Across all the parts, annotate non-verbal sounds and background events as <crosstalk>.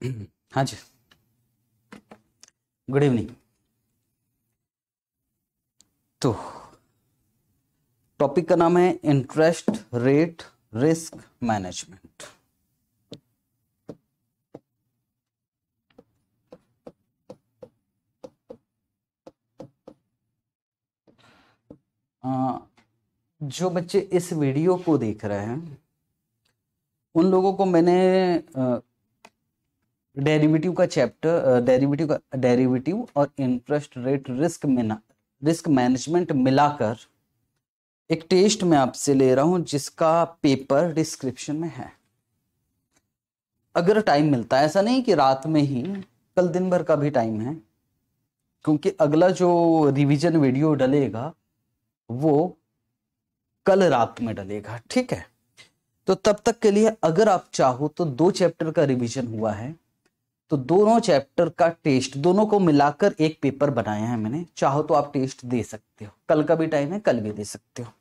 <clears throat> हाँ जी good evening तो टॉपिक का नाम है इंटरेस्ट रेट रिस्क मैनेजमेंट जो बच्चे इस वीडियो को देख रहे हैं उन लोगों को मैंने डेरिवेटिव का चैप्टर डेरिवेटिव का डेरिवेटिव और इंटरेस्ट रेट रिस्क मिला रिस्क मैनेजमेंट मिलाकर एक टेस्ट में आपसे ले रहा हूं जिसका पेपर डिस्क्रिप्शन में है अगर टाइम मिलता है ऐसा नहीं कि रात में ही कल दिन भर का भी टाइम है क्योंकि अगला जो रिवीजन वीडियो डलेगा वो कल रात में डलेगा ठीक है तो तब तक के लिए अगर आप चाहो तो दो चैप्टर का रिवीजन हुआ है तो दोनों चैप्टर का टेस्ट दोनों को मिलाकर एक पेपर बनाया है मैंने चाहो तो आप टेस्ट दे सकते हो कल का भी टाइम है कल भी दे सकते हो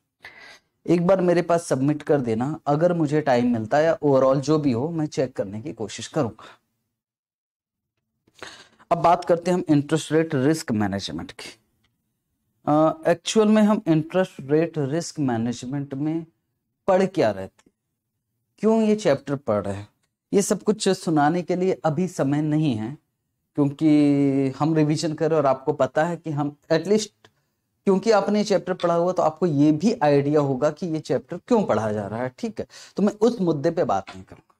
एक बार मेरे पास सबमिट कर देना अगर मुझे टाइम मिलता है या ओवरऑल जो भी हो मैं चेक करने की कोशिश करूंगा अब बात करते हैं हम इंटरेस्ट रेट रिस्क मैनेजमेंट की एक्चुअल uh, में हम इंटरेस्ट रेट रिस्क मैनेजमेंट में पढ़ क्या रहे थे क्यों ये चैप्टर पढ़ रहे हैं ये सब कुछ सुनाने के लिए अभी समय नहीं है क्योंकि हम रिवीजन करें और आपको पता है कि हम एटलीस्ट क्योंकि आपने ये चैप्टर पढ़ा हुआ तो आपको ये भी आइडिया होगा कि ये चैप्टर क्यों पढ़ा जा रहा है ठीक है तो मैं उस मुद्दे पे बात नहीं करूंगा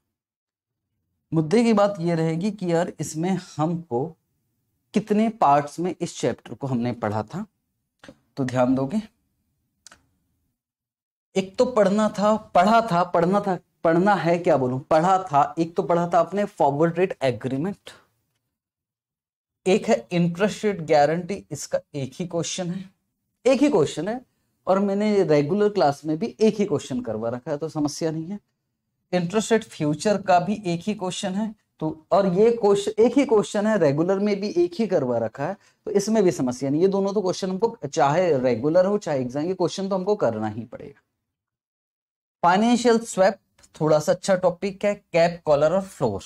मुद्दे की बात ये रहेगी कि यार इसमें हमको कितने पार्ट्स में इस चैप्टर को हमने पढ़ा था तो ध्यान दोगे एक तो पढ़ना था पढ़ा था पढ़ना था पढ़ना है क्या बोलूं पढ़ा था एक तो पढ़ा था अपने फॉरवर्ड रेट एग्रीमेंट एक है इंटरेस्ट रेट गारंटी इसका एक ही क्वेश्चन है एक ही क्वेश्चन है और मैंने रेगुलर क्लास में भी एक ही क्वेश्चन करवा रखा है तो समस्या नहीं है इंटरेस्ट रेट फ्यूचर का भी एक ही क्वेश्चन है तो और ये क्वेश्चन एक ही क्वेश्चन है रेगुलर में भी एक ही करवा रखा है तो इसमें भी समस्या नहीं ये दोनों तो क्वेश्चन हमको चाहे रेगुलर हो चाहे एग्जाम ये क्वेश्चन तो हमको करना ही पड़ेगा फाइनेंशियल स्वेप थोड़ा सा अच्छा टॉपिक है कैप कॉलर और फ्लोर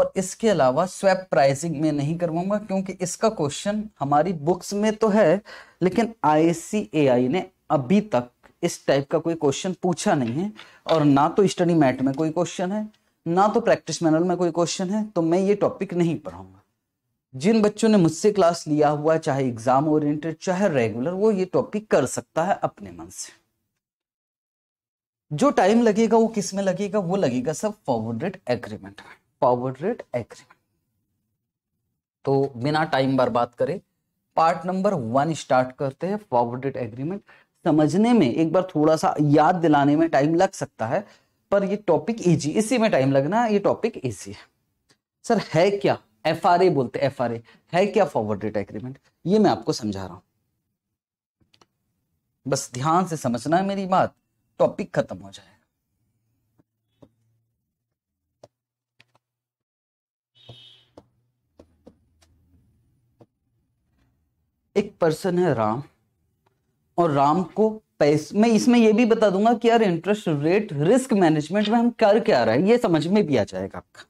और इसके अलावा स्वैप प्राइसिंग में नहीं करवाऊंगा क्योंकि इसका क्वेश्चन हमारी बुक्स में तो है लेकिन आई ने अभी तक इस टाइप का कोई क्वेश्चन पूछा नहीं है और ना तो स्टडी मैट में कोई क्वेश्चन है ना तो प्रैक्टिस मैनल में कोई क्वेश्चन है तो मैं ये टॉपिक नहीं पढ़ाऊंगा जिन बच्चों ने मुझसे क्लास लिया हुआ चाहे एग्जाम ओरिएंटेड चाहे रेगुलर वो ये टॉपिक कर सकता है अपने मन से जो टाइम लगेगा वो किस में लगेगा वो लगेगा सब फॉरवर्ड रेट एग्रीमेंट में फॉरवर्ड रेट एग्रीमेंट तो बिना टाइम बर्बाद करे पार्ट नंबर वन स्टार्ट करते हैं फॉरवर्ड रेट एग्रीमेंट समझने में एक बार थोड़ा सा याद दिलाने में टाइम लग सकता है पर ये टॉपिक इजी इसी में टाइम लगना ये टॉपिक इजी है सर है क्या एफ आर ए बोलते एफ आर ए है क्या फॉरवर्ड रेट एग्रीमेंट ये मैं आपको समझा रहा हूं बस ध्यान से समझना है मेरी बात टॉपिक खत्म हो जाएगा एक पर्सन है राम और राम को पैसे मैं इसमें यह भी बता दूंगा कि यार इंटरेस्ट रेट रिस्क मैनेजमेंट में हम कर क्या रहे हैं यह समझ में भी आ जाएगा आपका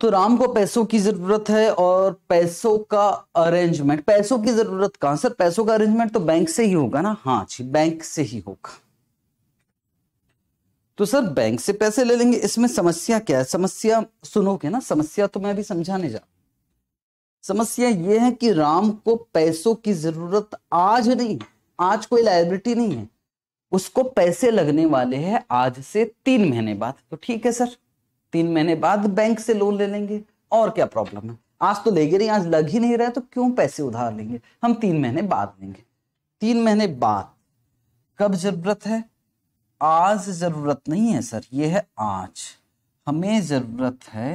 तो राम को पैसों की जरूरत है और पैसों का अरेंजमेंट पैसों की जरूरत कहां सर पैसों का अरेंजमेंट तो बैंक से ही होगा ना हाँ जी बैंक से ही होगा तो सर बैंक से पैसे ले लेंगे इसमें समस्या क्या है समस्या सुनोगे ना समस्या तो मैं अभी समझाने जा समस्या यह है कि राम को पैसों की जरूरत आज नहीं आज कोई लाइबिलिटी नहीं है उसको पैसे लगने वाले हैं आज से तीन महीने बाद तो ठीक है सर तीन महीने बाद बैंक से लोन ले लेंगे और क्या प्रॉब्लम है आज तो लेगे नहीं आज लग ही नहीं रहा है तो क्यों पैसे उधार लेंगे हम तीन महीने बाद लेंगे तीन महीने बाद कब जरूरत है आज ज़रूरत नहीं है सर ये है आज हमें ज़रूरत है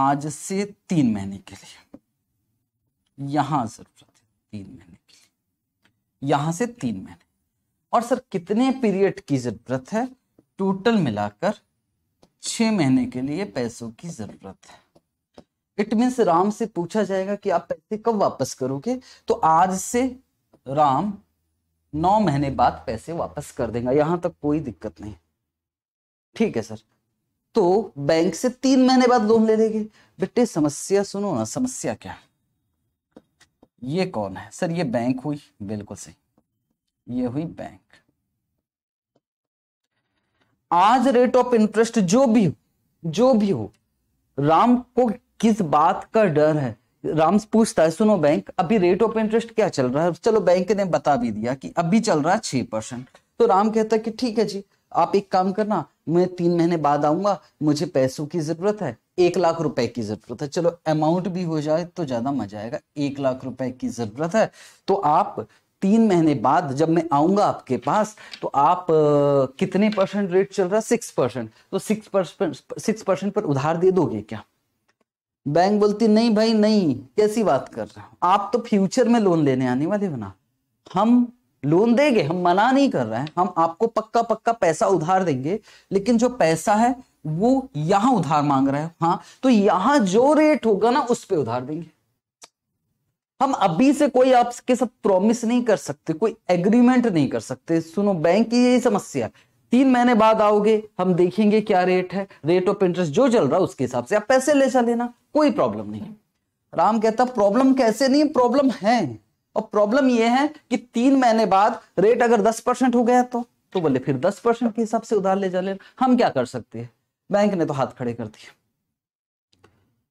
आज से तीन महीने के लिए यहां ज़रूरत है तीन महीने के लिए यहां से तीन महीने और सर कितने पीरियड की ज़रूरत है टोटल मिलाकर छह महीने के लिए पैसों की ज़रूरत है इट मीन्स राम से पूछा जाएगा कि आप पैसे कब वापस करोगे तो आज से राम नौ महीने बाद पैसे वापस कर देगा यहां तक कोई दिक्कत नहीं ठीक है सर तो बैंक से तीन महीने बाद लोन ले लेंगे बेटे समस्या सुनो ना समस्या क्या ये कौन है सर ये बैंक हुई बिल्कुल सही ये हुई बैंक आज रेट ऑफ इंटरेस्ट जो भी हो जो भी हो राम को किस बात का डर है राम पूछता है सुनो बैंक अभी रेट ऑफ इंटरेस्ट क्या चल रहा है चलो बैंक ने बता भी दिया कि अभी चल रहा है छह परसेंट तो राम कहता है कि ठीक है जी आप एक काम करना मैं तीन महीने बाद आऊंगा मुझे पैसों की जरूरत है एक लाख रुपए की जरूरत है चलो अमाउंट भी हो जाए तो ज्यादा मजा आएगा एक लाख रुपए की जरूरत है तो आप तीन महीने बाद जब मैं आऊंगा आपके पास तो आप कितने परसेंट रेट चल रहा है सिक्स परसेंट तो सिक्स परसेंट सिक्स परसेंट पर उधार दे दोगे क्या बैंक बोलती नहीं भाई नहीं कैसी बात कर रहे हो आप तो फ्यूचर में लोन लेने आने वाले बना हम लोन देंगे हम मना नहीं कर रहे हैं हम आपको पक्का पक्का पैसा उधार देंगे लेकिन जो पैसा है वो यहां उधार मांग रहे हैं हाँ तो यहां जो रेट होगा ना उस पर उधार देंगे हम अभी से कोई आपके सब प्रॉमिस नहीं कर सकते कोई एग्रीमेंट नहीं कर सकते सुनो बैंक की यही समस्या है तीन महीने बाद आओगे हम देखेंगे क्या रेट है रेट ऑफ इंटरेस्ट जो चल रहा है उसके हिसाब से आप पैसे ले जा लेना कोई प्रॉब्लम नहीं राम कहता प्रॉब्लम कैसे नहीं प्रॉब्लम है और प्रॉब्लम यह है कि तीन महीने बाद रेट अगर दस परसेंट हो गया तो तो बोले फिर दस परसेंट के हिसाब से उधार ले जा लेना हम क्या कर सकते हैं बैंक ने तो हाथ खड़े कर दिए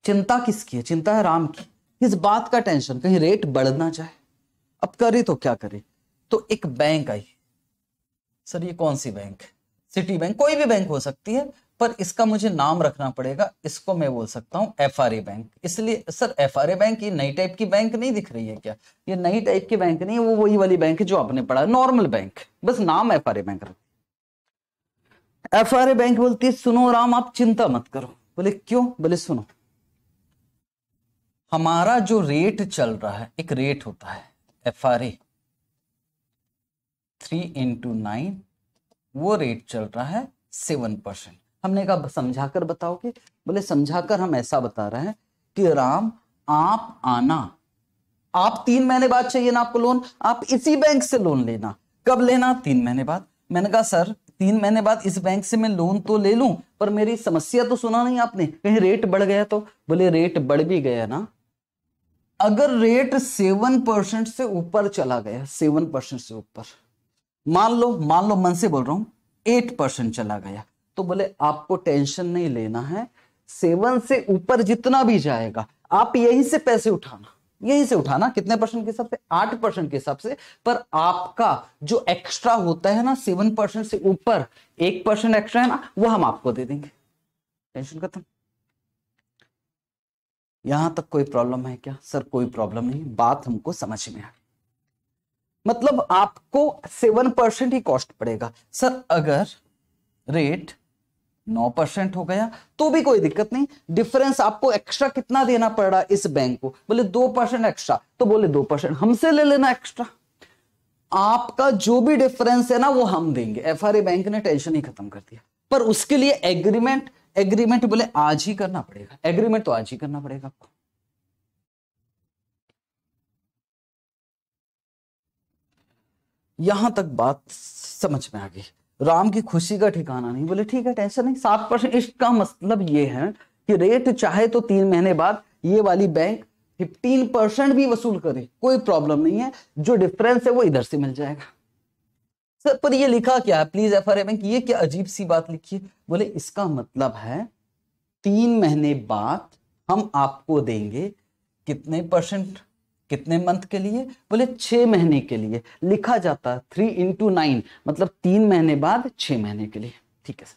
चिंता किसकी है चिंता है राम की इस बात का टेंशन कहीं रेट बढ़ ना जाए अब करे तो क्या करे तो एक बैंक आई सर ये कौन सी बैंक है सिटी बैंक कोई भी बैंक हो सकती है पर इसका मुझे नाम रखना पड़ेगा इसको मैं बोल सकता हूँ एफ बैंक इसलिए सर एफ बैंक ये नई टाइप की बैंक नहीं दिख रही है क्या ये नई टाइप की बैंक नहीं है वो वही वाली बैंक है जो आपने पढ़ा नॉर्मल बैंक बस नाम एफ बैंक रख एफ बैंक बोलती है सुनो राम आप चिंता मत करो बोले क्यों बोले सुनो हमारा जो रेट चल रहा है एक रेट होता है एफ थ्री इंटू नाइन वो रेट चल रहा है सेवन परसेंट हमने कहा समझा कर बताओगे बोले समझा कर हम ऐसा बता रहे हैं कि राम आप आना आप तीन महीने बाद चाहिए ना आपको लोन आप इसी बैंक से लोन लेना कब लेना तीन महीने बाद मैंने कहा सर तीन महीने बाद इस बैंक से मैं लोन तो ले लूं पर मेरी समस्या तो सुना नहीं आपने कहीं रेट बढ़ गया तो बोले रेट बढ़ भी गया ना अगर रेट सेवन परसेंट से ऊपर चला गया सेवन परसेंट से ऊपर मान लो मान लो मन से बोल रहा हूं एट परसेंट चला गया तो बोले आपको टेंशन नहीं लेना है सेवन से ऊपर जितना भी जाएगा आप यहीं से पैसे उठाना यहीं से उठाना कितने परसेंट के हिसाब से आठ परसेंट के हिसाब से पर आपका जो एक्स्ट्रा होता है ना सेवन परसेंट से ऊपर एक परसेंट एक्स्ट्रा है ना वो हम आपको दे देंगे टेंशन खत्म यहां तक कोई प्रॉब्लम है क्या सर कोई प्रॉब्लम नहीं बात हमको समझ में आ मतलब आपको सेवन परसेंट ही कॉस्ट पड़ेगा सर अगर रेट नौ परसेंट हो गया तो भी कोई दिक्कत नहीं डिफरेंस आपको एक्स्ट्रा कितना देना पड़ रहा इस बैंक को बोले दो परसेंट एक्स्ट्रा तो बोले दो परसेंट हमसे ले लेना एक्स्ट्रा आपका जो भी डिफरेंस है ना वो हम देंगे एफ बैंक ने टेंशन ही खत्म कर दिया पर उसके लिए एग्रीमेंट एग्रीमेंट बोले आज ही करना पड़ेगा एग्रीमेंट तो आज ही करना पड़ेगा आपको यहां तक बात समझ में आ गई राम की खुशी का ठिकाना नहीं बोले ठीक है टेंशन नहीं सात परसेंट इसका मतलब ये है कि रेट चाहे तो तीन महीने बाद ये वाली बैंक फिफ्टीन परसेंट भी वसूल करे कोई प्रॉब्लम नहीं है जो डिफरेंस है वो इधर से मिल जाएगा सर पर ये लिखा क्या है प्लीज एफ आर बैंक ये क्या अजीब सी बात लिखी बोले इसका मतलब है तीन महीने बाद हम आपको देंगे कितने परसेंट कितने मंथ के लिए बोले छह महीने के लिए लिखा जाता थ्री इंटू नाइन मतलब तीन महीने बाद छह महीने के लिए ठीक है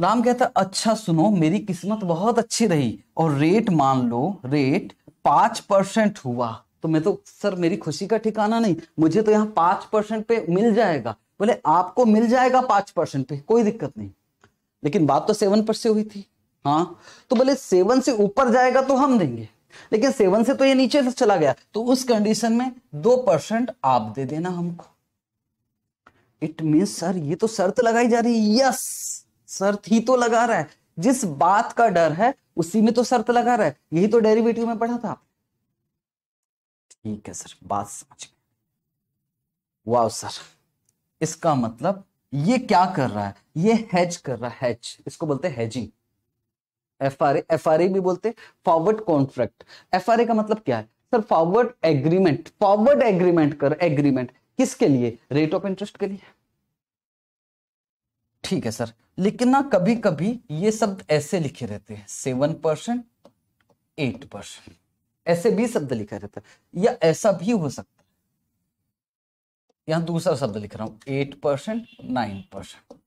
राम कहता अच्छा सुनो मेरी किस्मत बहुत अच्छी रही और रेट मान लो रेट पांच परसेंट हुआ तो मैं तो सर मेरी खुशी का ठिकाना नहीं मुझे तो यहाँ पांच परसेंट पे मिल जाएगा बोले आपको मिल जाएगा पांच परसेंट पे कोई दिक्कत नहीं लेकिन बात तो सेवन पर से हुई थी हाँ तो बोले सेवन से ऊपर जाएगा तो हम देंगे लेकिन सेवन से तो ये नीचे से चला गया तो उस कंडीशन में दो परसेंट आप दे देना हमको इट मीन सर ये तो शर्त लगाई जा रही है यस शर्त ही तो लगा रहा है जिस बात का डर है उसी में तो शर्त लगा रहा है यही तो डेरिवेटिव में पढ़ा था ठीक है सर बात समझ में वाह सर इसका मतलब ये क्या कर रहा है ये हेज कर रहा है हेज इसको बोलते हैं हेजिंग एफ आर भी बोलते हैं फॉरवर्ड कॉन्ट्रैक्ट एफ का मतलब क्या है sir forward agreement forward agreement कर एग्रीमेंट किसके लिए रेट ऑफ इंटरेस्ट के लिए ठीक है सर लेकिन ना कभी कभी ये शब्द ऐसे लिखे रहते हैं सेवन परसेंट एट परसेंट ऐसे भी शब्द लिखा रहता है या ऐसा भी हो सकता है यहां दूसरा शब्द लिख रहा हूं eight percent nine percent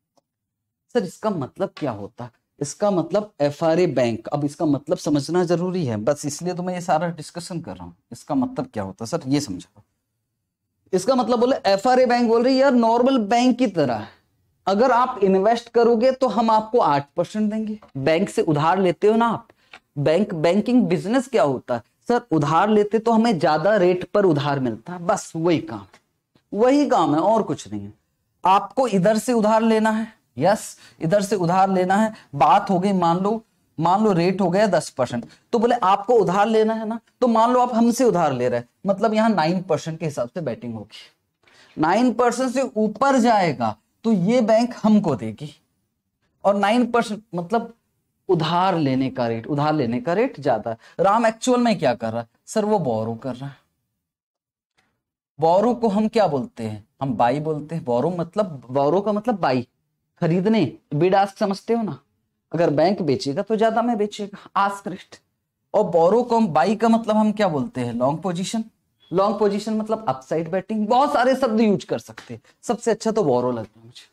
sir इसका मतलब क्या होता है इसका मतलब एफ आर ए बैंक अब इसका मतलब समझना जरूरी है बस इसलिए तो मैं ये सारा डिस्कशन कर रहा हूँ इसका मतलब क्या होता है सर ये समझो इसका मतलब बोले एफ बैंक बोल रही है यार नॉर्मल बैंक की तरह अगर आप इन्वेस्ट करोगे तो हम आपको आठ परसेंट देंगे बैंक से उधार लेते हो ना आप बैंक बैंकिंग बिजनेस क्या होता है सर उधार लेते तो हमें ज्यादा रेट पर उधार मिलता है बस वही काम वही काम है और कुछ नहीं है आपको इधर से उधार लेना है यस इधर से उधार लेना है बात हो गई मान लो मान लो रेट हो गया दस परसेंट तो बोले आपको उधार लेना है ना तो मान लो आप हमसे उधार ले रहे हैं मतलब यहां नाइन परसेंट के हिसाब से बैटिंग होगी नाइन परसेंट से ऊपर जाएगा तो ये बैंक हमको देगी और नाइन परसेंट मतलब उधार लेने का रेट उधार लेने का रेट ज्यादा राम एक्चुअल में क्या कर रहा है सर वो बोरो कर रहा है बोरो को हम क्या बोलते हैं हम बाई बोलते हैं बोरो मतलब बोरो का मतलब बाई खरीदने बिड आस्क समझते हो ना अगर बैंक बेचेगा तो ज्यादा में बेचेगा आस्क रेट और बोरो कम बाई का मतलब हम क्या बोलते हैं लॉन्ग पोजिशन लॉन्ग पोजिशन मतलब अपसाइड बैटिंग बहुत सारे शब्द यूज कर सकते हैं सबसे अच्छा तो बोरो लगता है मुझे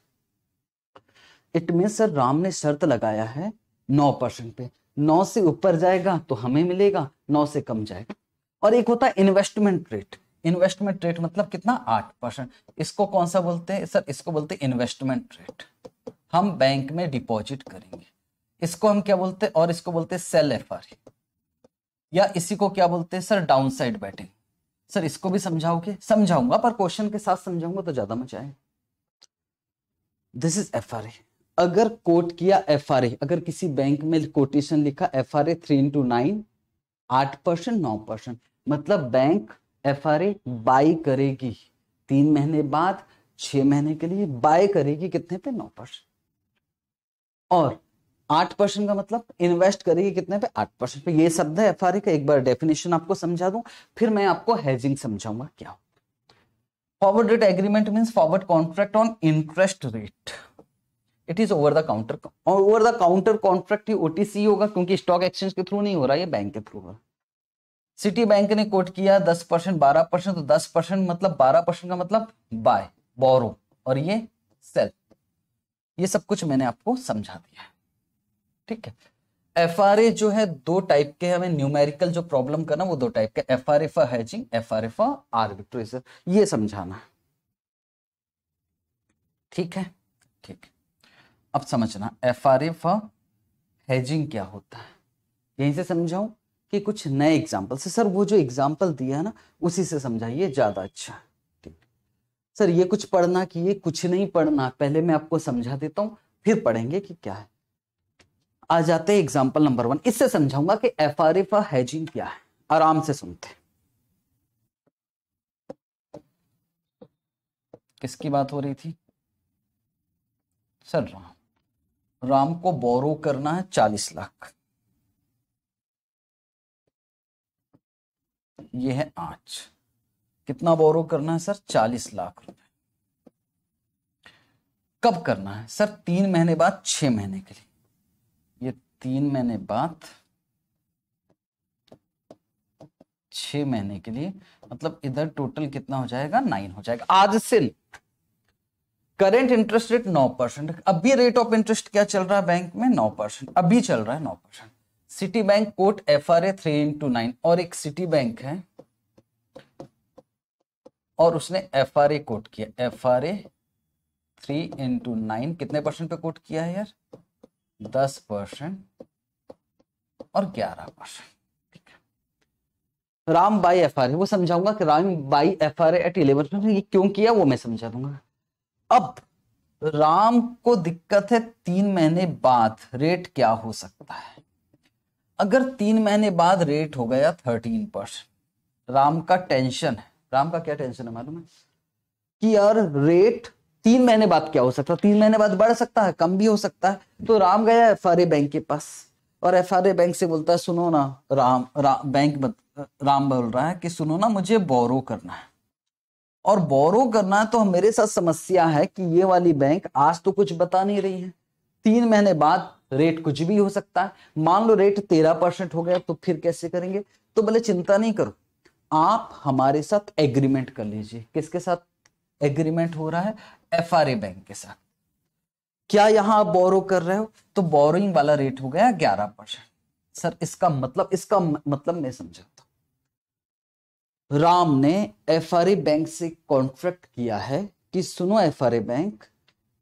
मीन सर राम ने शर्त लगाया है नौ परसेंट पे नौ से ऊपर जाएगा तो हमें मिलेगा नौ से कम जाएगा और एक होता है इन्वेस्टमेंट रेट इन्वेस्टमेंट रेट मतलब कितना आठ परसेंट इसको कौन सा बोलते हैं सर इसको बोलते हैं इन्वेस्टमेंट रेट हम बैंक में डिपॉजिट करेंगे इसको हम क्या बोलते हैं और इसको बोलते हैं सेल एफ या इसी को क्या बोलते हैं sir downside betting sir इसको भी समझाओगे समझाऊंगा पर क्वेश्चन के साथ समझाऊंगा तो ज्यादा मजा आए दिस इज एफ अगर कोट किया एफ अगर किसी बैंक में कोटेशन लिखा F R A three into nine आठ परसेंट नौ परसेंट मतलब बैंक एफ बाई करेगी तीन महीने बाद छह महीने के लिए बाय करेगी कितने पे नौ परसेंट और आठ परसेंट का मतलब इन्वेस्ट करेगी कितने पे आठ परसेंट पे ये शब्द है एफ का एक बार डेफिनेशन आपको समझा दूं फिर मैं आपको हैजिंग समझाऊंगा क्या forward rate agreement mean forward contract on interest rate it is over the counter over the counter contract ही ओटीसी होगा क्योंकि स्टॉक एक्सचेंज के थ्रू नहीं हो रहा है बैंक के थ्रू हो रहा है सिटी बैंक ने कोट किया दस परसेंट बारह परसेंट तो दस परसेंट मतलब बारह परसेंट का मतलब बाय बोरो और ये सेल ये सब कुछ मैंने आपको समझा दिया ठीक है एफ जो है दो टाइप के हमें न्यूमेरिकल जो प्रॉब्लम करना वो दो टाइप के F R F hedging F R F arbitrage ये समझाना है ठीक है ठीक अब समझना एफ आर एफ हैजिंग क्या होता है यहीं से समझाऊं कि कुछ नए एग्जाम्पल से सर वो जो एग्जाम्पल दिया है ना उसी से समझाइए ज़्यादा अच्छा ठीक सर ये कुछ पढ़ना कि ये कुछ नहीं पढ़ना पहले मैं आपको समझा देता हूं फिर पढ़ेंगे कि क्या है आ जाते हैं एग्जाम्पल नंबर वन इससे समझाऊंगा कि एफ आर एफ हैजिंग क्या है आराम से सुनते हैं किसकी बात हो रही थी सर राम को बोरो करना है चालीस लाख ये है आठ कितना बोरो करना है सर चालीस लाख रुपए कब करना है सर तीन महीने बाद छह महीने के लिए ये तीन महीने बाद छह महीने के लिए मतलब इधर टोटल कितना हो जाएगा नाइन हो जाएगा आज से करेंट इंटरेस्ट रेट नौ परसेंट अभी रेट ऑफ इंटरेस्ट क्या चल रहा है बैंक में नौ परसेंट अभी चल रहा है नौ percent Citibank quote F R A three into nine और एक सिटी बैंक है और उसने एफ आर ए कोट किया F R A three into nine कितने परसेंट पे कोट किया है यार दस परसेंट और ग्यारह percent Ram buy F R A वो समझाऊंगा कि Ram buy F R eight eleven ये क्यों किया वो मैं समझा दूंगा अब राम को दिक्कत है तीन महीने बाद रेट क्या हो सकता है अगर तीन महीने बाद रेट हो गया थर्टीन परसेंट राम का टेंशन है राम का क्या टेंशन है मालूम है कि यार रेट तीन महीने बाद क्या हो सकता है तीन महीने बाद बढ़ सकता है कम भी हो सकता है तो राम गया एफ बैंक के पास और एफ बैंक से बोलता है सुनो ना राम रा, बैंक बत, राम बोल रहा है कि सुनो ना मुझे बोरो करना है और बोरो करना है तो मेरे साथ समस्या है कि ये वाली बैंक आज तो कुछ बता नहीं रही है तीन महीने बाद रेट कुछ भी हो सकता है मान लो रेट तेरह परसेंट हो गया तो फिर कैसे करेंगे तो भले चिंता नहीं करो आप हमारे साथ एग्रीमेंट कर लीजिए किसके साथ एग्रीमेंट हो रहा है एफ बैंक के साथ क्या यहां आप बोरो कर रहे हो तो बोरोइंग वाला रेट हो गया ग्यारह परसेंट सर इसका मतलब इसका मतलब मैं समझाता राम ने एफ बैंक से कॉन्ट्रैक्ट किया है कि सुनो एफ बैंक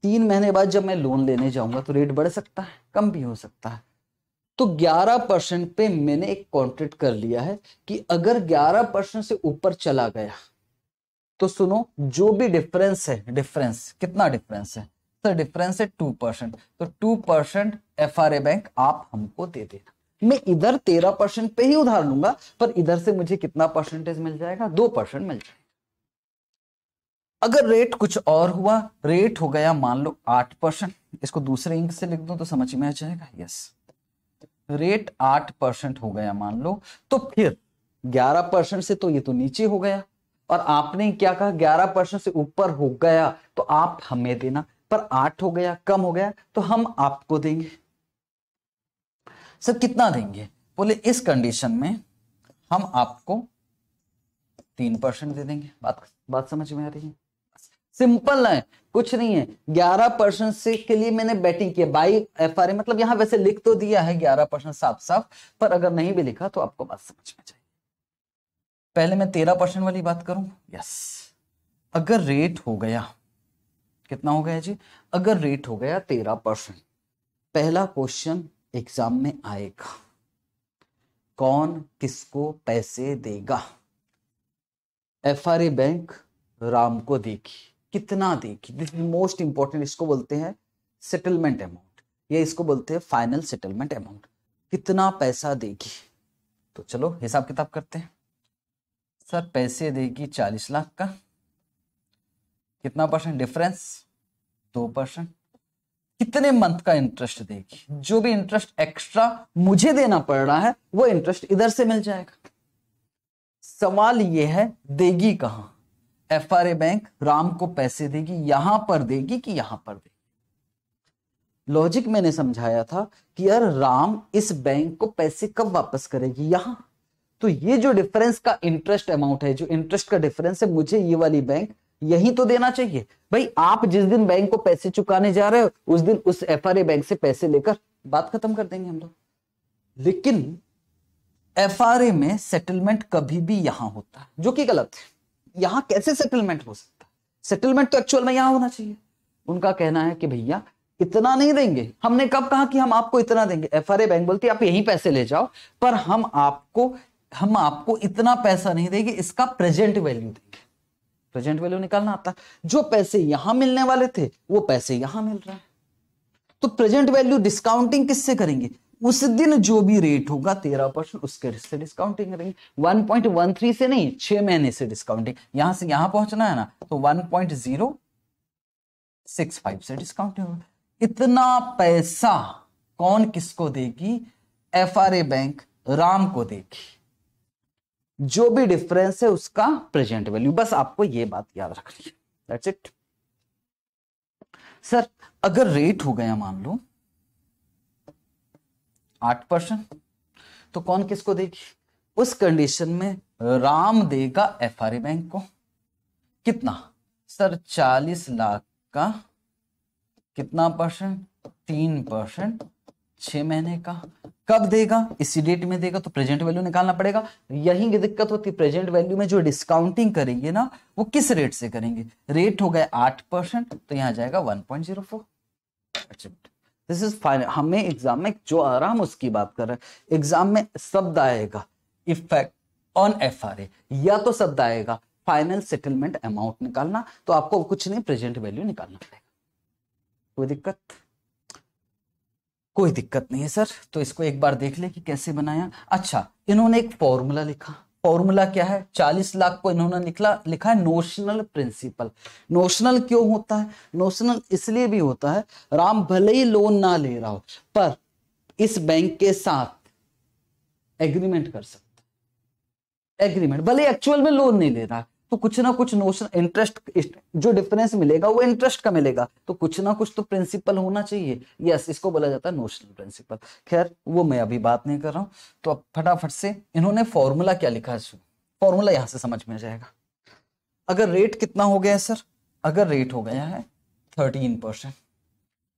तीन महीने बाद जब मैं लोन लेने जाऊंगा तो रेट बढ़ सकता है कम भी हो सकता है तो 11 परसेंट पे मैंने एक कॉन्ट्रैक्ट कर लिया है कि अगर 11 परसेंट से ऊपर चला गया तो सुनो जो भी डिफरेंस है डिफरेंस कितना डिफरेंस है सर डिफरेंस है टू परसेंट तो टू परसेंट एफ बैंक आप हमको दे देना मैं इधर तेरह परसेंट पे ही उधार लूंगा पर इधर से मुझे कितना परसेंटेज मिल जाएगा दो परसेंट मिल जाएगा अगर रेट कुछ और हुआ रेट हो गया मान लो आठ परसेंट इसको दूसरे इंक से लिख दो तो समझ में आ जाएगा यस रेट आठ परसेंट हो गया मान लो तो फिर ग्यारह परसेंट से तो ये तो नीचे हो गया और आपने क्या कहा ग्यारह परसेंट से ऊपर हो गया तो आप हमें देना पर आठ हो गया कम हो गया तो हम आपको देंगे सर कितना देंगे बोले इस कंडीशन में हम आपको तीन परसेंट दे देंगे बात बात समझ में आ रही है सिंपल है कुछ नहीं है ग्यारह परसेंट से के लिए मैंने बैटिंग किया बाई एफ आर मतलब यहां वैसे लिख तो दिया है ग्यारह परसेंट साफ साफ पर अगर नहीं भी लिखा तो आपको बात समझ में जाएगी पहले मैं तेरह परसेंट वाली बात करूं यस अगर रेट हो गया कितना हो गया जी अगर रेट हो गया तेरह परसेंट पहला क्वेश्चन एग्जाम में आएगा कौन किसको पैसे देगा एफ बैंक राम को देगी कितना देगी दिस इज मोस्ट इंपॉर्टेंट इसको बोलते हैं सेटलमेंट अमाउंट या इसको बोलते हैं फाइनल सेटलमेंट अमाउंट कितना पैसा देगी तो चलो हिसाब किताब करते हैं सर पैसे देगी चालीस लाख का कितना परसेंट डिफरेंस दो परसेंट कितने मंथ का इंटरेस्ट देगी जो भी इंटरेस्ट एक्स्ट्रा मुझे देना पड़ रहा है वो इंटरेस्ट इधर से मिल जाएगा सवाल यह है देगी कहां एफ बैंक राम को पैसे देगी यहां पर देगी कि यहां पर देगी लॉजिक मैंने समझाया था कि यार राम इस बैंक को पैसे कब वापस करेगी यहां तो ये जो डिफरेंस का इंटरेस्ट अमाउंट है जो इंटरेस्ट का डिफरेंस है मुझे ये वाली बैंक यही तो देना चाहिए भाई आप जिस दिन बैंक को पैसे चुकाने जा रहे हो उस दिन उस एफ बैंक से पैसे लेकर बात खत्म कर देंगे हम लोग लेकिन एफ में सेटलमेंट कभी भी यहां होता है जो कि गलत है यहां कैसे सेटलमेंट हो सकता सेटलमेंट तो एक्चुअल में यहां होना चाहिए उनका कहना है कि भैया इतना नहीं देंगे हमने कब कहा कि हम आपको इतना देंगे एफ बैंक बोलती आप यही पैसे ले जाओ पर हम आपको हम आपको इतना पैसा नहीं देंगे इसका प्रेजेंट वैल्यू देंगे प्रेजेंट वैल्यू निकालना आता जो पैसे यहां मिलने वाले थे वो पैसे यहां मिल रहे हैं तो प्रेजेंट वैल्यू डिस्काउंटिंग किससे करेंगे उस दिन जो भी रेट होगा तेरह परसेंट उसके से डिस्काउंटिंग करेंगे वन पॉइंट वन थ्री से नहीं छह महीने से डिस्काउंटिंग यहां से यहां पहुंचना है ना तो one point zero six five से डिस्काउंटिंग होगा इतना पैसा कौन किसको देगी F R A bank Ram को देगी जो भी डिफरेंस है उसका प्रेजेंट वैल्यू बस आपको यह बात याद रखनी है दैट्स इट सर अगर रेट हो गया मान लो आठ परसेंट तो कौन किसको देगी उस कंडीशन में राम देगा एफ बैंक को कितना सर चालीस लाख का कितना परसेंट तीन परसेंट छह महीने का कब देगा इसी डेट में देगा तो प्रेजेंट वैल्यू निकालना पड़ेगा यही की दिक्कत होती है प्रेजेंट वैल्यू में जो डिस्काउंटिंग करेंगे ना वो किस रेट से करेंगे रेट हो गया आठ परसेंट तो यहां जाएगा वन पॉइंट जीरो फोर अच्छा दिस इज फाइन हमें एग्जाम में जो आ रहा हम उसकी बात कर रहे हैं एग्जाम में शब्द आएगा इफेक्ट ऑन एफ या तो शब्द आएगा फाइनल सेटलमेंट अमाउंट निकालना तो आपको कुछ नहीं प्रेजेंट वैल्यू निकालना पड़ेगा कोई दिक्कत कोई दिक्कत नहीं है सर तो इसको एक बार देख ले कि कैसे बनाया अच्छा इन्होंने एक फॉर्मूला लिखा फॉर्मूला क्या है चालीस लाख को इन्होंने निकला लिखा है नोशनल प्रिंसिपल नोशनल क्यों होता है नोशनल इसलिए भी होता है राम भले ही लोन ना ले रहा हो पर इस बैंक के साथ एग्रीमेंट कर सकता एग्रीमेंट भले एक्चुअल में लोन नहीं ले रहा तो कुछ ना कुछ नोशन इंटरेस्ट जो डिफरेंस मिलेगा वो इंटरेस्ट का मिलेगा तो कुछ ना कुछ तो प्रिंसिपल होना चाहिए यस इसको बोला जाता है नोशनल प्रिंसिपल खैर वो मैं अभी बात नहीं कर रहा हूं तो अब फटाफट से इन्होंने फॉर्मूला क्या लिखा है फॉर्मूला यहां से समझ में आ जाएगा अगर रेट कितना हो गया है सर अगर रेट हो गया है थर्टीन परसेंट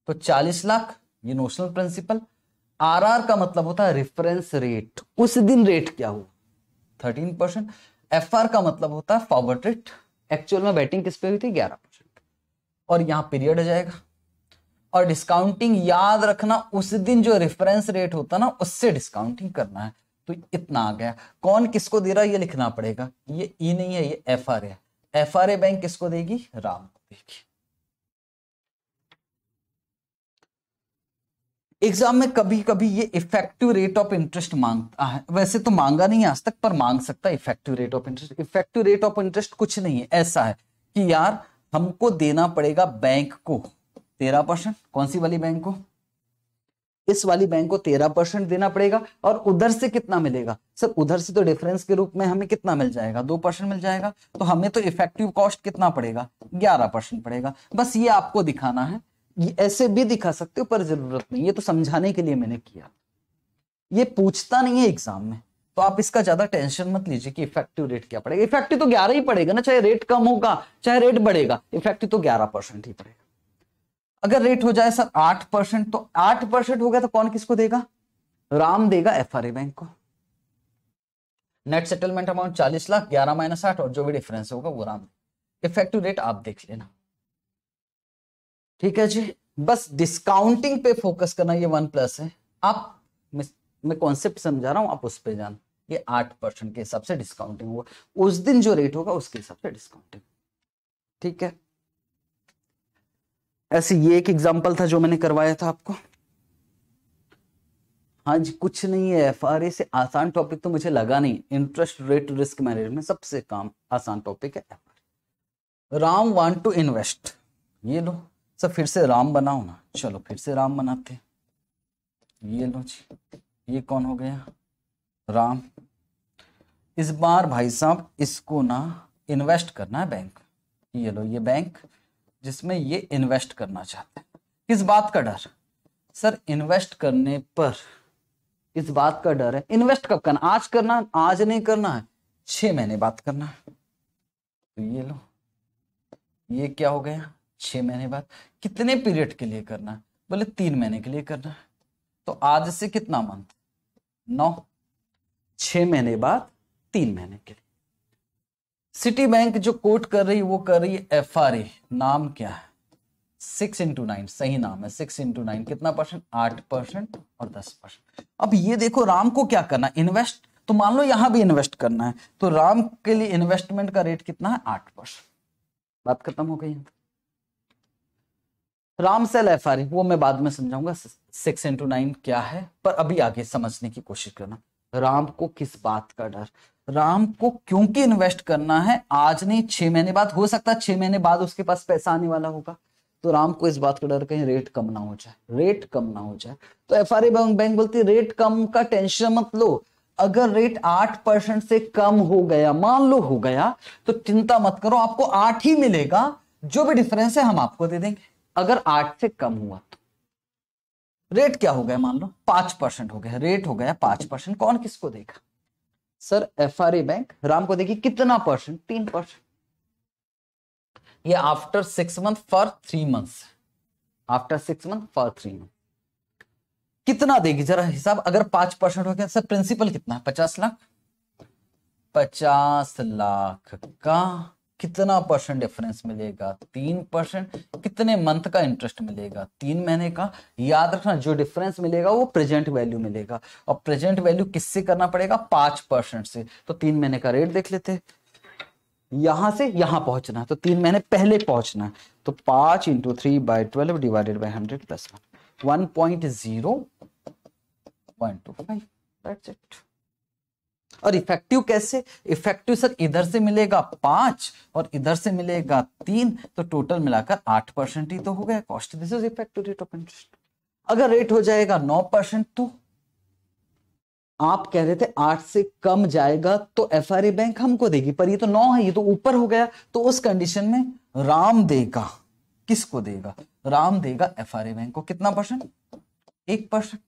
तो चालीस लाख ये नोशनल प्रिंसिपल आरआर का मतलब होता है रेफरेंस रेट उस दिन रेट क्या हुआ थर्टीन परसेंट एफ का मतलब होता है फॉरवर्ड रेट एक्चुअल में बैटिंग किस पे हुई थी ग्यारह परसेंट और यहाँ पीरियड हो जाएगा और डिस्काउंटिंग याद रखना उस दिन जो रेफरेंस रेट होता ना उससे डिस्काउंटिंग करना है तो इतना आ गया कौन किसको दे रहा है ये लिखना पड़ेगा ये ई e नहीं है ये एफ आर है एफ आर ए बैंक किसको देगी राम को देगी एग्जाम में कभी कभी ये इफेक्टिव रेट ऑफ इंटरेस्ट मांगता है वैसे तो मांगा नहीं आज तक पर मांग सकता है effective rate of interest effective rate of interest कुछ नहीं है ऐसा है कि यार हमको देना पड़ेगा बैंक को तेरह परसेंट कौन सी वाली बैंक को इस वाली बैंक को तेरह परसेंट देना पड़ेगा और उधर से कितना मिलेगा सर उधर से तो डिफरेंस के रूप में हमें कितना मिल जाएगा दो परसेंट मिल जाएगा तो हमें तो इफेक्टिव कॉस्ट कितना पड़ेगा ग्यारह परसेंट पड़ेगा बस ये आपको दिखाना है ऐसे भी दिखा सकते हो पर जरूरत नहीं ये तो समझाने के लिए मैंने किया ये पूछता नहीं है एग्जाम में तो आप इसका ज्यादा टेंशन मत लीजिए कि इफेक्टिव रेट क्या पड़ेगा इफेक्टिव तो ग्यारह ही पड़ेगा ना चाहे रेट कम होगा चाहे रेट बढ़ेगा इफेक्टिव तो ग्यारह परसेंट ही पड़ेगा अगर रेट हो जाए सर आठ परसेंट तो आठ परसेंट हो गया तो कौन किसको देगा राम देगा एफ बैंक को नेट सेटलमेंट अमाउंट चालीस लाख ग्यारह माइनस आठ और जो भी डिफरेंस होगा वो राम इफेक्टिव रेट आप देख लेना ठीक है जी बस डिस्काउंटिंग पे फोकस करना ये वन प्लस है आप मैं कॉन्सेप्ट समझा रहा हूं आप उस पर जान ये आठ परसेंट के हिसाब से डिस्काउंटिंग होगा उस दिन जो रेट होगा उसके हिसाब से डिस्काउंटिंग ठीक है ऐसे ये एक एग्जाम्पल था जो मैंने करवाया था आपको हाँ जी कुछ नहीं है एफ आर ए से आसान टॉपिक तो मुझे लगा नहीं इंटरेस्ट रेट रिस्क मैनेजमेंट सबसे काम आसान टॉपिक है F Ram want to invest ये लो सर तो फिर से राम बनाओ ना चलो फिर से राम बनाते ये लो जी ये कौन हो गया राम इस बार भाई साहब इसको ना इन्वेस्ट करना है बैंक ये लो ये बैंक जिसमें ये इन्वेस्ट करना चाहते हैं किस बात का डर सर इन्वेस्ट करने पर इस बात का डर है इन्वेस्ट कब करना आज करना आज नहीं करना है छह महीने बाद करना है तो ये लो ये क्या हो गया छह महीने बाद कितने पीरियड के लिए करना बोले तीन महीने के लिए करना तो आज से कितना मंथ नौ छह महीने बाद तीन महीने के लिए सिटी बैंक जो कोट कर रही वो कर रही है एफ आर ए नाम क्या है सिक्स इंटू नाइन सही नाम है सिक्स इंटू नाइन कितना परसेंट आठ परसेंट और दस परसेंट अब ये देखो राम को क्या करना इन्वेस्ट तो मान लो यहां भी इन्वेस्ट करना है तो राम के लिए इन्वेस्टमेंट का रेट कितना है आठ परसेंट बात खत्म हो गई है रामसेल एफ आर वो मैं बाद में समझाऊंगा सिक्स इंटू नाइन क्या है पर अभी आगे समझने की कोशिश करना राम को किस बात का डर राम को क्योंकि इन्वेस्ट करना है आज नहीं छह महीने बाद हो सकता है छह महीने बाद उसके पास पैसा आने वाला होगा तो राम को इस बात का डर कहीं रेट कम ना हो जाए रेट कम ना हो जाए तो एफ आर बैंक बोलती रेट कम का टेंशन मत लो अगर रेट आठ परसेंट से कम हो गया मान लो हो गया तो चिंता मत करो आपको आठ ही मिलेगा जो भी डिफरेंस है हम आपको दे देंगे अगर आठ से कम हुआ तो रेट क्या हो गया मान लो पांच परसेंट हो गया रेट हो गया पांच परसेंट कौन किसको देगा सर एफ बैंक राम को देखिए कितना परसेंट तीन परसेंट ये after six month for three months after six month for three month कितना देगी जरा हिसाब अगर पांच परसेंट हो गया सर प्रिंसिपल कितना है पचास लाख पचास लाख का कितना परसेंट डिफरेंस मिलेगा तीन परसेंट कितने मंथ का इंटरेस्ट मिलेगा तीन महीने का याद रखना जो डिफरेंस मिलेगा वो प्रेजेंट वैल्यू मिलेगा और प्रेजेंट वैल्यू किससे करना पड़ेगा पांच परसेंट से तो तीन महीने का रेट देख लेते यहां से यहां पहुंचना तो तीन महीने पहले पहुंचना तो पांच into three by twelve divided by hundred plus one one point zero one two five that's it और इफेक्टिव कैसे इफेक्टिव सर इधर से मिलेगा पांच और इधर से मिलेगा तीन तो टोटल मिलाकर आठ परसेंट ही तो हो गया cost this is effective rate of interest अगर रेट हो जाएगा नौ परसेंट तो आप कह रहे थे आठ से कम जाएगा तो एफ बैंक हमको देगी पर ये तो नौ है ये तो ऊपर हो गया तो उस कंडीशन में राम देगा किसको देगा राम देगा एफ बैंक को कितना परसेंट एक परसेंट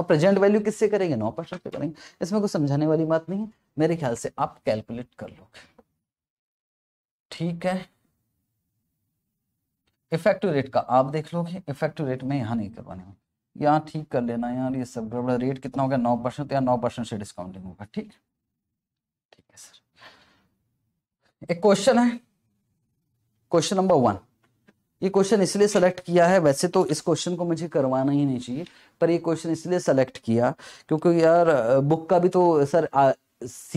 और प्रेजेंट वैल्यू किससे करेंगे नौ परसेंट से करेंगे इसमें कोई समझाने वाली बात नहीं है मेरे ख्याल से आप कैलकुलेट कर लोगे ठीक है इफेक्टिव रेट का आप देख लोगे इफेक्टिव रेट में यहाँ नहीं करवाने यहाँ ठीक कर लेना यार ये सब गड़बड़ा रेट कितना हो गया नौ परसेंट या नौ परसेंट से डिस्काउंटिंग होगा ठीक ठीक है सर एक क्वेश्चन है क्वेश्चन नंबर वन ये क्वेश्चन इसलिए सेलेक्ट किया है वैसे तो इस क्वेश्चन को मुझे करवाना ही नहीं चाहिए पर ये क्वेश्चन इसलिए सेलेक्ट किया क्योंकि यार बुक का भी तो सर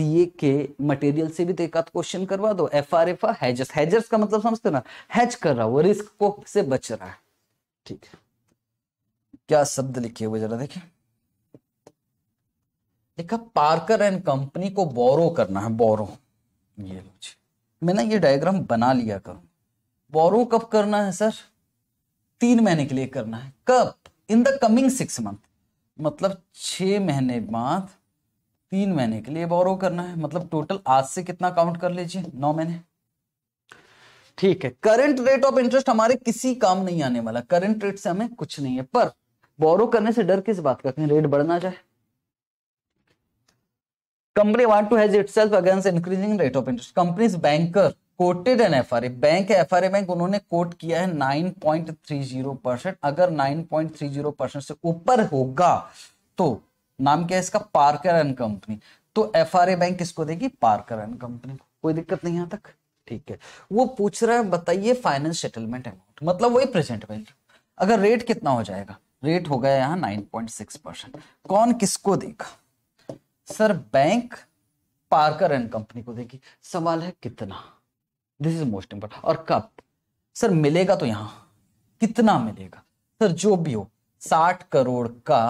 ए के मटेरियल से भी तो एक क्वेश्चन करवा दो एफ आर एफ आजर्स हैजर्स का मतलब समझते ना हैज कर रहा वो रिस्क को से बच रहा है ठीक है क्या शब्द लिखे हुए जरा देखिए देखा पार्कर एंड कंपनी को बोरो करना है बोरो ये मैंने ये डायग्राम बना लिया करूं बोरो कब करना है सर तीन महीने के लिए करना है कब in the coming six month मतलब छह महीने बाद तीन महीने के लिए बोरो करना है मतलब टोटल आज से कितना काउंट कर लीजिए नौ महीने ठीक है करंट रेट ऑफ इंटरेस्ट हमारे किसी काम नहीं आने वाला करंट रेट से हमें कुछ नहीं है पर बोरो करने से डर किस बात का कहीं रेट बढ़ना चाहे company want to hedge itself against increasing rate of interest company banker quoted an F R A bank F R A bank उन्होंने कोट किया है nine point three zero percent अगर nine point three zero percent से ऊपर होगा तो नाम क्या है इसका पार्कर एंड कंपनी तो एफ आर ए बैंक किसको देगी पार्कर एंड कंपनी कोई दिक्कत नहीं यहां तक ठीक है वो पूछ रहा है बताइए फाइनेंस सेटलमेंट अमाउंट मतलब वही प्रेजेंट वैल्यू अगर रेट कितना हो जाएगा रेट हो गया यहाँ नाइन पॉइंट सिक्स परसेंट कौन किसको देगा sir bank Parker and company को देगी सवाल है कितना दिस इज मोस्ट इम्पोर्टेंट और कब सर मिलेगा तो यहां कितना मिलेगा सर जो भी हो साठ करोड़ का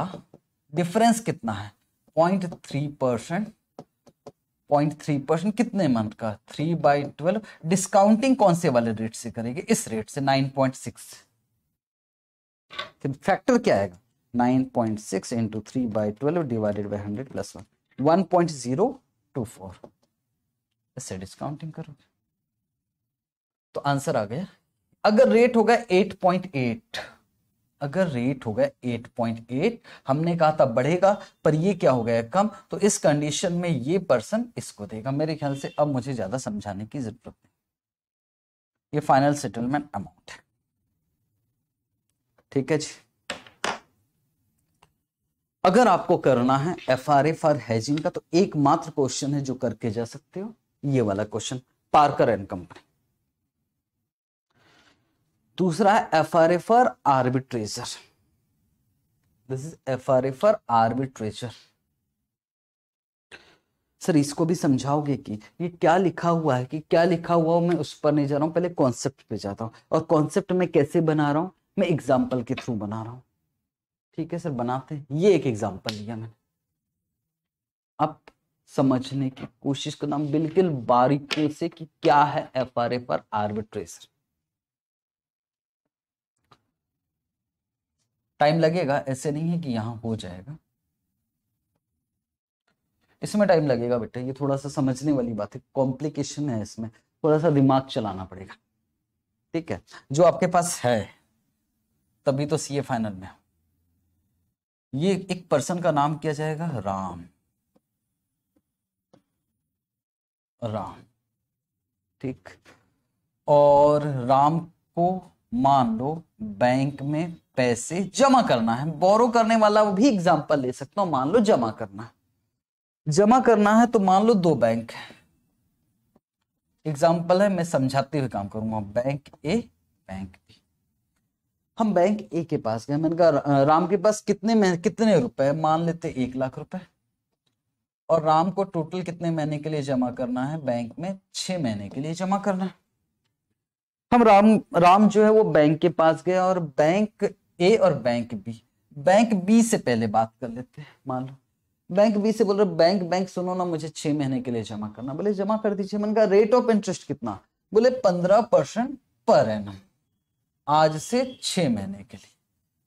डिफरेंस कितना है point three percent point three percent कितने मंथ का थ्री बाई ट्वेल्व डिस्काउंटिंग कौन से वाले रेट से करेंगे इस रेट से नाइन पॉइंट सिक्स फैक्टर क्या आएगा nine point six into three by twelve divided by hundred plus one one point zero two four इससे डिस्काउंटिंग करोगे तो आंसर आ गया अगर रेट होगा 8.8 अगर रेट होगा 8.8 हमने कहा था बढ़ेगा पर ये क्या हो गया कम तो इस कंडीशन में ये पर्सन इसको देगा मेरे ख्याल से अब मुझे ज्यादा समझाने की जरूरत नहीं ये फाइनल सेटलमेंट अमाउंट है ठीक है जी अगर आपको करना है F R A for hedging का तो एकमात्र क्वेश्चन है जो करके जा सकते हो ये वाला क्वेश्चन पार्कर एंड कंपनी दूसरा है F R A for arbitrageur this is F R A for arbitrageur sir इसको भी समझाओगे कि ये क्या लिखा हुआ है कि क्या लिखा हुआ मैं उस पर नहीं जा रहा हूं पहले कॉन्सेप्ट पे जाता हूं और कॉन्सेप्ट मैं कैसे बना रहा हूं मैं एग्जाम्पल के थ्रू बना रहा हूं ठीक है सर बनाते हैं ये एक एग्जाम्पल लिया मैंने अब समझने की कोशिश करना बिल्कुल बारीकी से कि क्या है F R A R arbitrageur time लगेगा ऐसे नहीं है कि यहाँ हो जाएगा इसमें टाइम लगेगा बेटा ये थोड़ा सा समझने वाली बात है कॉम्प्लिकेशन है इसमें थोड़ा सा दिमाग चलाना पड़ेगा ठीक है जो आपके पास है तभी तो सीए फाइनल में ये एक पर्सन का नाम किया जाएगा राम राम ठीक और राम को मान लो बैंक में पैसे जमा करना है बोरो करने वाला भी एग्जाम्पल ले सकता हूं मान लो जमा करना है जमा करना है तो मान लो दो बैंक है एग्जाम्पल है मैं समझाते हुए काम करूंगा बैंक ए बैंक बी हम बैंक ए के पास गए मैंने कहा राम के पास कितने में कितने रुपए मान लेते एक लाख रुपए और राम को टोटल कितने महीने के लिए जमा करना है बैंक में छह महीने के लिए जमा करना है हम राम राम जो है वो बैंक के पास गए और बैंक ए और बैंक बी बैंक बी से पहले बात कर लेते हैं मान लो बैंक बी से बोल रहे बैंक बैंक सुनो ना मुझे छह महीने के लिए जमा करना बोले जमा कर दीजिए मन का रेट ऑफ इंटरेस्ट कितना बोले पंद्रह परसेंट पर एन आज से छह महीने के लिए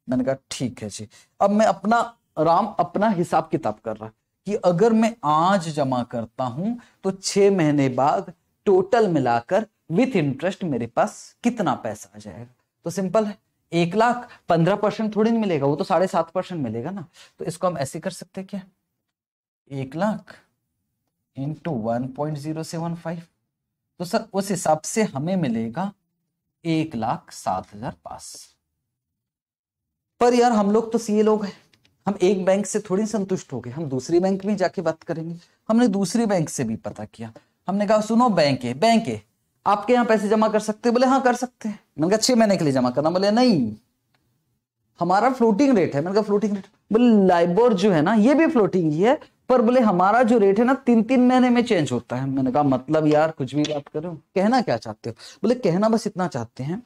मैंने कहा ठीक है जी अब मैं अपना राम अपना हिसाब किताब कर रहा कि अगर मैं आज जमा करता हूं तो छह महीने बाद टोटल मिलाकर विथ इंटरेस्ट मेरे पास कितना पैसा आ जाएगा तो सिंपल है एक लाख पंद्रह परसेंट थोड़ी नहीं मिलेगा वो तो साढ़े सात परसेंट मिलेगा ना तो इसको हम ऐसे कर सकते हैं क्या एक lakh into one point zero seven five तो सर उस हिसाब से हमें मिलेगा एक लाख सात हजार पास पर यार हम लोग तो सीए लोग हैं हम एक बैंक से थोड़ी संतुष्ट हो गए हम दूसरी बैंक में जाके बात करेंगे हमने दूसरी बैंक से भी पता किया हमने कहा सुनो बैंक है बैंक है आपके यहाँ पैसे जमा कर सकते बोले हाँ कर सकते हैं मैंने कहा छह महीने के लिए जमा करना बोले नहीं हमारा फ्लोटिंग रेट है मैंने कहा फ्लोटिंग रेट बोले लाइबोर जो है ना ये भी फ्लोटिंग ही है पर बोले हमारा जो रेट है ना तीन तीन महीने में चेंज होता है मैंने कहा मतलब यार कुछ भी बात करो कहना क्या चाहते हो बोले कहना बस इतना चाहते हैं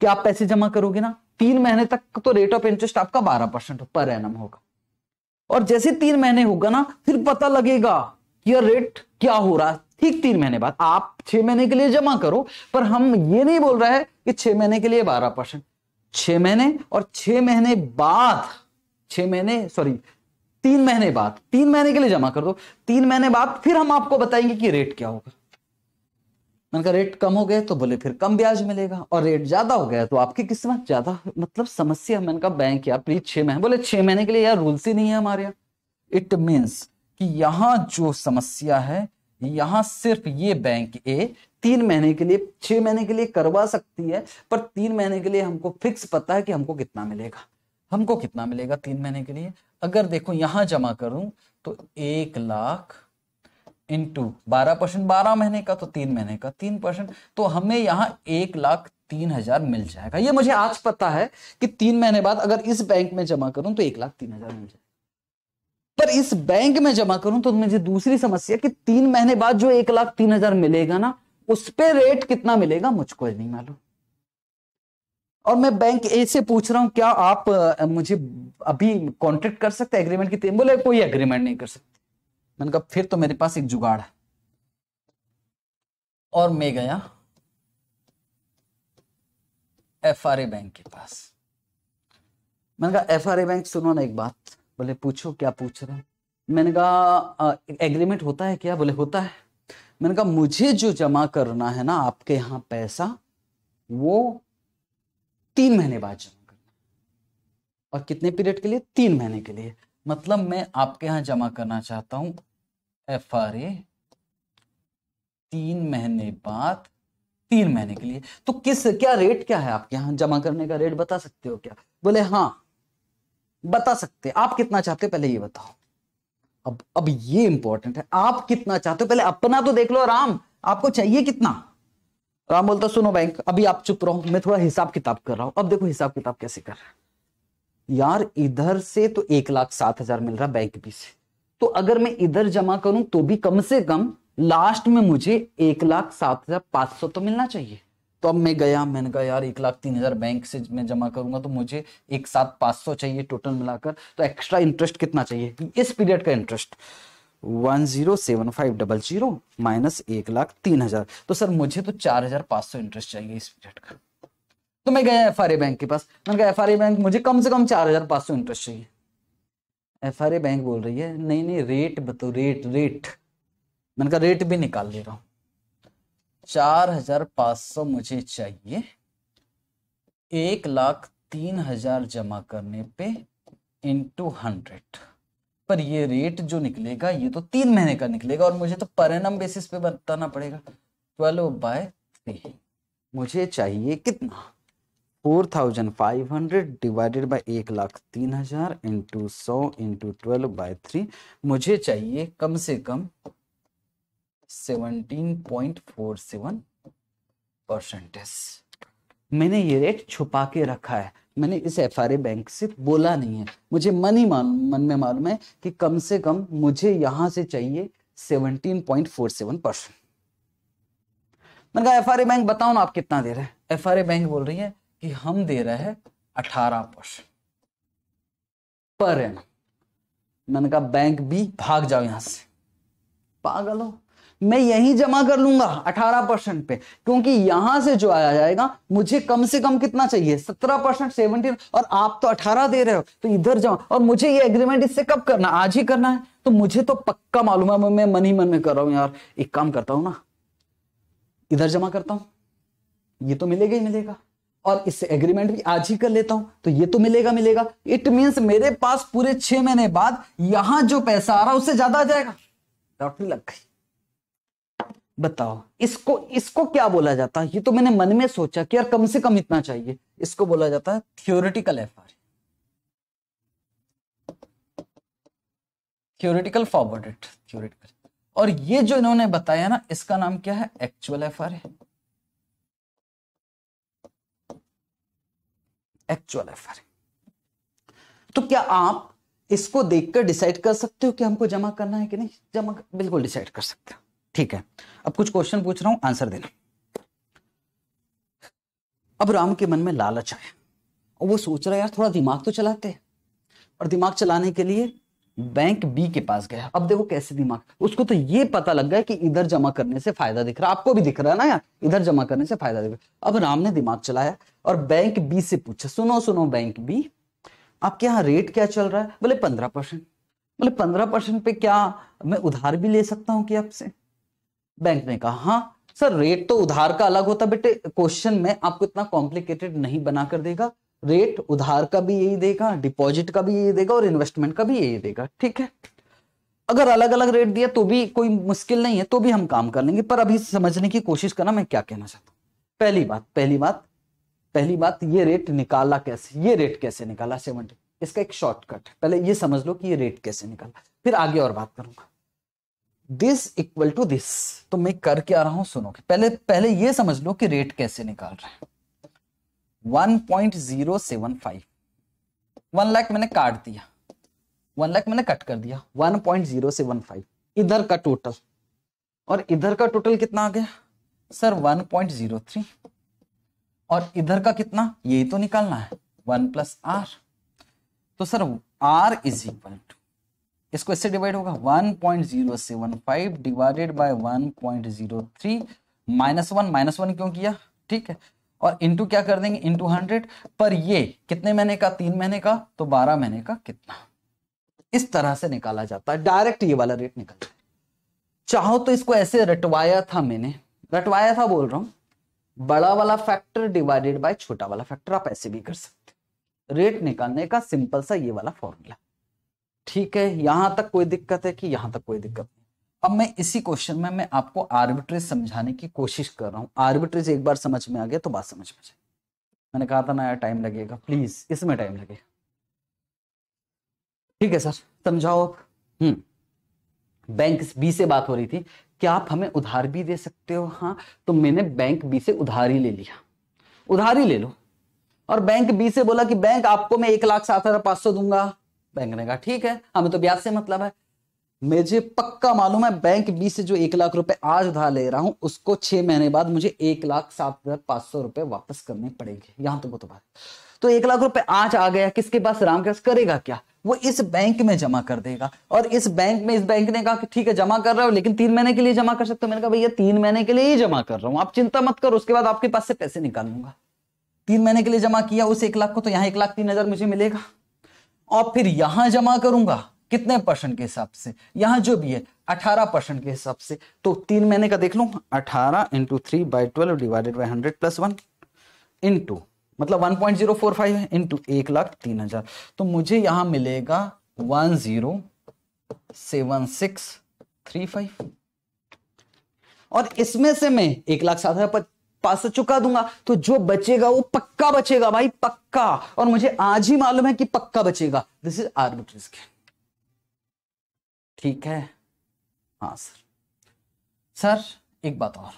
कि आप पैसे जमा करोगे ना तीन महीने तक तो रेट ऑफ इंटरेस्ट आपका बारह परसेंट पर एनम होगा और जैसे तीन महीने होगा ना फिर पता लगेगा कि यह रेट क्या हो रहा है ठीक तीन महीने बाद आप छह महीने के लिए जमा करो पर हम ये नहीं बोल रहे हैं कि छह महीने के लिए बारह परसेंट छह महीने और छह महीने बाद छह महीने सॉरी तीन महीने बाद तीन महीने के लिए जमा कर दो तीन महीने बाद फिर हम आपको बताएंगे कि रेट क्या होगा मैंने कहा रेट कम हो गए तो बोले फिर कम ब्याज मिलेगा और रेट ज्यादा हो गया तो आपकी किस्मत ज्यादा मतलब समस्या मैंने कहा बैंक यार प्लीज छह महीने बोले छह महीने के लिए यार रूल्स ही नहीं है हमारे यहाँ इट मीन्स कि यहां जो समस्या है यहां सिर्फ ये बैंक ए तीन महीने के लिए छह महीने के लिए करवा सकती है पर तीन महीने के लिए हमको फिक्स पता है कि हमको कितना मिलेगा हमको कितना मिलेगा तीन महीने के लिए अगर देखो यहां जमा करूं तो एक लाख इंटू बारह परसेंट बारह महीने का तो तीन महीने का तीन परसेंट तो हमें यहां एक लाख तीन हजार मिल जाएगा ये मुझे आज पता है कि तीन महीने बाद अगर इस बैंक में जमा करूं तो एक लाख तीन हजार मिल जाएगा पर इस बैंक में जमा करूं तो मुझे दूसरी समस्या कि तीन महीने बाद जो एक लाख तीन हजार मिलेगा ना उस पर रेट कितना मिलेगा मुझको नहीं मालूम और मैं बैंक ए से पूछ रहा हूं क्या आप मुझे अभी कॉन्ट्रैक्ट कर सकते एग्रीमेंट की तीन बोले कोई एग्रीमेंट नहीं कर सकते मैंने कहा फिर तो मेरे पास एक जुगाड़ है और मैं गया एफआरए बैंक के पास मैंने कहा एफआरए बैंक सुनो ना एक बात बोले पूछो क्या पूछ रहे मैंने कहा एग्रीमेंट होता है क्या बोले होता है मैंने कहा मुझे जो जमा करना है ना आपके यहाँ पैसा वो तीन महीने बाद जमा करना और कितने पीरियड के लिए तीन महीने के लिए मतलब मैं आपके यहाँ जमा करना चाहता हूं एफ आर ए तीन महीने बाद तीन महीने के लिए तो किस क्या रेट क्या है आपके यहाँ जमा करने का रेट बता सकते हो क्या बोले हाँ बता सकते आप कितना चाहते पहले ये बताओ अब अब ये इंपॉर्टेंट है आप कितना चाहते हो पहले अपना तो देख लो राम आपको चाहिए कितना राम बोलता सुनो बैंक अभी आप चुप रहो मैं थोड़ा हिसाब किताब कर रहा हूं अब देखो हिसाब किताब कैसे कर रहा है यार इधर से तो एक लाख सात हजार मिल रहा बैंक भी से तो अगर मैं इधर जमा करूं तो भी कम से कम लास्ट में मुझे एक लाख सात हजार पांच सौ तो मिलना चाहिए तो अब मैं गया मैंने कहा यार एक लाख तीन हज़ार बैंक से मैं जमा करूंगा तो मुझे एक साथ पाँच सौ चाहिए टोटल मिलाकर तो एक्स्ट्रा इंटरेस्ट कितना चाहिए इस पीरियड का interest one zero seven five double zero minus एक लाख तीन हज़ार तो सर मुझे तो चार हज़ार पाँच सौ इंटरेस्ट चाहिए इस पीरियड का तो मैं गया एफ बैंक के पास मैंने कहा एफ बैंक मुझे कम से कम चार हज़ार पाँच सौ इंटरेस्ट चाहिए एफ बैंक बोल रही है नहीं नहीं रेट बताओ रेट रेट मैंने कहा रेट भी निकाल ले रहा हूँ चार हजार पाँच सौ मुझे चाहिए एक लाख तीन हजार जमा करने पे इनटू हंड्रेड पर ये रेट जो निकलेगा ये तो तीन महीने का निकलेगा और मुझे तो परिणाम बेसिस पे बताना पड़ेगा ट्वेल्व बाय थ्री मुझे चाहिए कितना four thousand five hundred divided by एक लाख तीन हजार इंटू सौ इंटू ट्वेल्व बाई थ्री मुझे चाहिए कम से कम 17.47 परसेंटेज मैंने ये रेट छुपा के रखा है मैंने इस एफ बैंक से बोला नहीं है मुझे मन ही मान मन में मालूम है कि कम से कम मुझे यहां से चाहिए 17.47 परसेंट मैंने कहा एफ बैंक बताओ ना आप कितना दे रहे हैं एफ बैंक बोल रही है कि हम दे रहे हैं अठारह परसेंट पर मैंने कहा बैंक भी भाग जाओ यहां से पागल हो मैं यही जमा कर लूंगा अठारह परसेंट पे क्योंकि यहां से जो आया जाएगा मुझे कम से कम कितना चाहिए सत्रह परसेंट सेवनटीन और आप तो अठारह दे रहे हो तो इधर जमा और मुझे ये एग्रीमेंट इससे कब करना आज ही करना है तो मुझे तो पक्का मालूम है मैं मन ही मन में कर रहा हूं यार एक काम करता हूं ना इधर जमा करता हूं ये तो मिलेगा ही मिलेगा और इससे एग्रीमेंट भी आज ही कर लेता हूं तो ये तो मिलेगा मिलेगा इट मींस मेरे पास पूरे छह महीने बाद यहां जो पैसा आ रहा है उससे ज्यादा आ जाएगा लॉटरी लग गई बताओ इसको इसको क्या बोला जाता है ये तो मैंने मन में सोचा कि यार कम से कम इतना चाहिए इसको बोला जाता है theoretical F R theoretical forwarded theoretical और ये जो इन्होंने बताया ना इसका नाम क्या है एक्चुअल एफ आर है एक्चुअल एफ आर तो क्या आप इसको देखकर डिसाइड कर सकते हो कि हमको जमा करना है कि नहीं जमा बिल्कुल डिसाइड कर सकते हो ठीक है अब कुछ क्वेश्चन पूछ रहा हूं आंसर देना अब राम के मन में लालच आया और वो सोच रहा है यार थोड़ा दिमाग तो चलाते और दिमाग चलाने के लिए बैंक बी के पास गया अब देखो कैसे दिमाग उसको तो ये पता लग गया कि इधर जमा करने से फायदा दिख रहा आपको भी दिख रहा है ना यार इधर जमा करने से फायदा दिख रहा अब राम ने दिमाग चलाया और बैंक बी से पूछा सुनो सुनो बैंक बी आपके यहाँ रेट क्या चल रहा है बोले पंद्रह परसेंट बोले पंद्रह परसेंट पे क्या मैं उधार भी ले सकता हूँ कि आपसे बैंक ने कहा हाँ सर रेट तो उधार का अलग होता बेटे क्वेश्चन में आपको इतना कॉम्प्लिकेटेड नहीं बनाकर देगा रेट उधार का भी यही देगा डिपॉजिट का भी यही देगा और इन्वेस्टमेंट का भी यही देगा ठीक है अगर अलग अलग रेट दिया तो भी कोई मुश्किल नहीं है तो भी हम काम कर लेंगे पर अभी समझने की कोशिश करना मैं क्या कहना चाहता हूं पहली बात पहली बात पहली बात ये रेट निकाला कैसे ये रेट कैसे निकाला सेवनटी इसका एक शॉर्टकट पहले ये समझ लो कि ये रेट कैसे निकाला फिर आगे और बात करूंगा दिस इक्वल टू दिस तो मैं कर क्या रहा हूं सुनो पहले पहले ये समझ लो कि रेट कैसे निकाल रहे हैं 1.075 वन लाख मैंने काट दिया वन लाख मैंने कट कर दिया one point zero seven five इधर का टोटल और इधर का टोटल कितना आ गया sir one point zero three और इधर का कितना यही तो निकालना है वन प्लस आर तो sir R is equal to इसको इससे डिवाइड होगा 1.0715 divided by 1.03 minus one minus one क्यों किया ठीक है और इंटू क्या कर देंगे इनटू हंड्रेड पर ये कितने महीने का तीन महीने का तो बारह महीने का कितना इस तरह से निकाला जाता है डायरेक्ट ये वाला रेट निकलता है चाहो तो इसको ऐसे रटवाया था मैंने रटवाया था बोल रहा हूं बड़ा वाला फैक्टर डिवाइडेड बाय छोटा वाला फैक्टर आप ऐसे भी कर सकते रेट निकालने का सिंपल सा ये वाला फॉर्मूला ठीक है यहां तक कोई दिक्कत है कि यहां तक कोई दिक्कत नहीं अब मैं इसी क्वेश्चन में मैं आपको आर्बिट्रेज समझाने की कोशिश कर रहा हूं आर्बिट्रेज एक बार समझ में आ गया तो बात समझ में जाए मैंने कहा था ना यार टाइम लगेगा प्लीज इसमें टाइम लगेगा ठीक है सर समझाओ हम्म बैंक बी से बात हो रही थी क्या आप हमें उधार भी दे सकते हो हाँ तो मैंने बैंक बी से उधार ही ले लिया उधार ही ले लो और बैंक बी से बोला कि बैंक आपको मैं एक लाख सात हजार पांच सौ दूंगा बैंक ने कहा ठीक है हमें तो ब्याज से मतलब है मुझे पक्का मालूम है बैंक बी से जो एक लाख रुपए आज उधार ले रहा हूं उसको छह महीने बाद मुझे एक लाख सात हजार पांच सौ रुपए वापस करने पड़ेंगे यहां तो वो तो बात तो एक लाख रुपए आज आ गया किसके पास राम रामकृष्ण करेगा क्या वो इस बैंक में जमा कर देगा और इस बैंक में इस बैंक ने कहा कि ठीक है जमा कर रहा हूं लेकिन तीन महीने के लिए जमा कर सकते हो मैंने कहा भैया तीन महीने के लिए ही जमा कर रहा हूं आप चिंता मत करो उसके बाद आपके पास से पैसे निकालूंगा तीन महीने के लिए जमा किया उस एक लाख को तो यहां एक लाख तीन हजार मुझे मिलेगा और फिर यहां जमा करूंगा कितने परसेंट के हिसाब से यहां जो भी है अठारह परसेंट के हिसाब से तो तीन महीने का देख लो अठारह into three by twelve divided by hundred plus one into मतलब one point zero four five है इंटू एक लाख तीन हजार तो मुझे यहां मिलेगा one zero seven six three five और इसमें से मैं एक लाख सात हजार पास चुका दूंगा तो जो बचेगा वो पक्का बचेगा भाई पक्का और मुझे आज ही मालूम है कि पक्का बचेगा दिस इज आर्बिट्री स्कैम ठीक है हाँ सर सर एक बात और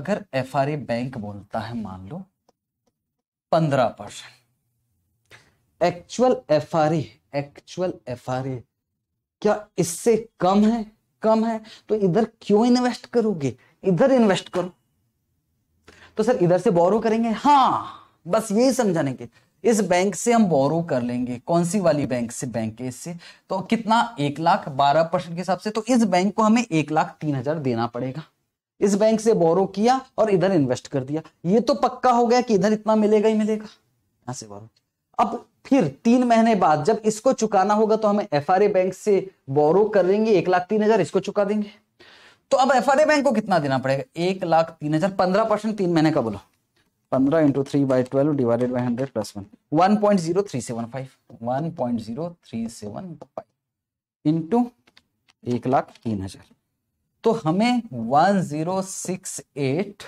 अगर एफ बैंक बोलता है मान लो पंद्रह percent actual F R actual F R क्या इससे कम है कम है तो इधर क्यों इन्वेस्ट करोगे इधर इन्वेस्ट करो तो सर इधर से बोरो करेंगे हाँ बस यही समझाने के इस बैंक से हम बोरो कर लेंगे कौन सी वाली बैंक से बैंक के इससे तो कितना एक लाख बारह परसेंट के हिसाब से तो इस बैंक को हमें एक लाख तीन हजार देना पड़ेगा इस बैंक से बोरो किया और इधर इन्वेस्ट कर दिया ये तो पक्का हो गया कि इधर इतना मिलेगा ही मिलेगा यहां से बोरो अब फिर तीन महीने बाद जब इसको चुकाना होगा तो हमें एफ बैंक से बोरो करेंगे एक लाख तीन हजार इसको चुका देंगे तो अब एफ बैंक को कितना देना पड़ेगा एक लाख तीन हजार पंद्रह परसेंट तीन महीने का बोला पंद्रह into three by twelve divided by hundred plus one one point zero three seven five one point zero three seven five into एक लाख तीन हजार तो हमें one zero six eight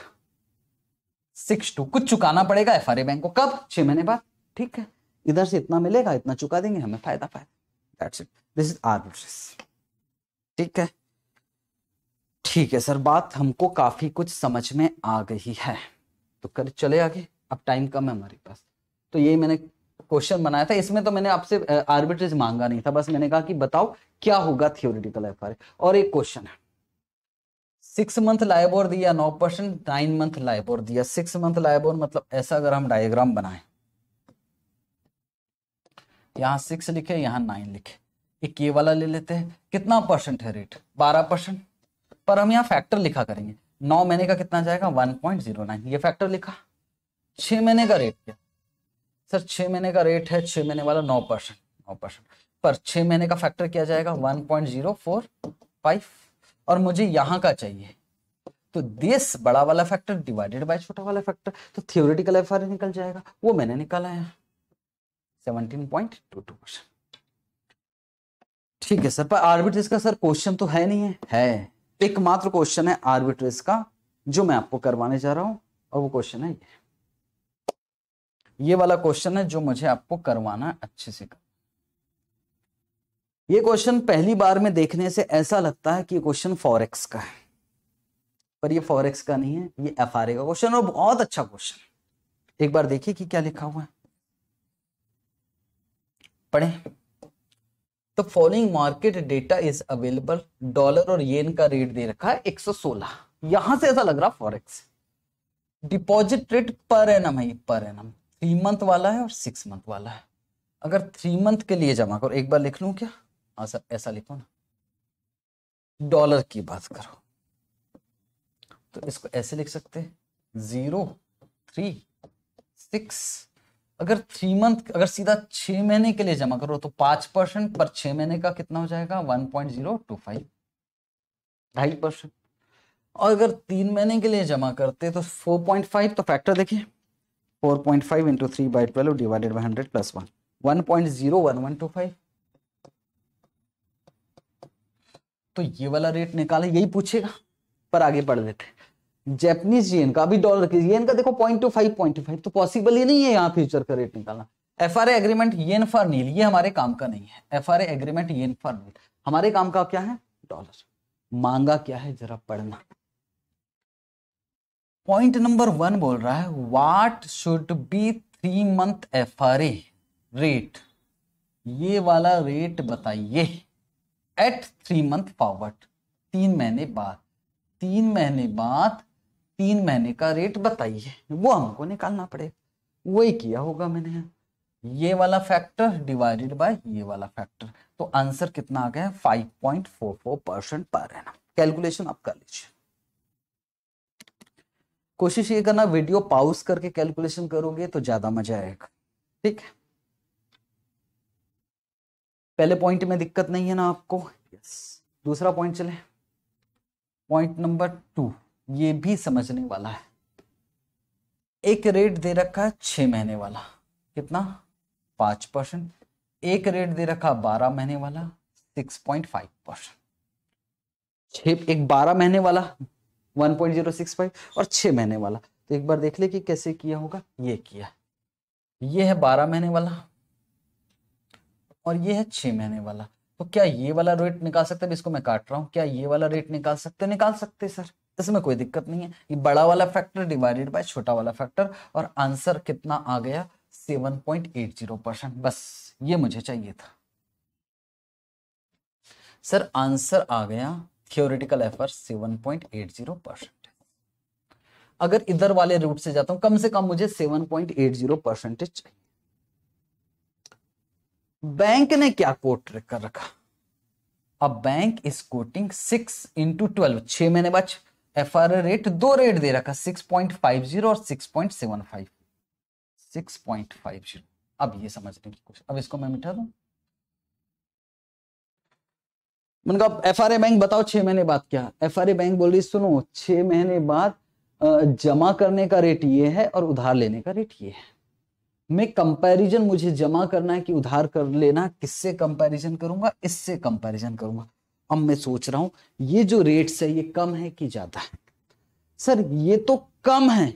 six two कुछ चुकाना पड़ेगा एफ बैंक को कब छह महीने बाद ठीक है इधर से इतना मिलेगा इतना चुका देंगे हमें फायदा फायदा that's it this is our process ठीक है ठीक है सर बात हमको काफी कुछ समझ में आ गई है तो कर चले आगे अब टाइम कम है हमारे पास तो ये मैंने क्वेश्चन बनाया था इसमें तो मैंने आपसे आर्बिट्रेज मांगा नहीं था बस मैंने कहा कि बताओ क्या होगा थियोरिटिकल एफ और एक क्वेश्चन है सिक्स मंथ लाइबोर दिया नौ परसेंट नाइन मंथ लाइबोर दिया सिक्स मंथ लाइबोर मतलब ऐसा अगर हम डायग्राम बनाए यहां सिक्स लिखे यहां नाइन लिखे एक ये वाला ले लेते हैं कितना परसेंट है रेट बारह परसेंट पर हम यहाँ फैक्टर लिखा करेंगे नौ महीने का कितना जाएगा वन पॉइंट जीरो नाइन ये फैक्टर लिखा छह महीने का रेट क्या सर छह महीने का रेट है छह महीने वाला नौ परसेंट नौ परसेंट पर छह महीने का फैक्टर किया जाएगा one point zero four five और मुझे यहाँ का चाहिए तो दिस बड़ा वाला फैक्टर डिवाइडेड बाय छोटा वाला फैक्टर तो थियोरिटिकल एफ e निकल जाएगा वो मैंने निकाला है seventeen point two two percent ठीक है सर पर आर्बिट्रेज का सर क्वेश्चन तो है नहीं है है एकमात्र क्वेश्चन है आर्बिट्रेज का जो मैं आपको करवाने जा रहा हूं और वो क्वेश्चन है ये ये वाला क्वेश्चन है जो मुझे आपको करवाना अच्छे से कर ये क्वेश्चन पहली बार में देखने से ऐसा लगता है कि ये क्वेश्चन फॉरेक्स का है पर ये फॉरेक्स का नहीं है ये एफ का क्वेश्चन और बहुत अच्छा क्वेश्चन एक बार देखिए कि क्या लिखा हुआ है पढ़े the following market data is available dollar और येन का रेट दे रखा है 116 यहां से ऐसा लग रहा forex deposit rate per annum है पर एनम थ्री मंथ वाला है और सिक्स मंथ वाला है अगर थ्री मंथ के लिए जमा करो एक बार लिख लू क्या हाँ सर ऐसा लिखो ना डॉलर की बात करो तो इसको ऐसे लिख सकते हैं जीरो थ्री सिक्स अगर थ्री मंथ अगर सीधा छह महीने के लिए जमा करो तो पांच परसेंट पर छह महीने का कितना हो जाएगा one point zero two five ढाई परसेंट और अगर तीन महीने के लिए जमा करते तो फोर पॉइंट फाइव तो फैक्टर देखिए four point five into three by twelve divided by hundred plus one one point zero one one two five तो ये वाला रेट निकाले यही पूछेगा पर आगे बढ़ लेते जैपनीज येन का अभी डॉलर की येन का देखो point two five point five तो पॉसिबल ही नहीं है यहाँ फ्यूचर का रेट निकालना F R agreement yen for nil ये हमारे काम का नहीं है F R agreement yen for nil हमारे काम का क्या है डॉलर मांगा क्या है जरा पढ़ना पॉइंट नंबर वन बोल रहा है what should be three month F R A rate ये वाला रेट बताइए एट थ्री मंथ फॉरवर्ड तीन महीने बाद तीन महीने बाद तीन महीने का रेट बताइए वो हमको निकालना पड़ेगा वही किया होगा मैंने ये वाला फैक्टर डिवाइडेड बाय ये वाला फैक्टर तो आंसर कितना आ गया five point four four percent पर है ना कैलकुलेशन आप कर लीजिए कोशिश ये करना वीडियो पाउज करके कैलकुलेशन करोगे तो ज्यादा मजा आएगा ठीक है पहले पॉइंट में दिक्कत नहीं है ना आपको यस दूसरा पॉइंट चले पॉइंट नंबर टू ये भी समझने वाला है एक रेट दे रखा है छह महीने वाला कितना पांच परसेंट एक रेट दे रखा बारह महीने वाला सिक्स पॉइंट फाइव परसेंट छ एक बारह महीने वाला one point zero six five और छह महीने वाला तो एक बार देख ले कि कैसे किया होगा ये किया ये है बारह महीने वाला और ये है छह महीने वाला तो क्या ये वाला रेट निकाल सकते हैं इसको मैं काट रहा हूं क्या ये वाला रेट निकाल सकते निकाल सकते सर इसमें कोई दिक्कत नहीं है ये बड़ा वाला फैक्टर डिवाइडेड बाय छोटा वाला फैक्टर और आंसर कितना आ गया 7.80 परसेंट बस ये मुझे चाहिए था सर आंसर आ गया थियोरिटिकल एफर 7.80 परसेंट अगर इधर वाले रूट से जाता हूं कम से कम मुझे 7.80 परसेंटेज चाहिए बैंक ने क्या कोट कर रखा अब bank is quoting six into twelve छह महीने बाद एफ आर रेट दो रेट दे रखा सिक्स पॉइंट फाइव जीरो और six point seven five six point five zero अब ये समझने की कोशिश अब इसको मैं मिटा दू मैंने कहा एफ आर ए बैंक बताओ छह महीने बाद क्या एफ आर ए बैंक बोल रही सुनो छह महीने बाद जमा करने का रेट ये है और उधार लेने का रेट ये है मैं कंपैरिजन मुझे जमा करना है कि उधार कर लेना किससे कंपैरिजन करूंगा इससे कंपैरिजन करूंगा अब मैं सोच रहा हूं ये जो रेट्स है ये कम है कि ज्यादा है सर ये तो कम है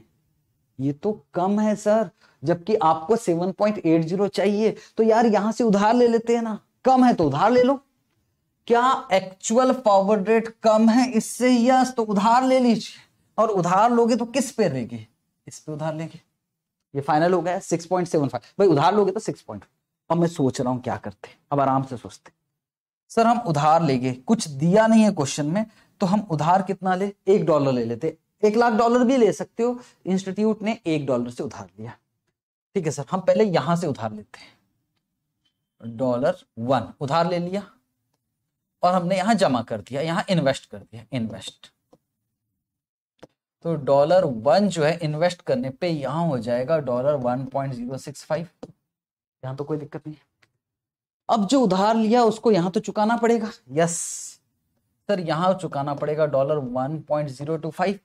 ये तो कम है सर जबकि आपको 7.80 चाहिए तो यार यहां से उधार ले लेते हैं ना कम है तो उधार ले लो क्या एक्चुअल फॉरवर्ड रेट कम है इससे यस तो उधार ले लीजिए और उधार लोगे तो किस पे लेंगे इस पे उधार लेंगे ये फाइनल हो गया सिक्स पॉइंट सेवन फाइव भाई उधार लोगे तो सिक्स पॉइंट अब मैं सोच रहा हूँ क्या करते अब आराम से सोचते सर हम उधार लेंगे कुछ दिया नहीं है क्वेश्चन में तो हम उधार कितना ले एक डॉलर ले लेते एक लाख डॉलर भी ले सकते हो इंस्टीट्यूट ने एक डॉलर से उधार लिया ठीक है सर हम पहले यहां से उधार लेते हैं डॉलर वन उधार ले लिया और हमने यहां जमा कर दिया यहां इन्वेस्ट कर दिया इन्वेस्ट तो डॉलर वन जो है इन्वेस्ट करने पे यहां हो जाएगा dollar one point zero six five यहां तो कोई दिक्कत नहीं अब जो उधार लिया उसको यहां तो चुकाना पड़ेगा यस सर यहां चुकाना पड़ेगा dollar one point zero two five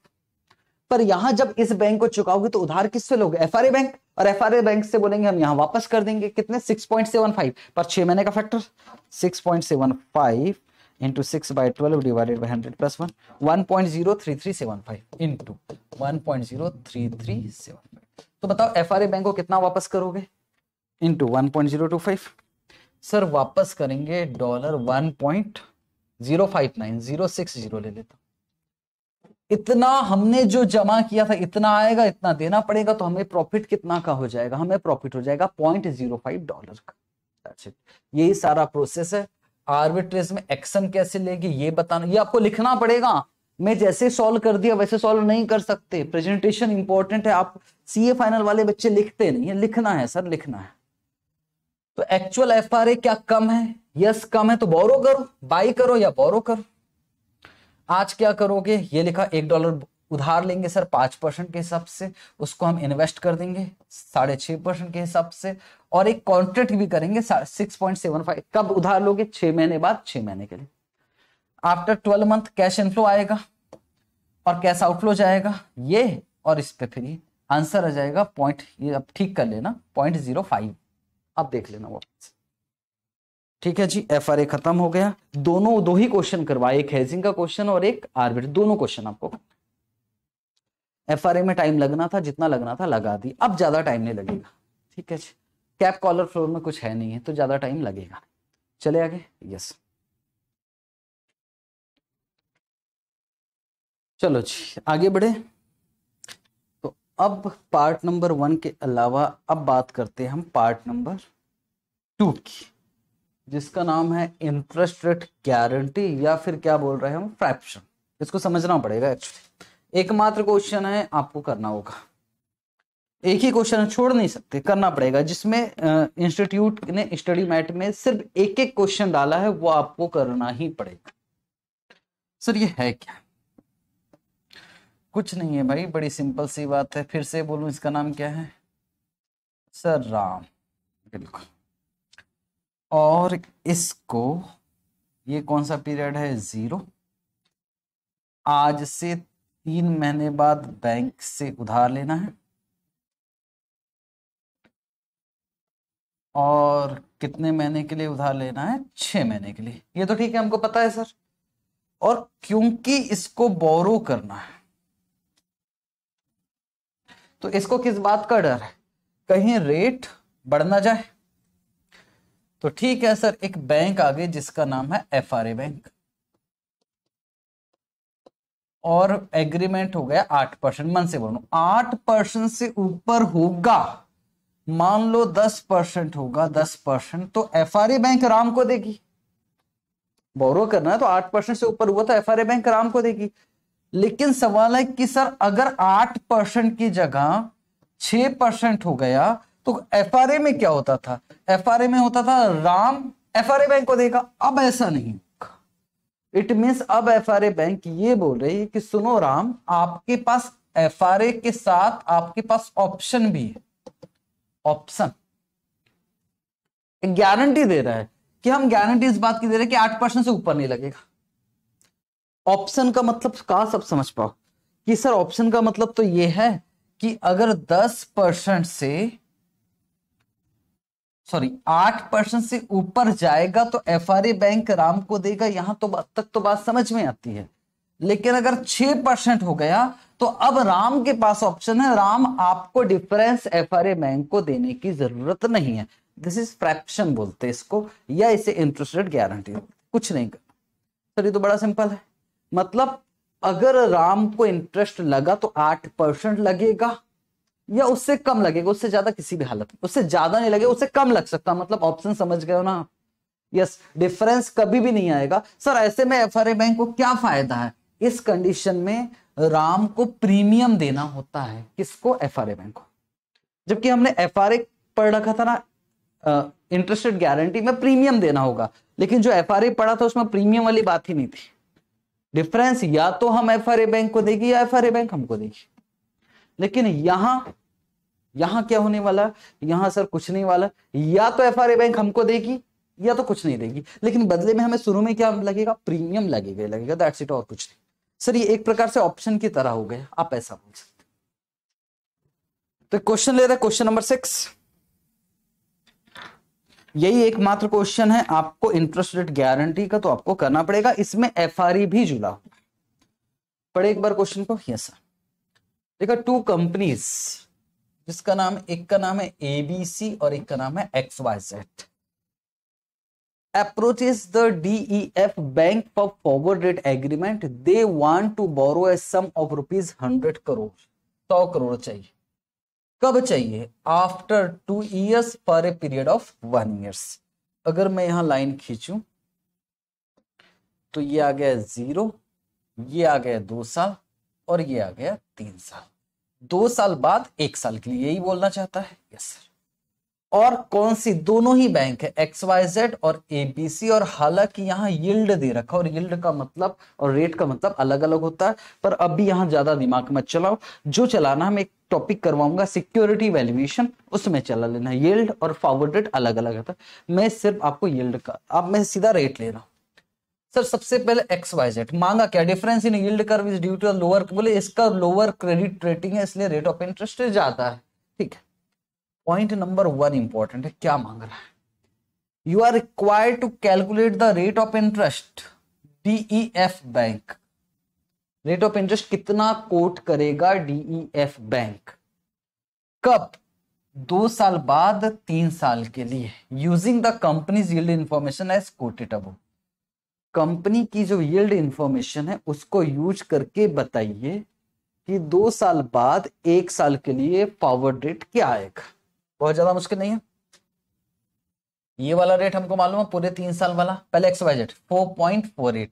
पर यहां जब इस बैंक को चुकाओगे तो उधार किससे लोगे एफ बैंक और एफ बैंक से बोलेंगे हम यहां वापस कर देंगे कितने 6.75 पर छह महीने का factor 6.75 point seven five into six by twelve divided by hundred plus one one point zero three three seven five into one point zero three three seven five तो बताओ एफ बैंक को कितना वापस करोगे into one point zero two five sir वापस करेंगे dollar one point zero five nine zero six zero ले लेता इतना हमने जो जमा किया था इतना आएगा इतना देना पड़ेगा तो हमें प्रॉफिट कितना का हो जाएगा हमें प्रॉफिट हो जाएगा पॉइंट जीरो फाइव डॉलर का यही सारा प्रोसेस है आर्बिट्रेज में एक्शन कैसे लेगी ये बताना ये आपको लिखना पड़ेगा मैं जैसे सॉल्व कर दिया वैसे सॉल्व नहीं कर सकते प्रेजेंटेशन इंपॉर्टेंट है आप सीए फाइनल वाले बच्चे लिखते नहीं है लिखना है सर लिखना है तो एक्चुअल एफ आर ए क्या कम है यस yes, कम है तो बोरो करो बाई करो या बोरो करो आज क्या करोगे ये लिखा एक डॉलर उधार लेंगे सर पांच परसेंट के हिसाब से उसको हम इन्वेस्ट कर देंगे साढ़े छह परसेंट के हिसाब से और एक कॉन्ट्रैक्ट भी करेंगे सिक्स पॉइंट सेवन फाइव कब उधार लोगे छह महीने बाद छह महीने के लिए after twelve month cash inflow आएगा और कैश आउटफ्लो जाएगा ये और इस पे फिर आंसर आ जाएगा पॉइंट ये अब ठीक कर लेना पॉइंट जीरो फाइव आप देख लेना वापस ठीक है जी एफ खत्म हो गया दोनों दो ही क्वेश्चन करवाए एक हेजिंग का क्वेश्चन और एक आर्बिट दोनों क्वेश्चन आपको एफ में टाइम लगना था जितना लगना था लगा दी अब ज्यादा टाइम नहीं लगेगा ठीक है जी कैप कॉलर फ्लोर में कुछ है नहीं है तो ज्यादा टाइम लगेगा चले आगे यस चलो जी आगे बढ़े अब पार्ट नंबर वन के अलावा अब बात करते हैं हम पार्ट नंबर टू की जिसका नाम है इंटरेस्ट रेट गारंटी या फिर क्या बोल रहे हैं हम फ्रैक्शन इसको समझना पड़ेगा एक्चुअली एकमात्र क्वेश्चन है आपको करना होगा एक ही क्वेश्चन छोड़ नहीं सकते करना पड़ेगा जिसमें इंस्टीट्यूट ने स्टडी मैट में सिर्फ एक एक क्वेश्चन डाला है वो आपको करना ही पड़ेगा सर ये है क्या कुछ नहीं है भाई बड़ी सिंपल सी बात है फिर से बोलूं इसका नाम क्या है सर राम बिल्कुल और इसको ये कौन सा पीरियड है जीरो आज से तीन महीने बाद बैंक से उधार लेना है और कितने महीने के लिए उधार लेना है छह महीने के लिए ये तो ठीक है हमको पता है सर और क्योंकि इसको बोरो करना है तो इसको किस बात का डर है कहीं रेट बढ़ ना जाए तो ठीक है सर एक बैंक आ गई जिसका नाम है एफ बैंक और एग्रीमेंट हो गया आठ परसेंट मन से बोलो आठ परसेंट से ऊपर होगा मान लो दस परसेंट होगा दस परसेंट तो एफ बैंक राम को देगी बोरो करना है तो आठ परसेंट से ऊपर हुआ तो एफ बैंक राम को देगी लेकिन सवाल है कि सर अगर आठ परसेंट की जगह छह परसेंट हो गया तो एफ में क्या होता था एफ में होता था राम एफ बैंक को देगा अब ऐसा नहीं इट मीन अब एफ बैंक ये बोल रही है कि सुनो राम आपके पास एफ के साथ आपके पास ऑप्शन भी है ऑप्शन गारंटी दे रहा है कि हम गारंटी इस बात की दे रहे हैं कि आठ परसेंट से ऊपर नहीं लगेगा ऑप्शन का मतलब कहा सब समझ पाओ कि सर ऑप्शन का मतलब तो ये है कि अगर 10 परसेंट से सॉरी आठ परसेंट से ऊपर जाएगा तो एफ बैंक राम को देगा यहां तो तक तो बात समझ में आती है लेकिन अगर छह परसेंट हो गया तो अब राम के पास ऑप्शन है राम आपको डिफरेंस एफ बैंक को देने की जरूरत नहीं है दिस इज फ्रैक्शन बोलते हैं इसको या इसे इंटरेस्टेड गारंटी कुछ नहीं कर सर ये तो बड़ा सिंपल है मतलब अगर राम को इंटरेस्ट लगा तो आठ परसेंट लगेगा या उससे कम लगेगा उससे ज्यादा किसी भी हालत में उससे ज्यादा नहीं लगेगा उससे कम लग सकता मतलब ऑप्शन समझ गए हो ना आप यस डिफरेंस कभी भी नहीं आएगा सर ऐसे में एफ बैंक को क्या फायदा है इस कंडीशन में राम को प्रीमियम देना होता है किसको एफ बैंक को जबकि हमने एफ पढ़ रखा था ना इंटरेस्टेड गारंटी में प्रीमियम देना होगा लेकिन जो एफ पढ़ा था उसमें प्रीमियम वाली बात ही नहीं थी डिफरेंस या तो हम एफ बैंक को देगी या एफ बैंक हमको देगी लेकिन यहां यहां क्या होने वाला यहां सर कुछ नहीं वाला या तो एफ बैंक हमको देगी या तो कुछ नहीं देगी लेकिन बदले में हमें शुरू में क्या लगेगा प्रीमियम लगेगा लगेगा दैट्स इट और कुछ नहीं सर ये एक प्रकार से ऑप्शन की तरह हो गया आप ऐसा बोल सकते तो क्वेश्चन ले रहे क्वेश्चन नंबर सिक्स यही एकमात्र क्वेश्चन है आपको इंटरेस्ट रेट गारंटी का तो आपको करना पड़ेगा इसमें एफ e भी जुड़ा हुआ पढ़े एक बार क्वेश्चन को यस सर देखा टू कंपनीज जिसका नाम एक का नाम है एबीसी और एक का नाम है X Y Z the the DEF bank for forward rate agreement. They want to borrow a sum of rupees hundred crore सौ करोड़ चाहिए कब चाहिए after two years for a period of one years अगर मैं यहां लाइन खींचू तो ये आ गया जीरो ये आ गया दो साल और ये आ गया तीन साल दो साल बाद एक साल के लिए यही बोलना चाहता है यस सर और कौन सी दोनों ही बैंक है एक्स वाई जेड और एबीसी और हालांकि यहां यील्ड दे रखा और यील्ड का मतलब और रेट का मतलब अलग अलग होता है पर अभी यहां ज्यादा दिमाग मत चलाओ जो चलाना हम एक टॉपिक करवाऊंगा सिक्योरिटी वैल्यूएशन उसमें चला लेना येल्ड और फॉरवर्ड रेट अलग अलग है तो मैं सिर्फ आपको येल्ड का आप मैं सीधा रेट ले रहा हूँ सर सबसे पहले एक्स वाई जेड मांगा क्या difference in yield curve is due to lower बोले इसका लोअर क्रेडिट रेटिंग है इसलिए रेट ऑफ इंटरेस्ट ज्यादा है ठीक है पॉइंट नंबर वन इंपॉर्टेंट है क्या मांग रहा है you are required to calculate the rate of interest D E F bank rate of interest कितना कोट करेगा डीईएफ बैंक e कब दो साल बाद तीन साल के लिए using the companies yield information as quoted अब कंपनी की जो यील्ड इंफॉर्मेशन है उसको यूज करके बताइए कि दो साल बाद एक साल के लिए फॉरवर्ड रेट क्या आएगा बहुत ज्यादा मुश्किल नहीं है ये वाला रेट हमको मालूम है पूरे तीन साल वाला पहले X Y four point four eight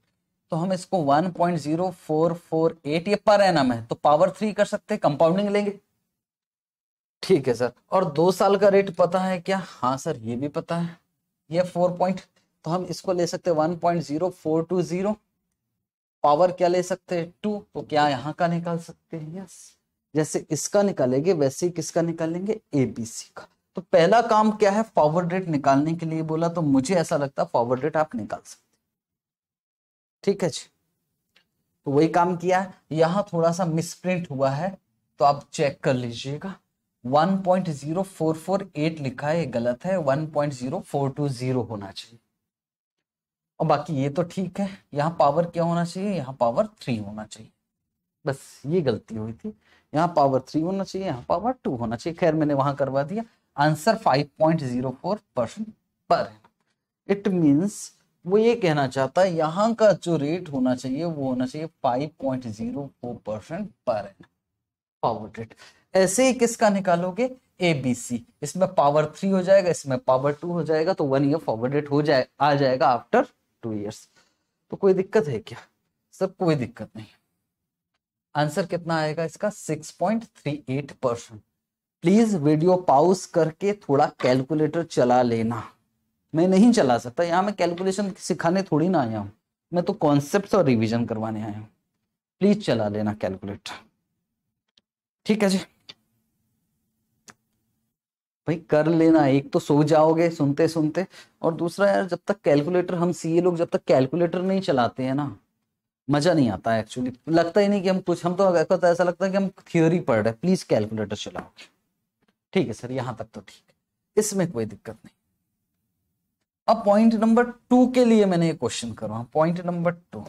तो हम इसको 1.0448 ये पर एन है तो पावर थ्री कर सकते हैं कंपाउंडिंग लेंगे ठीक है सर और दो साल का रेट पता है क्या हाँ सर ये भी पता है ये फोर पॉइंट तो हम इसको ले सकते हैं one point zero four two zero power क्या ले सकते हैं टू तो क्या यहाँ का निकाल सकते हैं यस जैसे इसका निकालेंगे वैसे ही किसका निकालेंगे एबीसी का तो पहला काम क्या है फॉरवर्ड रेट निकालने के लिए बोला तो मुझे ऐसा लगता है फॉरवर्ड रेट आप निकाल सकते ठीक है जी तो वही काम किया है यहाँ थोड़ा सा मिसप्रिंट हुआ है तो आप चेक कर लीजिएगा 1.0448 लिखा है ये गलत है 1.0420 होना चाहिए और बाकी ये तो ठीक है यहाँ पावर क्या होना चाहिए यहाँ पावर थ्री होना चाहिए बस ये गलती हुई थी यहाँ पावर थ्री होना चाहिए यहाँ पावर टू होना चाहिए खैर मैंने वहां करवा दिया आंसर 5.04 परसेंट पर इट मीन्स वो ये कहना चाहता है यहाँ का जो रेट होना चाहिए वो होना चाहिए फोर परसेंट पर पावर रेट ऐसे ही किसका निकालोगे ए बी सी इसमें पावर थ्री हो जाएगा इसमें पावर टू हो जाएगा तो वन ईयर फॉरवर्ड रेट हो जाए आ जाएगा आफ्टर टू ईयर्स तो कोई दिक्कत है क्या सब कोई दिक्कत नहीं आंसर कितना आएगा इसका six point three eight percent please video pause करके थोड़ा कैलकुलेटर चला लेना मैं नहीं चला सकता यहाँ मैं कैलकुलेशन सिखाने थोड़ी ना आया हूँ मैं तो कॉन्सेप्ट और रिविजन करवाने आया हूँ प्लीज चला लेना कैलकुलेटर ठीक है जी भाई कर लेना एक तो सो जाओगे सुनते सुनते और दूसरा यार जब तक कैलकुलेटर हम सीए लोग जब तक कैलकुलेटर नहीं चलाते हैं ना मजा नहीं आता एक्चुअली लगता ही नहीं कि हम कुछ हम तो ऐसा लगता है कि हम थियोरी पढ़ रहे हैं प्लीज कैलकुलेटर चलाओगे ठीक है सर यहाँ तक तो ठीक है इसमें कोई दिक्कत नहीं अब पॉइंट नंबर टू के लिए मैंने ये क्वेश्चन करो पॉइंट नंबर टू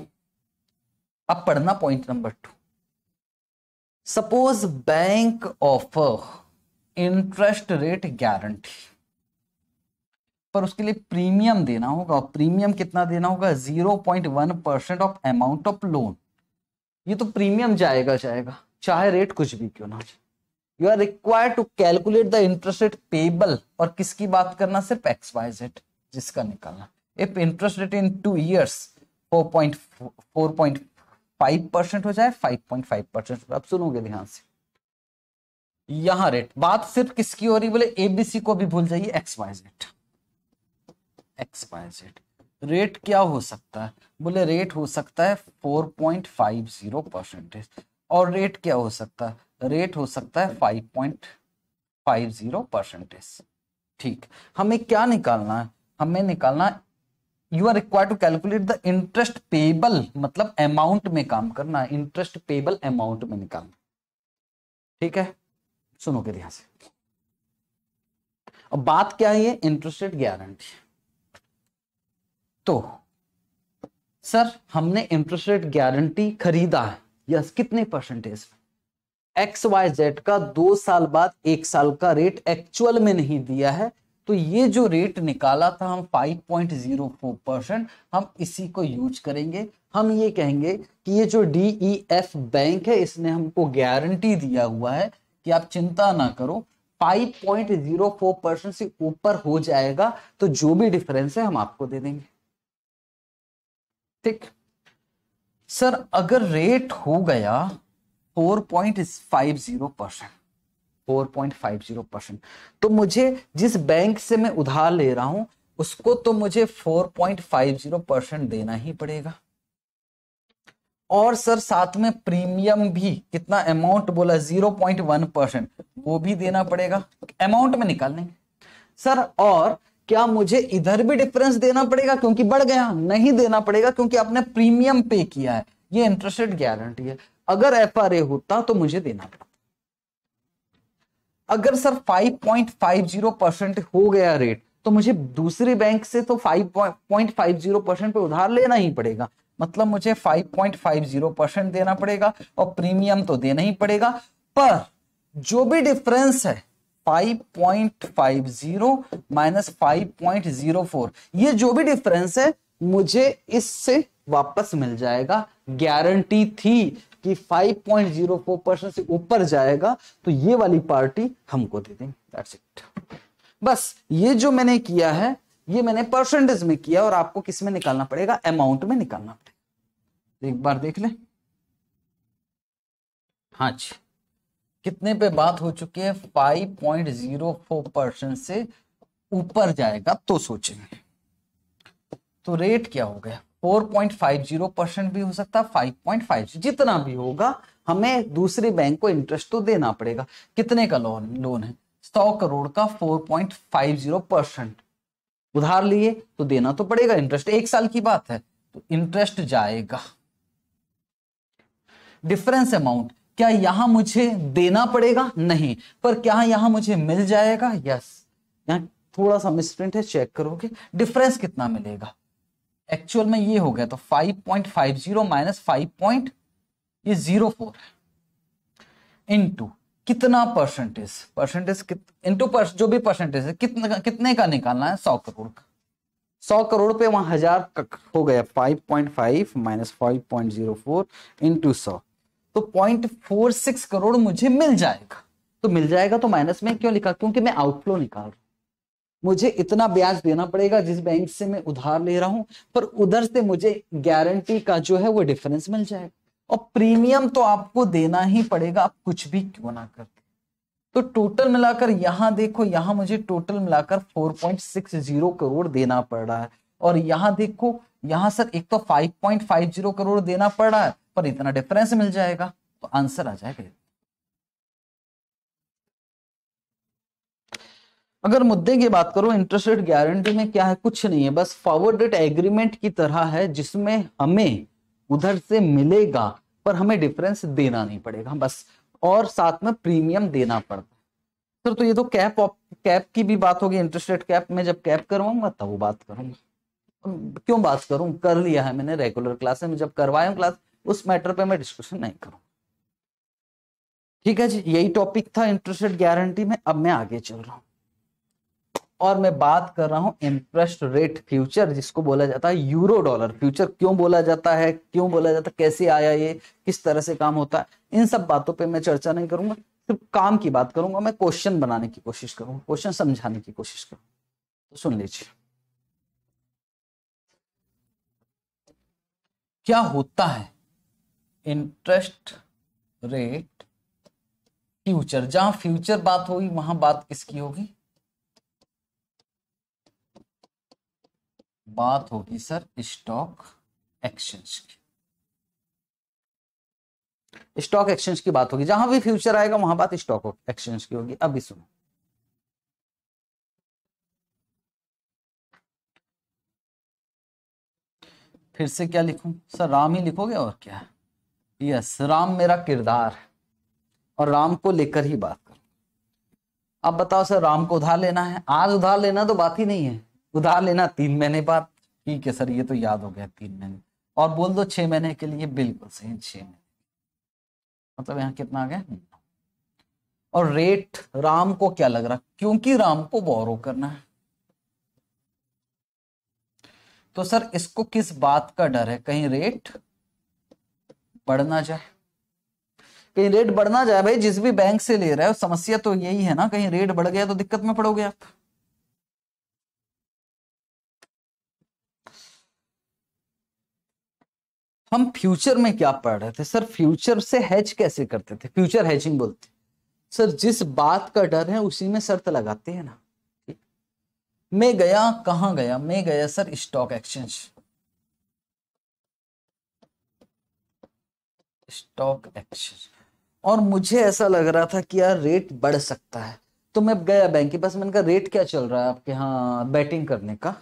अब पढ़ना point number two suppose bank of interest rate guarantee पर उसके लिए प्रीमियम देना होगा और प्रीमियम कितना देना होगा zero point one percent of amount of loan ये तो प्रीमियम जाएगा जाएगा चाहे रेट कुछ भी क्यों ना you are required to calculate the interest rate payable और किसकी बात करना सिर्फ एक्स वाई जेड जिसका निकालना if interest rate in two years four point five percent हो जाए फाइव पॉइंट फाइव परसेंट अब सुनोगे ध्यान से यहां रेट बात सिर्फ किसकी हो रही बोले एबीसी को भी भूल जाइए X Y Z X Y Z rate क्या हो सकता है बोले रेट हो सकता है four point five zero percentage और रेट क्या हो सकता है रेट हो सकता है five point five zero percentage ठीक हमें क्या निकालना है हमें निकालना you are require to calculate the interest payable मतलब अमाउंट में काम करना इंटरेस्ट पेबल अमाउंट में निकालना ठीक है सुनोगे ध्यान से अब बात क्या है ये इंटरेस्टेड गारंटी तो सर हमने इंटरेस्टेड गारंटी खरीदा है यस कितने परसेंटेज एक्स वाई जेड का दो साल बाद एक साल का रेट एक्चुअल में नहीं दिया है तो ये जो रेट निकाला था हम 5.04 परसेंट हम इसी को यूज करेंगे हम ये कहेंगे कि ये जो डीईएफ बैंक e है इसने हमको गारंटी दिया हुआ है कि आप चिंता ना करो 5.04 परसेंट से ऊपर हो जाएगा तो जो भी डिफरेंस है हम आपको दे देंगे ठीक सर अगर रेट हो गया 4.50 परसेंट 4.50 परसेंट तो मुझे जिस बैंक से मैं उधार ले रहा हूं उसको तो मुझे 4.50 परसेंट देना ही पड़ेगा और सर साथ में प्रीमियम भी कितना अमाउंट बोला 0.1 परसेंट वो भी देना पड़ेगा अमाउंट में निकाल लेंगे सर और क्या मुझे इधर भी डिफरेंस देना पड़ेगा क्योंकि बढ़ गया नहीं देना पड़ेगा क्योंकि आपने प्रीमियम पे किया है ये इंटरेस्टेड गारंटी है अगर एफ होता तो मुझे देना पड़ता अगर सर 5.50 परसेंट हो गया रेट तो मुझे दूसरे बैंक से तो 5.50 परसेंट पे उधार लेना ही पड़ेगा मतलब मुझे 5.50 परसेंट देना पड़ेगा और प्रीमियम तो देना ही पड़ेगा पर जो भी डिफरेंस है 5.50 माइनस 5.04 ये जो भी डिफरेंस है मुझे इससे वापस मिल जाएगा गारंटी थी कि 5.04 परसेंट से ऊपर जाएगा तो ये वाली पार्टी हमको दे देंगे दैट्स इट बस ये जो मैंने किया है ये मैंने परसेंटेज में किया और आपको किस में निकालना पड़ेगा अमाउंट में निकालना पड़ेगा एक बार देख ले हाँ जी कितने पे बात हो चुकी है 5.04 परसेंट से ऊपर जाएगा तो सोचेंगे तो रेट क्या हो गया 4.50 परसेंट भी हो सकता है 5.5 जितना भी होगा हमें दूसरे बैंक को इंटरेस्ट तो देना पड़ेगा कितने का लोन लोन है 100 करोड़ का 4.50 परसेंट उधार लिए तो देना तो पड़ेगा इंटरेस्ट एक साल की बात है तो इंटरेस्ट जाएगा डिफरेंस अमाउंट क्या यहां मुझे देना पड़ेगा नहीं पर क्या यहां मुझे मिल जाएगा यस यहां थोड़ा सा मिसप्रिंट है चेक करोगे डिफरेंस कितना मिलेगा एक्चुअल में ये हो गया तो 5.50 point five zero minus five point ये जीरो फोर इंटू कितना परसेंटेज परसेंटेज इंटू पर, जो भी परसेंटेज है कितना कितने का निकालना है सौ करोड़ का सौ करोड़ पे वहां हजार हो गया five point five minus five point zero four into सौ तो पॉइंट फोर सिक्स करोड़ मुझे मिल जाएगा तो मिल जाएगा तो माइनस में क्यों लिखा क्योंकि मैं आउटफ्लो निकाल रहा हूं मुझे इतना ब्याज देना पड़ेगा जिस बैंक से मैं उधार ले रहा हूं पर उधर से मुझे गारंटी का जो है वो डिफरेंस मिल जाएगा और प्रीमियम तो आपको देना ही पड़ेगा आप कुछ भी क्यों ना कर तो टोटल मिलाकर यहां देखो यहां मुझे टोटल मिलाकर 4.60 करोड़ देना पड़ रहा है और यहां देखो यहां सर एक तो 5.50 करोड़ देना पड़ रहा है पर इतना डिफरेंस मिल जाएगा तो आंसर आ जाएगा अगर मुद्दे की बात करो इंटरेस्ट रेट गारंटी में क्या है कुछ नहीं है बस फॉरवर्ड रेट एग्रीमेंट की तरह है जिसमें हमें उधर से मिलेगा पर हमें डिफरेंस देना नहीं पड़ेगा बस और साथ में प्रीमियम देना पड़ता है सर तो ये तो कैप कैप की भी बात होगी इंटरेस्ट रेट कैप में जब कैप करवाऊंगा तब वो बात करूंगा क्यों बात करूं कर लिया है मैंने रेगुलर क्लास में जब करवाया हूँ क्लास उस मैटर पे मैं डिस्कशन नहीं करूंगा ठीक है जी यही टॉपिक था इंटरेस्ट रेट गारंटी में अब मैं आगे चल रहा हूं और मैं बात कर रहा हूं इंटरेस्ट रेट फ्यूचर जिसको बोला जाता है यूरो डॉलर फ्यूचर क्यों बोला जाता है क्यों बोला जाता है कैसे आया ये किस तरह से काम होता है इन सब बातों पे मैं चर्चा नहीं करूंगा सिर्फ काम की बात करूंगा मैं क्वेश्चन बनाने की कोशिश करूंगा क्वेश्चन समझाने की कोशिश करूंगा तो सुन लीजिए क्या होता है इंटरेस्ट रेट फ्यूचर जहां फ्यूचर बात होगी वहां बात किसकी होगी बात होगी सर स्टॉक एक्सचेंज की स्टॉक एक्सचेंज की बात होगी जहां भी फ्यूचर आएगा वहां बात स्टॉक एक्सचेंज की होगी अभी सुनो फिर से क्या लिखूं सर राम ही लिखोगे और क्या यस राम मेरा किरदार है और राम को लेकर ही बात करूं अब बताओ सर राम को उधार लेना है आज उधार लेना तो बात ही नहीं है उधार लेना तीन महीने बाद ठीक है सर ये तो याद हो गया तीन महीने और बोल दो छह महीने के लिए बिल्कुल सही छह महीने मतलब यहाँ कितना आ गया और रेट राम को क्या लग रहा क्योंकि राम को बोरो करना है तो सर इसको किस बात का डर है कहीं रेट बढ़ना जाए कहीं रेट बढ़ना जाए भाई जिस भी बैंक से ले रहे हो समस्या तो यही है ना कहीं रेट बढ़ गया तो दिक्कत में पड़ोगे आप हम फ्यूचर में क्या पढ़ रहे थे सर फ्यूचर से हैच कैसे करते थे फ्यूचर हैजिंग बोलते सर जिस बात का डर है उसी में शर्त लगाते हैं ना मैं गया कहाँ गया मैं गया sir stock exchange stock exchange और मुझे ऐसा लग रहा था कि यार रेट बढ़ सकता है तो मैं गया बैंक के पास मैंने कहा रेट क्या चल रहा है आपके यहाँ बैटिंग करने का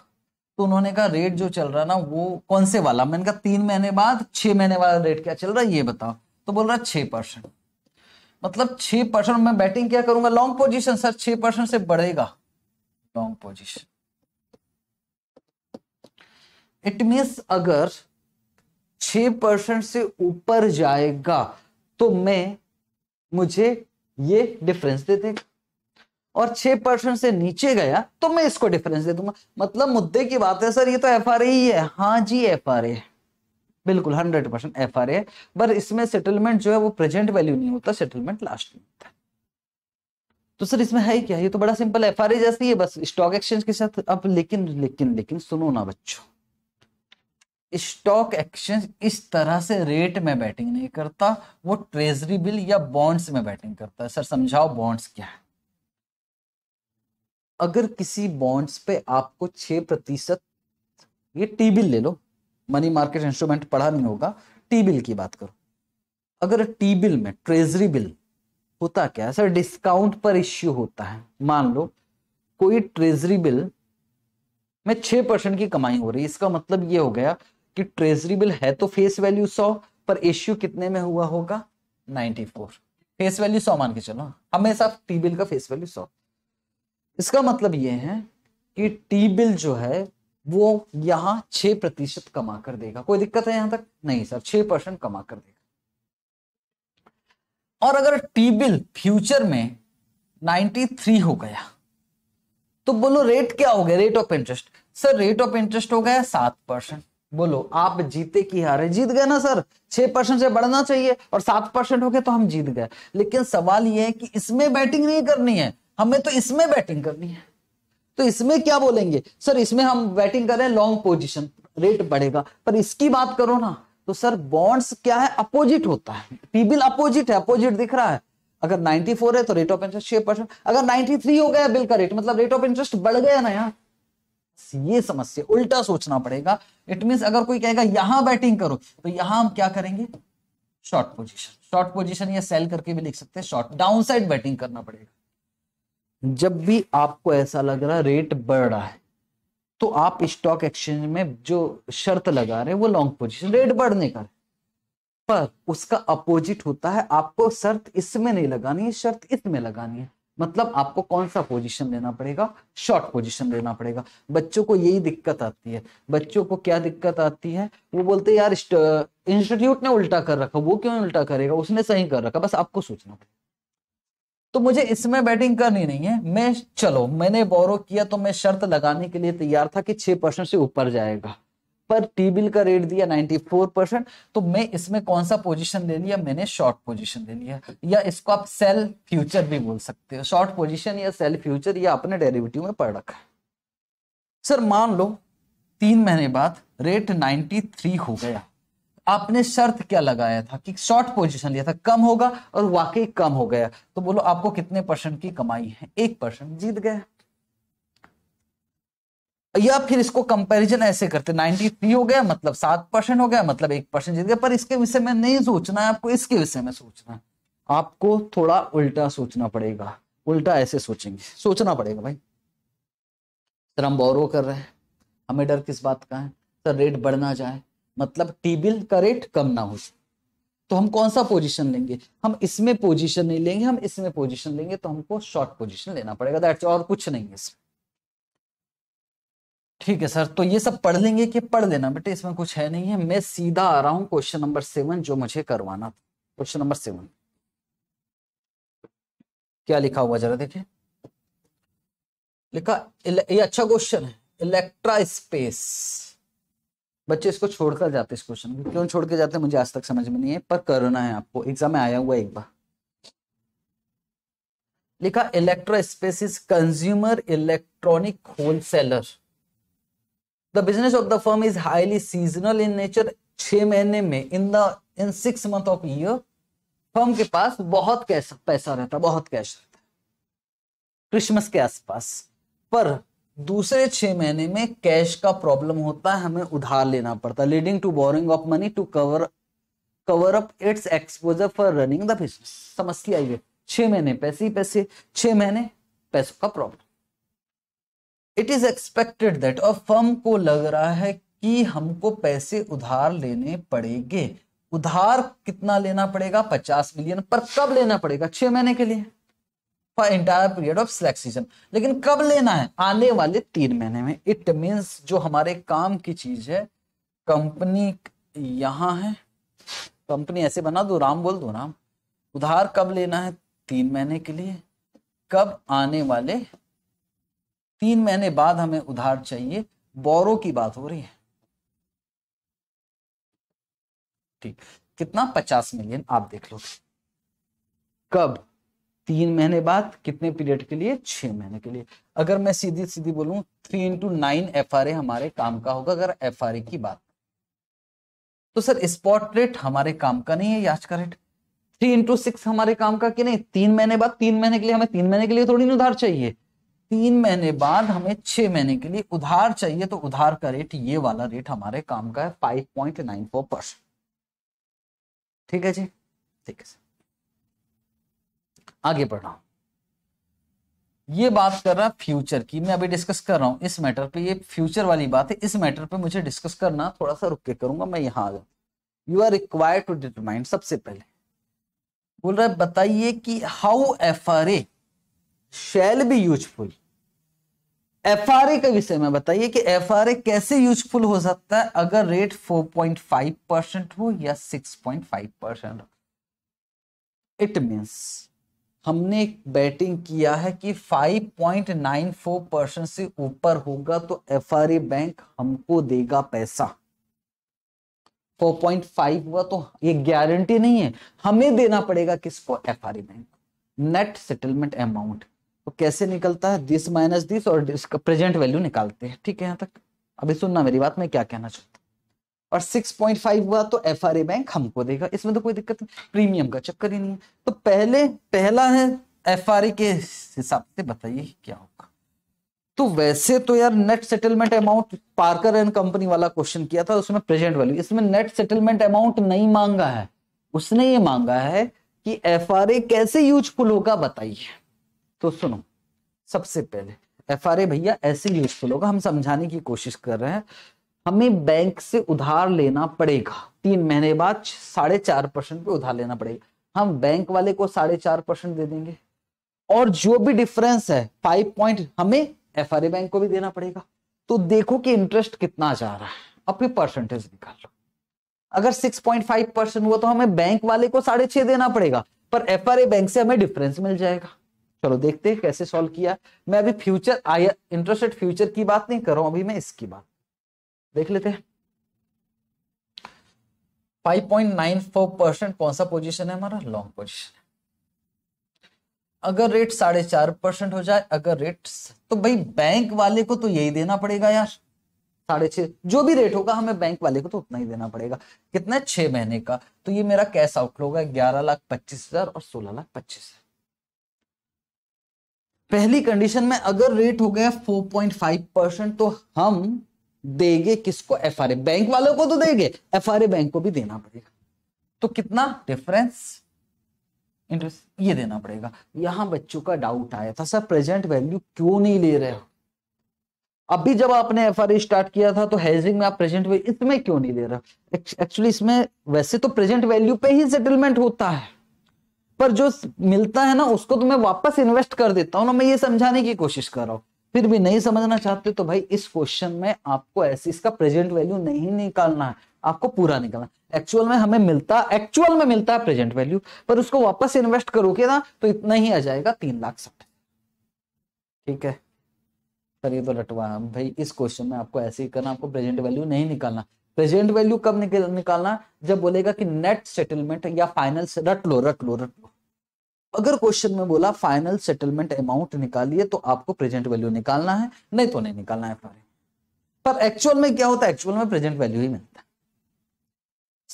तो उन्होंने कहा रेट जो चल रहा ना वो कौन से वाला मैंने कहा तीन महीने बाद छह महीने वाला रेट क्या चल रहा है ये बताओ तो बोल रहा छह परसेंट मतलब छह परसेंट मैं बैटिंग क्या करूंगा लॉन्ग पोजिशन सर छह परसेंट से बढ़ेगा लॉन्ग पोजिशन इट मीन्स अगर छह परसेंट से ऊपर जाएगा तो मैं मुझे ये डिफरेंस दे देगा और छह परसेंट से नीचे गया तो मैं इसको डिफरेंस दे दूंगा मतलब मुद्दे की बात है सर ये तो एफ आर ही है हाँ जी एफ आर बिल्कुल हंड्रेड परसेंट एफ आर है पर इसमें सेटलमेंट जो है वो प्रेजेंट वैल्यू नहीं होता सेटलमेंट लास्ट में होता है तो सर इसमें है क्या ये तो बड़ा सिंपल एफ आर ए जैसी है बस स्टॉक एक्सचेंज के साथ अब लेकिन लेकिन लेकिन सुनो ना बच्चों स्टॉक एक्सचेंज इस तरह से रेट में बैटिंग नहीं करता वो ट्रेजरी बिल या बॉन्ड्स में बैटिंग करता है सर समझाओ बॉन्ड्स क्या है अगर किसी बॉन्ड्स पे आपको छह प्रतिशत ये टी बिल ले लो मनी मार्केट इंस्ट्रूमेंट पढ़ा नहीं होगा टी बिल की बात करो अगर टी बिल में ट्रेजरी बिल होता क्या सर डिस्काउंट पर इश्यू होता है मान लो कोई ट्रेजरी बिल में छह परसेंट की कमाई हो रही है इसका मतलब ये हो गया कि ट्रेजरी बिल है तो फेस वैल्यू सौ पर इश्यू कितने में हुआ होगा नाइनटी फोर फेस वैल्यू सौ मान के चलो हमेशा टी बिल का फेस वैल्यू सौ इसका मतलब ये है कि टी बिल जो है वो यहां छह प्रतिशत कमा कर देगा कोई दिक्कत है यहां तक नहीं सर छह परसेंट कमा कर देगा और अगर टी बिल फ्यूचर में 93 हो गया तो बोलो रेट क्या हो गया rate of interest sir rate of interest हो गया सात परसेंट बोलो आप जीते की हारे जीत गए ना सर छह परसेंट से बढ़ना चाहिए और सात परसेंट हो गया तो हम जीत गए लेकिन सवाल यह है कि इसमें बैटिंग नहीं करनी है हमें तो इसमें बैटिंग करनी है तो इसमें क्या बोलेंगे सर इसमें हम बैटिंग कर रहे हैं लॉन्ग पोजिशन रेट बढ़ेगा पर इसकी बात करो ना तो सर बॉन्ड्स क्या है अपोजिट होता है टीबिल अपोजिट है अपोजिट दिख रहा है अगर 94 है तो रेट ऑफ इंटरेस्ट छह परसेंट अगर 93 हो गया बिल का रेट मतलब रेट ऑफ इंटरेस्ट बढ़ गया ना यार ये समस्या उल्टा सोचना पड़ेगा इट मीन अगर कोई कहेगा यहां बैटिंग करो तो यहां हम क्या करेंगे शॉर्ट पोजिशन शॉर्ट पोजिशन या सेल करके भी लिख सकते हैं शॉर्ट डाउन साइड बैटिंग करना पड़ेगा जब भी आपको ऐसा लग रहा रेट बढ़ रहा है तो आप स्टॉक एक्सचेंज में जो शर्त लगा रहे हैं वो लॉन्ग पोजीशन रेट बढ़ने का पर उसका अपोजिट होता है आपको शर्त इसमें नहीं लगानी है शर्त इसमें लगानी है मतलब आपको कौन सा पोजीशन लेना पड़ेगा शॉर्ट पोजीशन लेना पड़ेगा बच्चों को यही दिक्कत आती है बच्चों को क्या दिक्कत आती है वो बोलते हैं यार इंस्टीट्यूट ने उल्टा कर रखा वो क्यों उल्टा करेगा उसने सही कर रखा बस आपको सोचना पड़ेगा तो मुझे इसमें बैटिंग करनी नहीं है मैं चलो मैंने बोरो किया तो मैं शर्त लगाने के लिए तैयार था कि छह परसेंट से ऊपर जाएगा पर टी बिल का रेट दिया नाइनटी फोर परसेंट तो मैं इसमें कौन सा पोजीशन ले लिया मैंने शॉर्ट पोजीशन ले लिया या इसको आप सेल फ्यूचर भी बोल सकते हो शॉर्ट पोजिशन या सेल फ्यूचर या अपने डेरिवेटिव में पढ़ रखा है सर मान लो तीन महीने बाद रेट 93 हो गया आपने शर्त क्या लगाया था कि शॉर्ट पोजीशन लिया था कम होगा और वाकई कम हो गया तो बोलो आपको कितने परसेंट की कमाई है एक परसेंट जीत गए या फिर इसको कंपैरिजन ऐसे करते नाइनटी थ्री हो गया मतलब सात परसेंट हो गया मतलब एक परसेंट जीत गया पर इसके विषय में नहीं सोचना है आपको इसके विषय में सोचना है आपको थोड़ा उल्टा सोचना पड़ेगा उल्टा ऐसे सोचेंगे सोचना पड़ेगा भाई सर हम बोरो कर रहे हैं हमें डर किस बात का है सर रेट बढ़ना जाए मतलब टी बिल का रेट कम ना हो तो हम कौन सा पोजीशन लेंगे हम इसमें पोजीशन नहीं लेंगे हम इसमें पोजीशन लेंगे तो हमको शॉर्ट पोजीशन लेना पड़ेगा दैट्स और कुछ नहीं है इसमें ठीक है सर तो ये सब पढ़ लेंगे कि पढ़ लेना बेटे इसमें कुछ है नहीं है मैं सीधा आ रहा हूं क्वेश्चन नंबर सेवन जो मुझे करवाना था क्वेश्चन नंबर सेवन क्या लिखा हुआ जरा देखिए लिखा ये अच्छा क्वेश्चन है इलेक्ट्रा स्पेस बच्चे इसको छोड़कर जाते हैं इस क्वेश्चन को क्यों छोड़ के जाते हैं मुझे आज तक समझ में नहीं है पर करना है आपको एग्जाम में आया हुआ एक बार लिखा electro Electrospaces consumer electronic wholesaler the business of the firm is highly seasonal in nature छह महीने में in the in six month of year firm के पास बहुत कैश पैसा रहता बहुत कैश रहता क्रिसमस के आसपास पर दूसरे छह महीने में कैश का प्रॉब्लम होता है हमें उधार लेना पड़ता है leading to borrowing of money to cover cover up its exposure for running the business समस्या के छह महीने पैसे ही पैसे छह महीने पैसों का problem it is expected that और फर्म को लग रहा है कि हमको पैसे उधार लेने पड़ेंगे उधार कितना लेना पड़ेगा पचास मिलियन पर कब लेना पड़ेगा छह महीने के लिए for entire period of slack season लेकिन कब लेना है आने वाले तीन महीने में इट मीन्स जो हमारे काम की चीज है कंपनी यहां है कंपनी ऐसे बना दो राम बोल दो राम उधार कब लेना है तीन महीने के लिए कब आने वाले तीन महीने बाद हमें उधार चाहिए बोरो की बात हो रही है ठीक कितना पचास मिलियन आप देख लो कब तीन महीने बाद कितने पीरियड के लिए छह महीने के लिए अगर मैं सीधी सीधी बोलूं थ्री इंटू नाइन एफ हमारे काम का होगा अगर एफ की बात तो सर स्पॉट रेट हमारे काम का नहीं है याच का रेट थ्री इंटू सिक्स हमारे काम का कि नहीं तीन महीने बाद तीन महीने के लिए हमें तीन महीने के लिए थोड़ी ना उधार चाहिए तीन महीने बाद हमें छह महीने के लिए उधार चाहिए तो उधार का रेट ये वाला रेट हमारे काम का है five point nine four percent ठीक है जी ठीक है सर आगे बढ़ रहा हूं ये बात कर रहा फ्यूचर की मैं अभी डिस्कस कर रहा हूं इस मैटर पे ये फ्यूचर वाली बात है इस मैटर पे मुझे डिस्कस करना थोड़ा सा रुक के करूंगा मैं यहां आ जाऊँ you are required to determine सबसे पहले बोल रहा है बताइए कि how F R A shall be useful F R A का विषय में बताइए कि एफ आर ए कैसे यूजफुल हो सकता है अगर rate four point five percent हो या सिक्स पॉइंट फाइव परसेंट हो इट मीन्स हमने बैटिंग किया है कि 5.94 परसेंट से ऊपर होगा तो एफ बैंक हमको देगा पैसा 4.5 हुआ तो ये गारंटी नहीं है हमें देना पड़ेगा किसको F bank net settlement amount तो कैसे निकलता है दिस माइनस दिस और इसका प्रेजेंट वैल्यू निकालते हैं ठीक है यहाँ तक अभी सुनना मेरी बात मैं क्या कहना चाहता और 6.5 हुआ तो एफ बैंक हमको देगा इसमें तो कोई दिक्कत नहीं प्रीमियम का चक्कर ही नहीं है तो पहले पहला है एफ के हिसाब से बताइए क्या होगा तो वैसे तो यार net settlement amount Parker and company वाला क्वेश्चन किया था उसमें प्रेजेंट वैल्यू इसमें नेट सेटलमेंट अमाउंट नहीं मांगा है उसने ये मांगा है कि एफ कैसे यूजफुल होगा बताइए तो सुनो सबसे पहले एफ भैया ऐसे यूजफुल होगा हम समझाने की कोशिश कर रहे हैं हमें बैंक से उधार लेना पड़ेगा तीन महीने बाद साढ़े चार परसेंट पे उधार लेना पड़ेगा हम बैंक वाले को साढ़े चार परसेंट दे देंगे और जो भी डिफरेंस है फाइव पॉइंट हमें एफ बैंक को भी देना पड़ेगा तो देखो कि इंटरेस्ट कितना जा रहा है अब परसेंटेज निकाल लो अगर सिक्स पॉइंट फाइव परसेंट हुआ तो हमें बैंक वाले को साढ़े छह देना पड़ेगा पर एफ बैंक से हमें डिफरेंस मिल जाएगा चलो देखते हैं कैसे सॉल्व किया मैं अभी फ्यूचर आई इंटरेस्ट फ्यूचर की बात नहीं कर रहा हूं अभी मैं इसकी बात देख लेते हैं 5.94 परसेंट कौन सा पोजीशन है हमारा लॉन्ग पोजीशन अगर रेट साढ़े चार परसेंट हो जाए अगर रेट तो भाई बैंक वाले को तो यही देना पड़ेगा यार साढ़े छह जो भी रेट होगा हमें बैंक वाले को तो उतना ही देना पड़ेगा कितना छह महीने का तो ये मेरा कैश आउट होगा ग्यारह लाख पच्चीस हजार और सोलह लाख पच्चीस हजार पहली कंडीशन में अगर रेट हो गया 4.5 परसेंट तो हम देंगे किसको एफ बैंक वालों को तो देंगे एफ बैंक को भी देना पड़ेगा तो कितना डिफरेंस इंटरेस्ट ये देना पड़ेगा यहां बच्चों का डाउट आया था सर प्रेजेंट वैल्यू क्यों नहीं ले रहे हो अभी जब आपने एफ स्टार्ट किया था तो हेजिंग में आप प्रेजेंट वैल्यू इसमें क्यों नहीं ले रहे एक्चुअली इसमें वैसे तो प्रेजेंट वैल्यू पे ही सेटलमेंट होता है पर जो मिलता है ना उसको तो मैं वापस इन्वेस्ट कर देता हूँ ना मैं ये समझाने की कोशिश कर रहा हूं फिर भी नहीं समझना चाहते तो भाई इस क्वेश्चन में आपको ऐसे इसका प्रेजेंट वैल्यू नहीं निकालना है आपको पूरा निकालना एक्चुअल में हमें मिलता एक्चुअल में मिलता है प्रेजेंट वैल्यू पर उसको वापस इन्वेस्ट करोगे ना तो इतना ही आ जाएगा तीन लाख साठ ठीक है सर ये तो रटवा भाई इस क्वेश्चन में आपको ऐसे ही करना आपको प्रेजेंट वैल्यू नहीं निकालना प्रेजेंट वैल्यू कब निकालना जब बोलेगा कि नेट सेटलमेंट या फाइनल रट लो रट लो रट लो अगर क्वेश्चन में बोला फाइनल सेटलमेंट अमाउंट निकालिए तो आपको प्रेजेंट वैल्यू निकालना है नहीं तो नहीं निकालना है पर एक्चुअल में क्या होता है एक्चुअल में प्रेजेंट वैल्यू ही मिलता है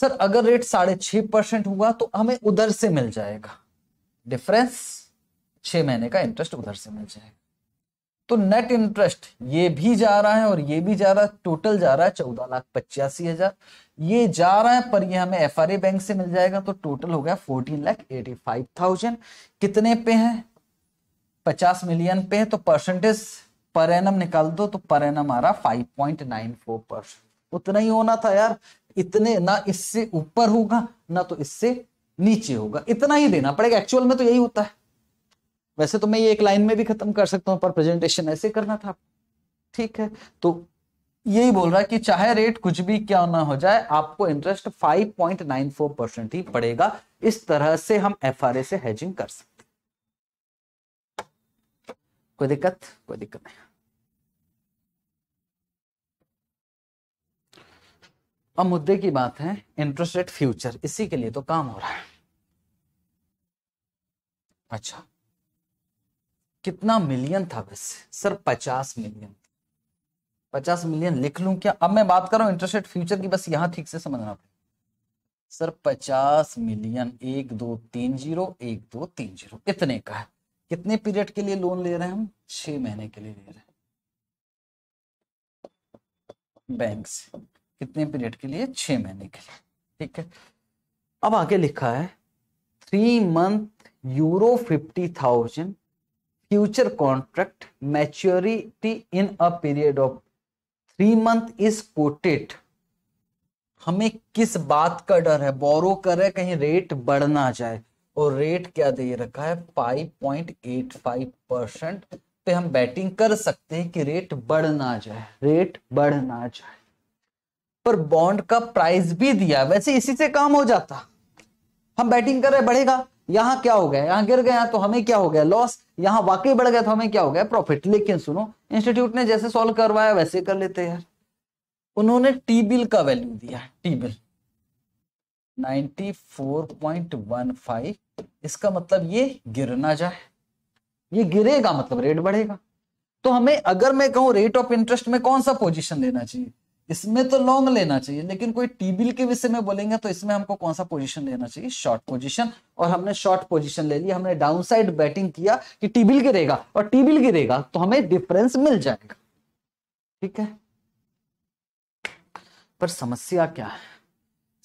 सर अगर रेट साढ़े छह परसेंट हुआ तो हमें उधर से मिल जाएगा डिफरेंस छह महीने का इंटरेस्ट उधर से मिल जाएगा तो नेट इंटरेस्ट ये भी जा रहा है और ये भी जा रहा है टोटल जा रहा है चौदह लाख पचासी हजार ये जा रहा है पर ये हमें एफ बैंक से मिल जाएगा तो टोटल हो गया fourteen lakh eighty five thousand कितने पे है पचास मिलियन पे है तो परसेंटेज पर एनम निकाल दो तो पर एनम आ रहा five point nine four percent उतना ही होना था यार इतने ना इससे ऊपर होगा ना तो इससे नीचे होगा इतना ही देना पड़ेगा एक्चुअल में तो यही होता है वैसे तो मैं ये एक लाइन में भी खत्म कर सकता हूं पर प्रेजेंटेशन ऐसे करना था ठीक है तो यही बोल रहा है कि चाहे रेट कुछ भी क्या ना हो जाए आपको इंटरेस्ट 5.94 परसेंट ही पड़ेगा इस तरह से हम एफ से हेजिंग कर सकते कोई दिक्कत कोई दिक्कत नहीं अब मुद्दे की बात है इंटरेस्ट रेट फ्यूचर इसी के लिए तो काम हो रहा है अच्छा कितना मिलियन था वैसे सर पचास मिलियन पचास मिलियन लिख लूं क्या अब मैं बात कर रहा हूं इंटरेस्ट रेट फ्यूचर की बस यहां ठीक से समझना पड़ेगा सर पचास मिलियन एक दो तीन जीरो एक दो तीन जीरो इतने का है कितने पीरियड के लिए लोन ले रहे हैं हम छह महीने के लिए ले रहे हैं बैंक से कितने पीरियड के लिए छह महीने के लिए ठीक है अब आगे लिखा है three month euro fifty thousand future contract maturity in a period of three month is quoted हमें किस बात का डर है बोरो करे कहीं रेट बढ़ ना जाए और रेट क्या दे रखा है 5.85 परसेंट पे हम बैटिंग कर सकते हैं कि रेट बढ़ ना जाए रेट बढ़ ना जाए पर बॉन्ड का प्राइस भी दिया वैसे इसी से काम हो जाता हम बैटिंग कर रहे बढ़ेगा यहाँ क्या हो गया यहां गिर गया तो हमें क्या हो गया लॉस यहां वाकई बढ़ गया तो हमें क्या हो गया प्रॉफिट लेकिन सुनो इंस्टीट्यूट ने जैसे सॉल्व करवाया वैसे कर लेते हैं उन्होंने टी बिल का वैल्यू दिया टी बिल 94.15 इसका मतलब ये गिर ना जाए ये गिरेगा मतलब रेट बढ़ेगा तो हमें अगर मैं कहूं रेट ऑफ इंटरेस्ट में कौन सा पोजिशन लेना चाहिए इसमें तो लॉन्ग लेना चाहिए लेकिन कोई टी बिल के विषय में बोलेंगे तो इसमें हमको कौन सा पोजीशन लेना चाहिए शॉर्ट पोजीशन और हमने शॉर्ट पोजीशन ले लिया हमने डाउन साइड बैटिंग किया कि टी बिल गिरेगा और टी बिल गिरेगा तो हमें डिफरेंस मिल जाएगा ठीक है पर समस्या क्या है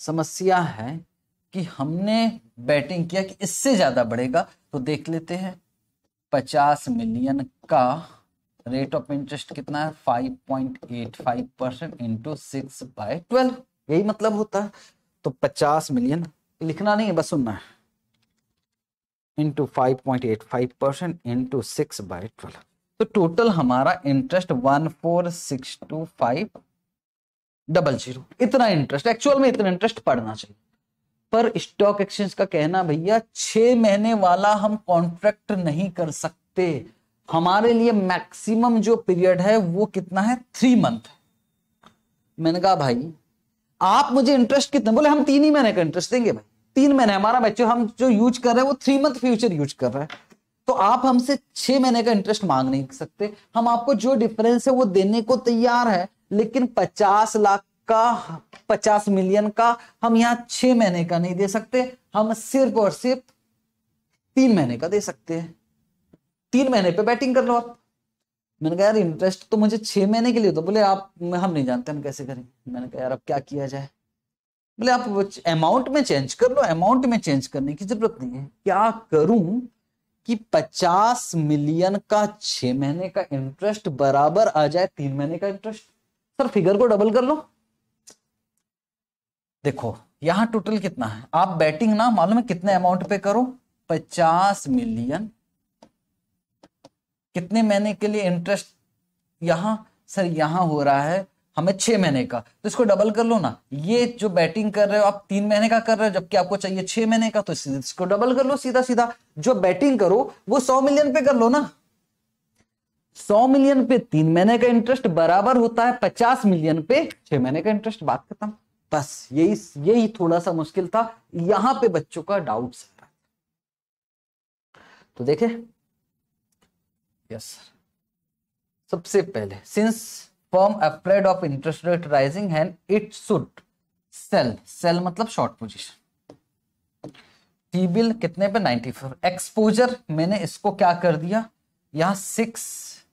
समस्या है कि हमने बैटिंग किया कि इससे ज्यादा बढ़ेगा तो देख लेते हैं पचास मिलियन का रेट ऑफ इंटरेस्ट कितना है 5.85 percent into six by twelve यही मतलब होता है तो 50 मिलियन लिखना नहीं है बस सुनना है into five point eight five percent into six by twelve तो टोटल हमारा interest one four six two five double zero इतना इंटरेस्ट एक्चुअल में इतना इंटरेस्ट पड़ना चाहिए पर स्टॉक एक्सचेंज का कहना भैया छह महीने वाला हम कॉन्ट्रैक्ट नहीं कर सकते हमारे लिए मैक्सिमम जो पीरियड है वो कितना है थ्री मंथ मैंने कहा भाई आप मुझे इंटरेस्ट कितना बोले हम तीन ही महीने का इंटरेस्ट देंगे भाई तीन महीने हमारा बच्चे हम जो यूज कर रहे हैं वो थ्री मंथ फ्यूचर यूज कर रहे हैं तो आप हमसे छह महीने का इंटरेस्ट मांग नहीं सकते हम आपको जो डिफरेंस है वो देने को तैयार है लेकिन पचास लाख का पचास मिलियन का हम यहाँ छह महीने का नहीं दे सकते हम सिर्फ और सिर्फ तीन महीने का दे सकते हैं तीन महीने पे बैटिंग कर लो आप मैंने कहा यार इंटरेस्ट तो मुझे छह महीने के लिए तो बोले आप हम नहीं जानते हम कैसे करें मैंने कहा यार अब क्या किया जाए बोले आप अमाउंट में चेंज कर लो अमाउंट में चेंज करने की जरूरत नहीं है क्या करूं कि पचास मिलियन का छह महीने का इंटरेस्ट बराबर आ जाए तीन महीने का इंटरेस्ट सर फिगर को डबल कर लो देखो यहां टोटल कितना है आप बैटिंग ना मालूम है कितने अमाउंट पे करो पचास मिलियन कितने महीने के लिए इंटरेस्ट यहां सर यहां हो रहा है हमें छह महीने का तो इसको डबल कर लो ना ये जो बैटिंग कर रहे हो आप तीन महीने का कर रहे हो जबकि आपको चाहिए छह महीने का तो इसको डबल कर लो सीधा सीधा जो बैटिंग करो वो सौ मिलियन पे कर लो ना सौ मिलियन पे तीन महीने का इंटरेस्ट बराबर होता है पचास मिलियन पे छह महीने का इंटरेस्ट बात खत्म बस यही यही थोड़ा सा मुश्किल था यहां पे बच्चों का डाउट तो देखे यस सबसे पहले since form afraid of interest rate rising and it should sell sell मतलब शॉर्ट पोजिशन टी बिल कितने पे 94 एक्सपोजर मैंने इसको क्या कर दिया यहाँ six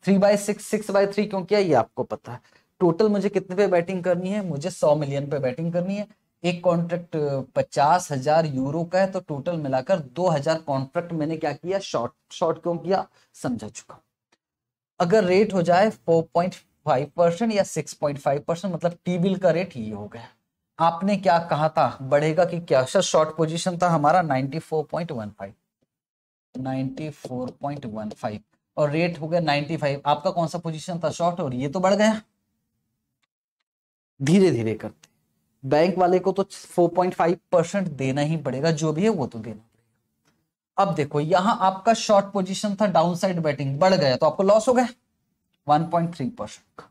three by six six by three क्यों किया ये आपको पता है टोटल मुझे कितने पे बैटिंग करनी है मुझे सौ मिलियन पे बैटिंग करनी है एक कॉन्ट्रैक्ट पचास हजार यूरो का है तो टोटल मिलाकर दो हजार कॉन्ट्रैक्ट मैंने क्या किया शॉर्ट शॉर्ट क्यों किया समझा चुका अगर रेट हो जाए फोर पॉइंट फाइव परसेंट या सिक्स पॉइंट फाइव परसेंट मतलब टी बिल का रेट ये हो गया आपने क्या कहा था बढ़ेगा कि क्या सर शॉर्ट पोजिशन था हमारा ninety four point ninety four point one five और रेट हो गया नाइनटी फाइव आपका कौन सा पोजिशन था शॉर्ट और ये तो बढ़ गया धीरे धीरे करते बैंक वाले को तो 4.5 परसेंट देना ही पड़ेगा जो भी है वो तो देना पड़ेगा अब देखो यहां आपका शॉर्ट पोजीशन था डाउनसाइड बैटिंग बढ़ गया तो आपको लॉस हो गया 1.3 परसेंट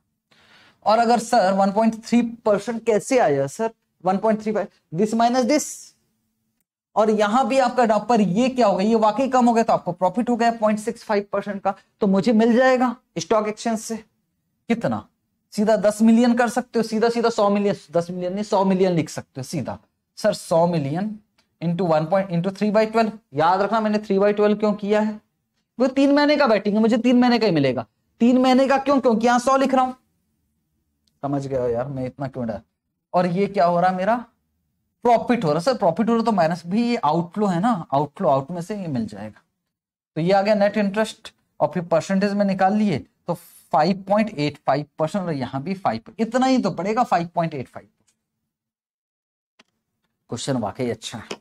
और अगर सर 1.3 परसेंट कैसे आया सर 1.35 दिस माइनस दिस और यहां भी आपका डॉपर ये क्या हो गया ये वाकई कम हो गया तो आपको प्रॉफिट हो गया पॉइंट का तो मुझे मिल जाएगा स्टॉक एक्सचेंज से कितना सीधा दस मिलियन कर सकते हो सीधा सीधा सौ मिलियन दस मिलियन नहीं सौ मिलियन लिख सकते हो सीधा सर सौ million into one point into three by twelve याद रखना मैंने थ्री बाई ट्वेल्व क्यों किया है वो तीन महीने का बैटिंग है मुझे तीन महीने का ही मिलेगा तीन महीने का क्यों क्योंकि यहां सौ लिख रहा हूं समझ गया यार मैं इतना क्यों डर और ये क्या हो रहा मेरा प्रॉफिट हो रहा सर प्रॉफिट हो रहा तो माइनस भी ये आउटफ्लो है ना आउटफ्लो आउट में से ये मिल जाएगा तो ये आ गया नेट इंटरेस्ट और फिर परसेंटेज में निकाल लिए 5.85 परसेंट और यहां भी 5 इतना ही तो पड़ेगा 5.85 क्वेश्चन वाकई अच्छा है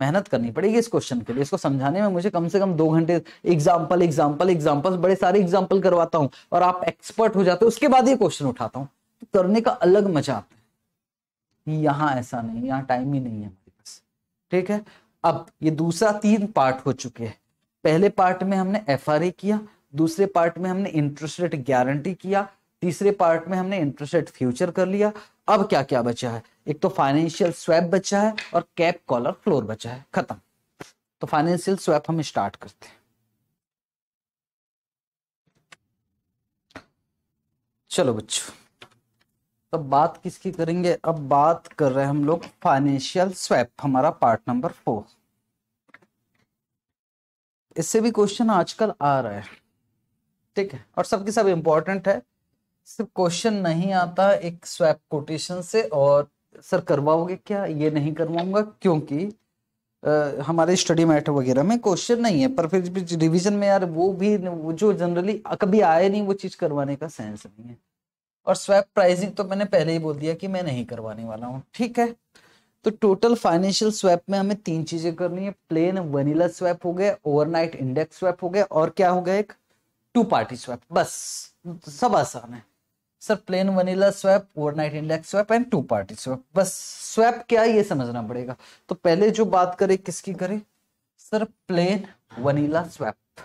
मेहनत करनी पड़ेगी इस क्वेश्चन के लिए इसको समझाने में मुझे कम से कम दो घंटे एग्जाम्पल एग्जाम्पल एग्जाम्पल बड़े सारे एग्जाम्पल करवाता हूं और आप एक्सपर्ट हो जाते हो उसके बाद ये क्वेश्चन उठाता हूं तो करने का अलग मजा आता है यहां ऐसा नहीं यहाँ टाइम ही नहीं है हमारे पास ठीक है अब ये दूसरा तीन पार्ट हो चुके हैं पहले पार्ट में हमने एफ किया दूसरे पार्ट में हमने इंटरेस्ट रेट गारंटी किया तीसरे पार्ट में हमने इंटरेस्ट रेट फ्यूचर कर लिया अब क्या क्या बचा है एक तो फाइनेंशियल स्वैप बचा है और कैप कॉलर फ्लोर बचा है खत्म तो फाइनेंशियल स्वैप हम स्टार्ट करते हैं चलो बच्चों तो बात किसकी करेंगे अब बात कर रहे हैं हम लोग फाइनेंशियल स्वैप हमारा पार्ट नंबर फोर इससे भी क्वेश्चन आजकल आ रहा है ठीक है और सबकी सब इम्पोर्टेंट है सिर्फ क्वेश्चन नहीं आता एक स्वैप कोटेशन से और सर करवाओगे क्या ये नहीं करवाऊंगा क्योंकि आ, हमारे स्टडी मैटर वगैरह में क्वेश्चन नहीं है पर फिर रिविजन में यार वो भी वो जो जनरली कभी आए नहीं वो चीज करवाने का सेंस नहीं है और स्वैप प्राइसिंग तो मैंने पहले ही बोल दिया कि मैं नहीं करवाने वाला हूँ ठीक है तो टोटल फाइनेंशियल स्वैप में हमें तीन चीजें करनी है प्लेन वनीला स्वैप हो गया ओवरनाइट इंडेक्स स्वैप हो गया और क्या हो गया एक टू पार्टी स्वैप बस सब आसान है sir plain vanilla swap overnight index swap and two party swap बस स्वैप क्या ये समझना पड़ेगा तो पहले जो बात करें किसकी करें सर प्लेन वनीला स्वैप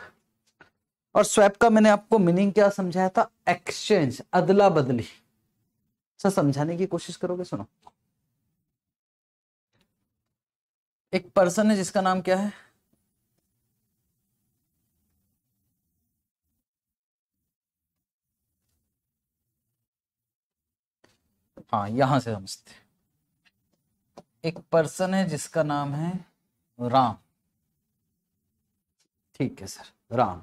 और स्वैप का मैंने आपको मीनिंग क्या समझाया था एक्सचेंज अदला बदली सर समझाने की कोशिश करोगे सुनो एक पर्सन है जिसका नाम क्या है हाँ यहां से समझते हैं एक पर्सन है जिसका नाम है राम ठीक है सर राम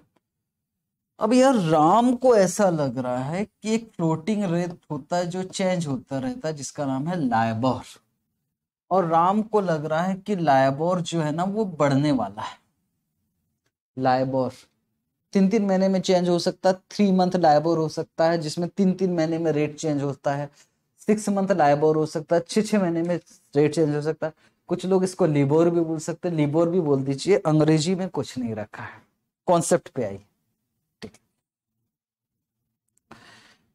अब यार राम को ऐसा लग रहा है कि एक फ्लोटिंग रेत होता है जो चेंज होता रहता है जिसका नाम है लाइबोर और राम को लग रहा है कि लाइबोर जो है ना वो बढ़ने वाला है लाइबोर तीन तीन महीने में चेंज हो सकता है थ्री मंथ लाइबोर हो सकता है जिसमें तीन तीन महीने में रेट चेंज होता है सिक्स मंथ लाइबोर हो सकता है छह छह महीने में रेट चेंज हो सकता है कुछ लोग इसको लिबोर भी बोल सकते हैं लिबोर भी बोल दीजिए अंग्रेजी में कुछ नहीं रखा है कॉन्सेप्ट पे आई ठीक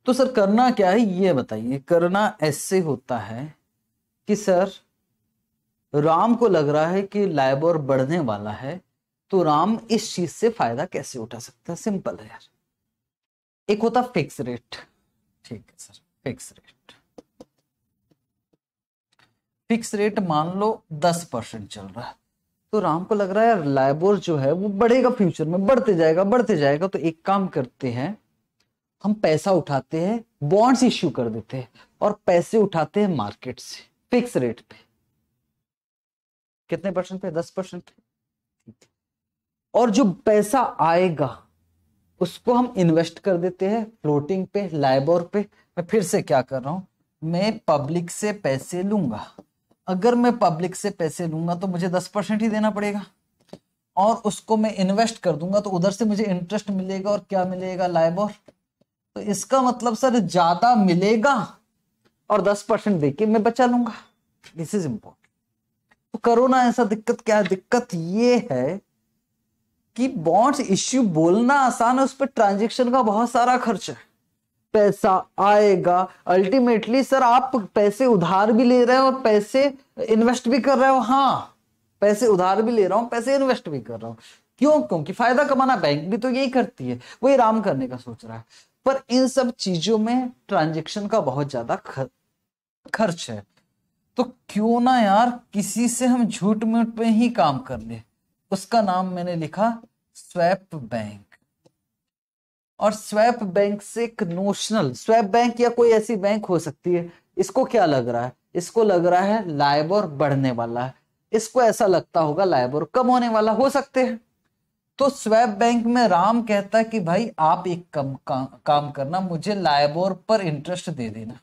तो सर करना क्या है ये बताइए करना ऐसे होता है कि सर राम को लग रहा है कि लाइबोर बढ़ने वाला है तो राम इस चीज से फायदा कैसे उठा सकता है सिंपल है यार एक होता फिक्स रेट ठीक है sir fix rate fix rate मान लो दस परसेंट चल रहा है तो राम को लग रहा है लाइबोर जो है वो बढ़ेगा फ्यूचर में बढ़ते जाएगा बढ़ते जाएगा तो एक काम करते हैं हम पैसा उठाते हैं बॉन्ड्स इश्यू कर देते हैं और पैसे उठाते हैं मार्केट से फिक्स रेट पे कितने परसेंट पे दस परसेंट पे और जो पैसा आएगा उसको हम इन्वेस्ट कर देते हैं फ्लोटिंग पे लाइबोर पे मैं फिर से क्या कर रहा हूं मैं पब्लिक से पैसे लूंगा अगर मैं पब्लिक से पैसे लूंगा तो मुझे दस परसेंट ही देना पड़ेगा और उसको मैं इन्वेस्ट कर दूंगा तो उधर से मुझे इंटरेस्ट मिलेगा और क्या मिलेगा लाइबोर तो इसका मतलब सर ज्यादा मिलेगा और दस परसेंट देके मैं बचा लूंगा दिस इज इंपॉर्टेंट तो करो ना ऐसा दिक्कत क्या है दिक्कत ये है कि बॉन्ड्स इश्यू बोलना आसान है उस पर ट्रांजेक्शन का बहुत सारा खर्च है पैसा आएगा अल्टीमेटली सर आप पैसे उधार भी ले रहे हो और पैसे इन्वेस्ट भी कर रहे हो हाँ पैसे उधार भी ले रहा हूं पैसे इन्वेस्ट भी कर रहा हूं क्यों क्योंकि फायदा कमाना बैंक भी तो यही करती है वही राम करने का सोच रहा है पर इन सब चीजों में ट्रांजेक्शन का बहुत ज्यादा खर, खर्च है तो क्यों ना यार किसी से हम झूठ मूठ पे ही काम कर ले उसका नाम मैंने लिखा स्वैप बैंक और स्वैप बैंक से एक नोशनल स्वैप बैंक या कोई ऐसी बैंक हो सकती है इसको क्या लग रहा है इसको लग रहा है लाइबोर बढ़ने वाला है इसको ऐसा लगता होगा लाइबोर कम होने वाला हो सकते हैं तो स्वैप बैंक में राम कहता है कि भाई आप एक कम का, काम करना मुझे लाइबोर पर इंटरेस्ट दे देना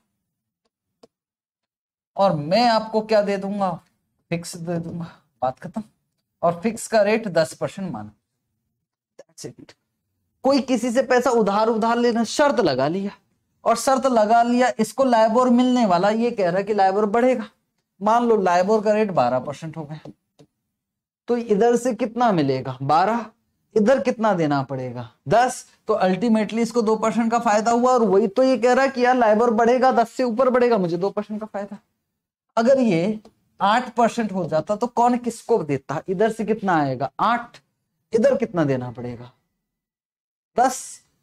और मैं आपको क्या दे दूंगा फिक्स दे दूंगा बात खत्म और फिक्स का रेट दस परसेंट माना कोई किसी से पैसा उधार उधार लेना शर्त लगा लिया और शर्त लगा लिया इसको लाइबोर मिलने वाला ये कह रहा है कि लाइबोर बढ़ेगा मान लो लाइबोर का रेट बारह परसेंट हो गया तो इधर से कितना मिलेगा बारह इधर कितना देना पड़ेगा दस तो अल्टीमेटली इसको दो परसेंट का फायदा हुआ और वही तो ये कह रहा है कि यार लाइबर बढ़ेगा दस से ऊपर बढ़ेगा मुझे दो परसेंट का फायदा अगर ये आठ परसेंट हो जाता तो कौन किसको देता इधर से कितना आएगा आठ इधर कितना देना पड़ेगा दस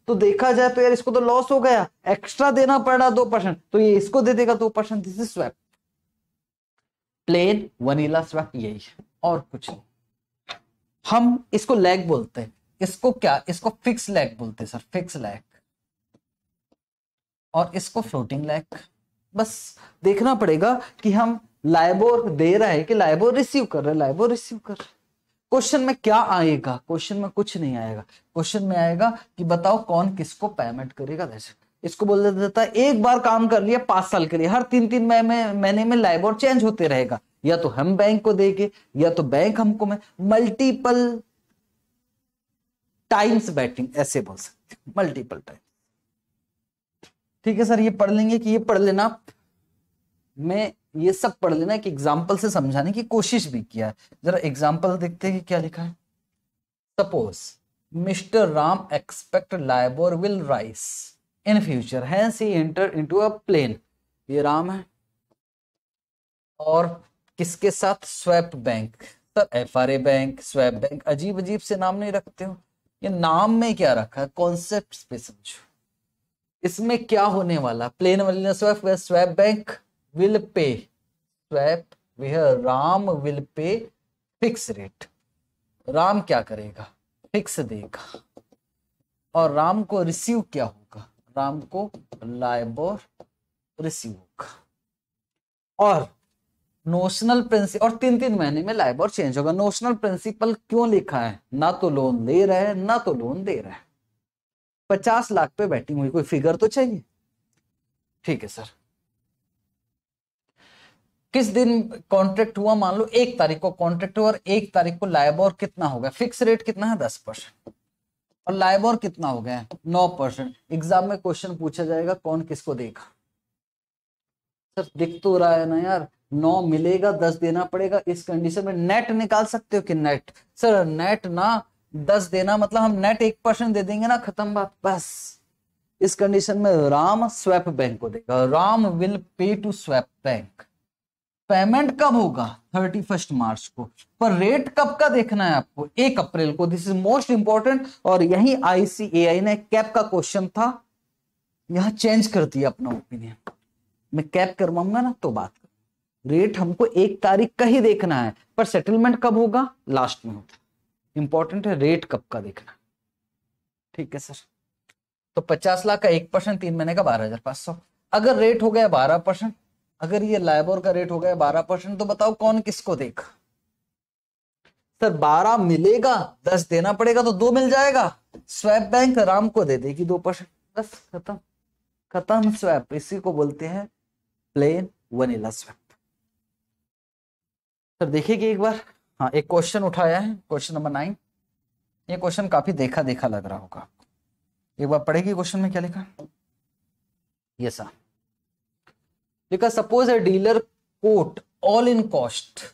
तो देखा जाए तो यार इसको तो लॉस हो गया एक्स्ट्रा देना पड़ रहा दो परसेंट तो ये इसको दे देगा दो percent this is swap plain vanilla swap यही है और कुछ नहीं हम इसको लैग बोलते हैं इसको क्या इसको फिक्स लैग बोलते हैं सर फिक्स लैग और इसको फ्लोटिंग लैग बस देखना पड़ेगा कि हम लाइबोर दे रहे हैं कि लाइबोर रिसीव कर रहे हैं लाइबोर रिसीव कर रहे क्वेश्चन में क्या आएगा क्वेश्चन में कुछ नहीं आएगा क्वेश्चन में आएगा कि बताओ कौन किसको पेमेंट करेगा वैसे इसको बोल देता है एक बार काम कर लिया पांच साल के लिए हर तीन तीन महीने महीने में लाइबोर चेंज होते रहेगा या तो हम बैंक को देंगे या तो बैंक हमको में मल्टीपल टाइम्स बैटिंग ऐसे बोल सकते मल्टीपल टाइम ठीक है सर ये पढ़ लेंगे कि ये पढ़ लेना मैं ये सब पढ़ लेना एक एग्जाम्पल से समझाने की कोशिश भी किया जरा एग्जाम्पल देखते हैं कि क्या लिखा है suppose mister Ram expect LIBOR will rise in future है he enter into a plain ये राम है और किसके साथ swap bank sir F R A bank swap bank अजीब अजीब से नाम नहीं रखते हो ये नाम में क्या रखा है कॉन्सेप्ट पे समझो इसमें क्या होने वाला प्लेन वाली swap swap bank will pay swap where Ram will pay fix rate Ram क्या करेगा फिक्स देगा और राम को रिसीव क्या होगा राम को लाइबोर रिसीव होगा और नोशनल प्रिंसिपल और तीन तीन महीने में लाइबोर चेंज होगा नोशनल प्रिंसिपल क्यों लिखा है ना तो लोन ले रहा है ना तो लोन दे रहा है पचास लाख पे बैठी हुई कोई फिगर तो चाहिए ठीक है सर किस दिन कॉन्ट्रैक्ट हुआ मान लो एक तारीख को कॉन्ट्रैक्ट हुआ और एक तारीख को लाइबोर कितना हो गया फिक्स रेट कितना है दस परसेंट और लाइबोर कितना हो गया नौ परसेंट एग्जाम में क्वेश्चन पूछा जाएगा कौन किसको देगा सर दिख तो रहा है ना यार नौ मिलेगा दस देना पड़ेगा इस कंडीशन में नेट निकाल सकते हो कि नेट सर नेट ना दस देना मतलब हम नेट एक परसेंट दे देंगे ना खत्म बात बस इस कंडीशन में राम स्वैप बैंक को देगा Ram will pay to swap bank payment कब होगा थर्टी फर्स्ट मार्च को पर रेट कब का देखना है आपको एक अप्रैल को दिस इज मोस्ट इंपॉर्टेंट और यही आईसीएआई ने कैप का क्वेश्चन था यहां चेंज कर दिया अपना ओपिनियन मैं कैप करवाऊंगा ना तो बात कर रेट हमको एक तारीख का ही देखना है पर सेटलमेंट कब होगा लास्ट में होता इंपॉर्टेंट है रेट कब का देखना ठीक है सर तो पचास लाख का एक परसेंट तीन महीने का बारह हजार पांच सौ अगर रेट हो गया बारह परसेंट अगर ये लाइबोर का रेट हो गया बारह परसेंट तो बताओ कौन किसको देगा सर बारह मिलेगा दस देना पड़ेगा तो दो मिल जाएगा स्वैप बैंक राम को दे देगी दो परसेंट बस खत्म खत्म स्वैप इसी को बोलते हैं प्लेन वनीला स्वैप सर देखिए एक बार हाँ एक क्वेश्चन उठाया है क्वेश्चन नंबर नाइन ये क्वेश्चन काफी देखा देखा लग रहा होगा एक बार पढ़ेगी क्वेश्चन में क्या लिखा yes sir because suppose a dealer quote all in cost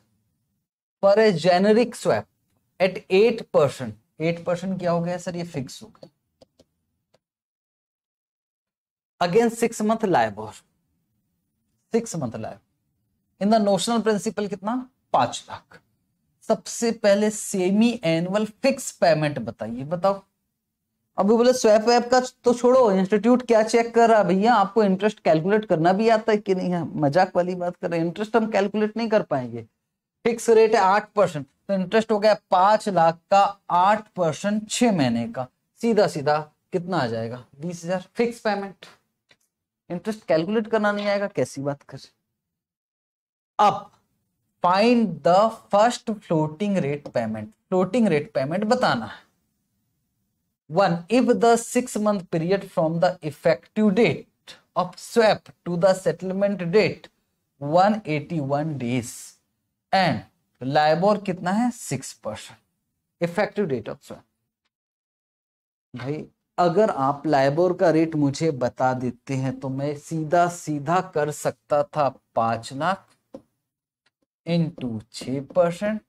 for a eight swap at 8% 8% क्या हो गया सर ये फिक्स हो गया अगेन सिक्स मंथ लाइव और सिक्स मंथ लाइव इन द नोशनल प्रिंसिपल कितना पांच लाख सबसे पहले सेमी एनुअल फिक्स पेमेंट बताइए बताओ अभी बोले स्वैप वैप का तो छोड़ो इंस्टीट्यूट क्या चेक कर रहा भैया आपको इंटरेस्ट कैलकुलेट करना भी आता है कि नहीं है हाँ, मजाक वाली बात कर रहे हैं इंटरेस्ट हम कैलकुलेट नहीं कर पाएंगे फिक्स रेट है आठ परसेंट तो इंटरेस्ट हो गया पांच लाख का आठ परसेंट छह महीने का सीधा सीधा कितना आ जाएगा बीस हजार फिक्स पेमेंट इंटरेस्ट कैलकुलेट करना नहीं आएगा कैसी बात कर अब find the first floating rate payment floating rate payment बताना है one if the six month period from the effective date of swap to the settlement date 181 days and LIBOR कितना है six percent effective date of swap भाई अगर आप LIBOR का rate मुझे बता देते हैं तो मैं सीधा सीधा कर सकता था पांच लाख इंटू छ percent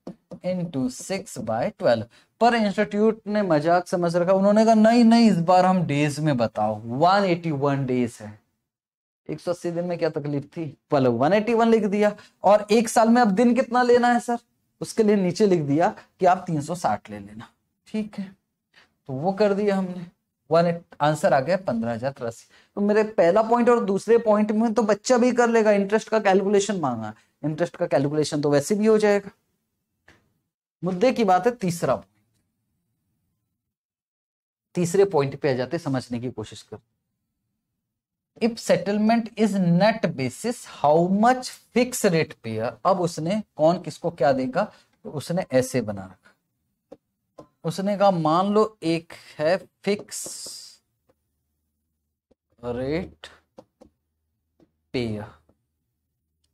into six by twelve पर इंस्टीट्यूट ने मजाक समझ रखा उन्होंने कहा नहीं नहीं इस बार हम डेज में बताओ 181 डेज है 180 दिन में क्या तकलीफ थी पल 181 लिख दिया और एक साल में अब दिन कितना लेना है सर उसके लिए नीचे लिख दिया कि आप 360 ले लेना ठीक है तो वो कर दिया हमने वन आंसर आ गया पंद्रह हजार तिरासी तो मेरे पहला पॉइंट और दूसरे पॉइंट में तो बच्चा भी कर लेगा इंटरेस्ट का कैलकुलेशन मांगा इंटरेस्ट का कैलकुलेशन तो वैसे भी हो जाएगा मुद्दे की बात है तीसरा पॉइंट तीसरे पॉइंट पे आ जाते समझने की कोशिश कर if settlement is net basis how much fix rate payer अब उसने कौन किसको क्या देगा तो उसने ऐसे बना रखा उसने कहा मान लो एक है फिक्स रेट पेयर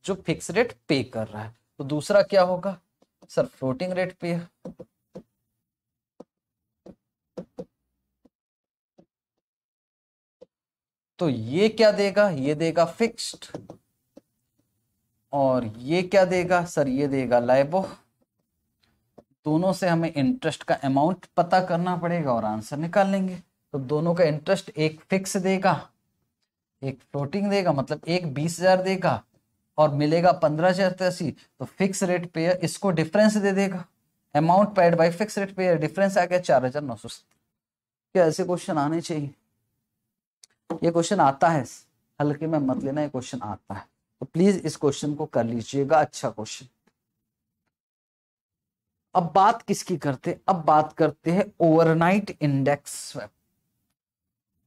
जो फिक्स रेट पे कर रहा है तो दूसरा क्या होगा सर फ्लोटिंग रेट पे है तो ये क्या देगा ये देगा फिक्स्ड और ये क्या देगा सर ये देगा लाइबो दोनों से हमें इंटरेस्ट का अमाउंट पता करना पड़ेगा और आंसर निकाल लेंगे तो दोनों का इंटरेस्ट एक फिक्स देगा एक फ्लोटिंग देगा मतलब एक बीस हजार देगा और मिलेगा पंद्रह हजार तिरासी तो फिक्स रेट पेयर इसको डिफरेंस दे देगा amount paid by fix rate payer difference आ गया चार हजार नौ सौ क्या ऐसे क्वेश्चन आने चाहिए ये क्वेश्चन आता है हल्के में मत लेना ये क्वेश्चन आता है तो प्लीज इस क्वेश्चन को कर लीजिएगा अच्छा क्वेश्चन अब बात किसकी करते अब बात करते हैं overnight index swap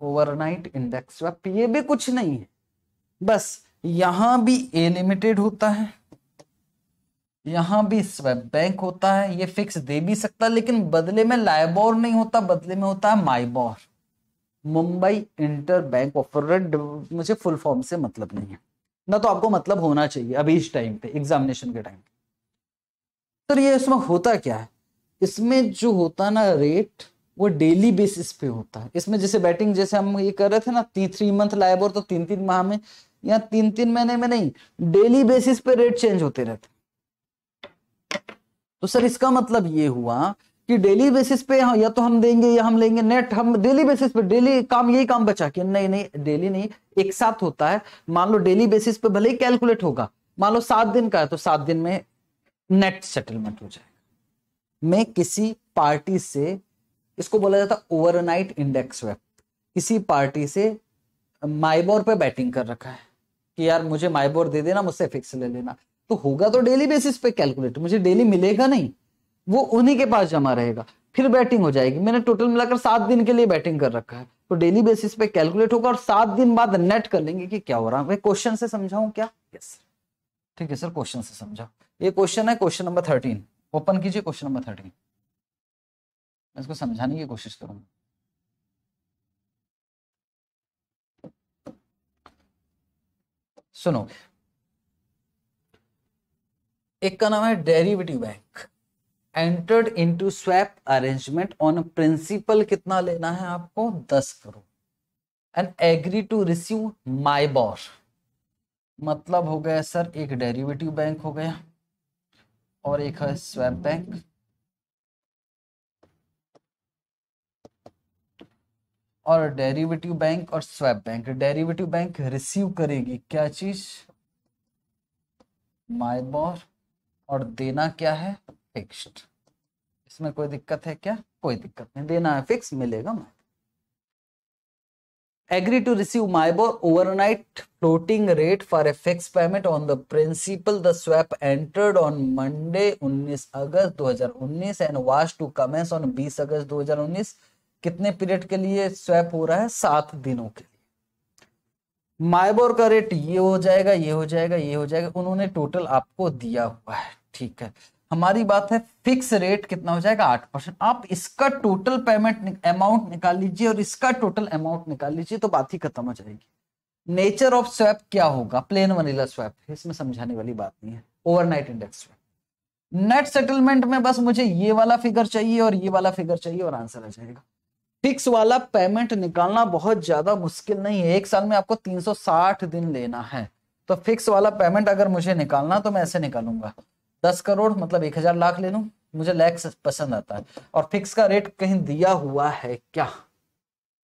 overnight index swap ये भी कुछ नहीं है बस यहां भी ए लिमिटेड होता है यहां भी स्वेप बैंक होता है ये फिक्स दे भी सकता है लेकिन बदले में लाइबोर नहीं होता बदले में होता है MIBOR Mumbai inter bank offer मुझे फुल फॉर्म से मतलब नहीं है ना तो आपको मतलब होना चाहिए अभी इस टाइम पे एग्जामिनेशन के टाइम तो ये इसमें होता क्या है इसमें जो होता ना रेट वो डेली बेसिस पे होता है इसमें जैसे बैटिंग जैसे हम ये कर रहे थे ना तीन थ्री मंथ लाइबोर तो तीन तीन माह में या तीन तीन महीने में नहीं डेली बेसिस पे रेट चेंज होते रहते तो सर इसका मतलब ये हुआ कि डेली बेसिस पे हाँ, या तो हम देंगे या हम लेंगे नेट हम डेली बेसिस पे डेली काम यही काम बचा कि नहीं नहीं डेली नहीं एक साथ होता है मान लो डेली बेसिस पे भले ही कैलकुलेट होगा मान लो सात दिन का है तो सात दिन में नेट सेटलमेंट हो जाएगा मैं किसी पार्टी से इसको बोला जाता ओवरनाइट इंडेक्स वेब किसी पार्टी से माइबोर पे बैटिंग कर रखा है कि यार मुझे माइबोर दे देना मुझसे फिक्स ले लेना तो होगा तो डेली बेसिस पे कैलकुलेट मुझे डेली मिलेगा नहीं वो उन्हीं के पास जमा रहेगा फिर बैटिंग हो जाएगी मैंने टोटल मिलाकर सात दिन के लिए बैटिंग कर रखा है तो डेली बेसिस पे कैलकुलेट होगा और सात दिन बाद नेट कर लेंगे कि क्या हो रहा है क्वेश्चन से समझाऊं क्या यस ठीक है सर क्वेश्चन से समझा ये क्वेश्चन है क्वेश्चन नंबर थर्टीन ओपन कीजिए क्वेश्चन नंबर थर्टीन मैं इसको समझाने की कोशिश करूंगा सुनो एक का नाम है derivative bank entered into swap arrangement on principal कितना लेना है आपको दस crore and agree to receive बॉर मतलब हो गया सर एक डेरिवेटिव बैंक हो गया और एक है स्वैप बैंक और डेरिवेटिव बैंक और swap bank derivative bank receive करेगी क्या चीज माइबोर और देना क्या है फिक्स्ड इसमें कोई दिक्कत है क्या कोई दिक्कत नहीं देना है फिक्स मिलेगा MIBOR agree to receive MIBOR overnight floating rate for a fix payment on the principal the swap entered on Monday 19 August 2019 and was to commence on 20 August 2019 कितने पीरियड के लिए स्वैप हो रहा है सात दिनों के लिए माइबोर का रेट ये हो जाएगा ये हो जाएगा ये हो जाएगा उन्होंने टोटल आपको दिया हुआ है ठीक है हमारी बात है फिक्स रेट कितना हो जाएगा आठ परसेंट आप इसका टोटल पेमेंट अमाउंट निकाल लीजिए और इसका टोटल अमाउंट निकाल लीजिए तो बात ही खत्म हो जाएगी नेचर ऑफ स्वैप क्या होगा प्लेन वनीला स्वैप इसमें समझाने वाली बात नहीं है overnight index swap net settlement में बस मुझे ये वाला फिगर चाहिए और ये वाला फिगर चाहिए और आंसर आ जाएगा फिक्स वाला पेमेंट निकालना बहुत ज्यादा मुश्किल नहीं है एक साल में आपको 360 दिन लेना है तो फिक्स वाला पेमेंट अगर मुझे निकालना तो मैं ऐसे निकालूंगा दस करोड़ मतलब एक हजार लाख ले लू मुझे लैक्स पसंद आता है और फिक्स का रेट कहीं दिया हुआ है क्या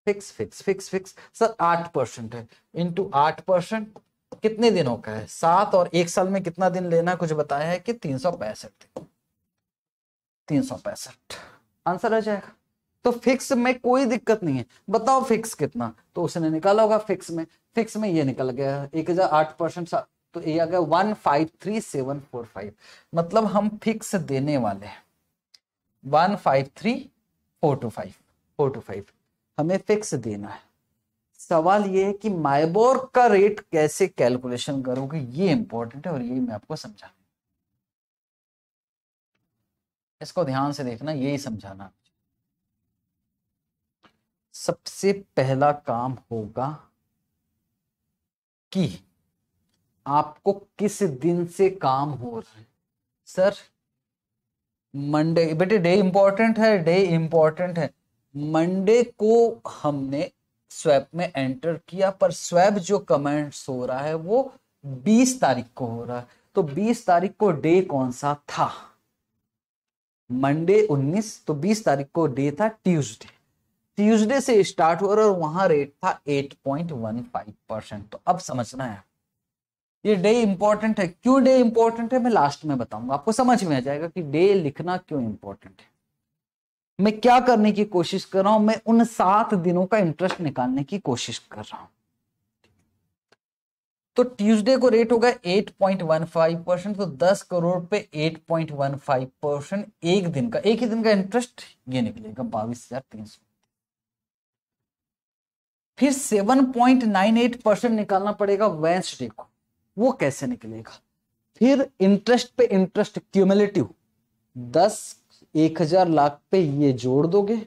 fix fix fix fix sir आठ परसेंट है इंटू आठ परसेंट कितने दिनों का है सात और एक साल में कितना दिन लेना कुछ बताया है कि तीन सौ पैंसठ तीन सौ पैंसठ आंसर आ जाएगा तो फिक्स में कोई दिक्कत नहीं है बताओ फिक्स कितना तो उसने निकाला होगा फिक्स में फिक्स में ये निकल गया एक हजार आठ परसेंट तो ये आ गया one five three seven four five मतलब हम फिक्स देने वाले हैं one five three four two five four two five हमें फिक्स देना है सवाल ये है कि माइबोर का रेट कैसे कैलकुलेशन करोगे ये इंपॉर्टेंट है और ये मैं आपको समझा इसको ध्यान से देखना यही समझाना सबसे पहला काम होगा कि आपको किस दिन से काम हो रहा है सर मंडे बेटे डे इम्पोर्टेंट है डे इंपॉर्टेंट है मंडे को हमने स्वैप में एंटर किया पर स्वैप जो कमेंट्स हो रहा है वो 20 तारीख को हो रहा है तो 20 तारीख को डे कौन सा था मंडे 19 तो 20 तारीख को डे था ट्यूसडे ट्यूजडे से स्टार्ट हुआ और वहां रेट था 8.15 परसेंट तो अब समझना है ये डे इंपॉर्टेंट है क्यों डे इंपॉर्टेंट है मैं लास्ट में बताऊंगा आपको समझ में आ जाएगा कि डे लिखना क्यों इंपॉर्टेंट है मैं क्या करने की कोशिश कर रहा हूं मैं उन सात दिनों का इंटरेस्ट निकालने की कोशिश कर रहा हूं तो ट्यूसडे को रेट होगा 8.15 परसेंट तो 10 करोड़ पे 8.15 परसेंट एक दिन का एक ही दिन का इंटरेस्ट ये निकलेगा बाईस हजार तीन सौ फिर 7.98 परसेंट निकालना पड़ेगा वेंसडे को वो कैसे निकलेगा फिर इंटरेस्ट पे इंटरेस्ट क्यूमुलेटिव दस एक हजार लाख पे ये जोड़ दोगे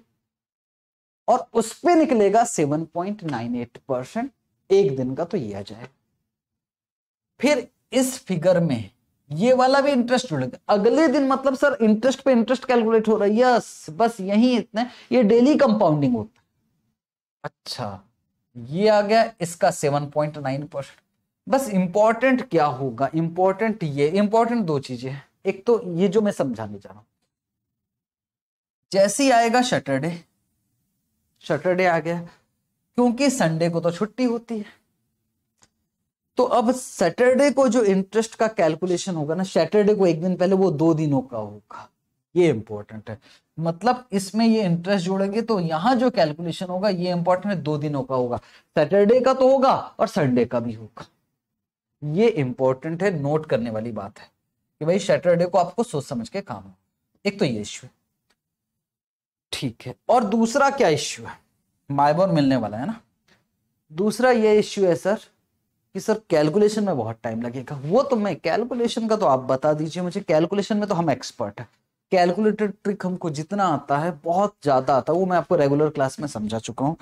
और उस पे निकलेगा 7.98 परसेंट एक दिन का तो यह आ जाएगा फिर इस फिगर में ये वाला भी इंटरेस्ट जुड़ेगा अगले दिन मतलब सर इंटरेस्ट पे इंटरेस्ट कैलकुलेट हो रहा है यस बस यही इतना ये डेली कंपाउंडिंग होता है अच्छा ये आ गया इसका सेवन पॉइंट नाइन परसेंट बस इंपॉर्टेंट क्या होगा इंपॉर्टेंट ये इंपॉर्टेंट दो चीजें हैं एक तो ये जो मैं समझाने जा रहा हूं जैसे ही आएगा सैटरडे सैटरडे आ गया क्योंकि संडे को तो छुट्टी होती है तो अब सैटरडे को जो इंटरेस्ट का कैलकुलेशन होगा ना सैटरडे को एक दिन पहले वो दो दिनों का होगा ये इंपॉर्टेंट है मतलब इसमें ये इंटरेस्ट जोड़ेंगे तो यहाँ जो कैलकुलेशन होगा ये इंपॉर्टेंट है दो दिनों का होगा सैटरडे का तो होगा और संडे का भी होगा ये इंपॉर्टेंट है नोट करने वाली बात है कि भाई सैटरडे को आपको सोच समझ के काम हो एक तो ये इश्यू है ठीक है और दूसरा क्या इश्यू है माइबोर मिलने वाला है ना दूसरा ये इश्यू है सर कि सर कैलकुलेशन में बहुत टाइम लगेगा वो तो मैं कैलकुलेशन का तो आप बता दीजिए मुझे कैलकुलेशन में तो हम एक्सपर्ट है कैलकुलेटर ट्रिक हमको जितना आता है बहुत ज्यादा आता है वो मैं आपको रेगुलर क्लास में समझा चुका हूँ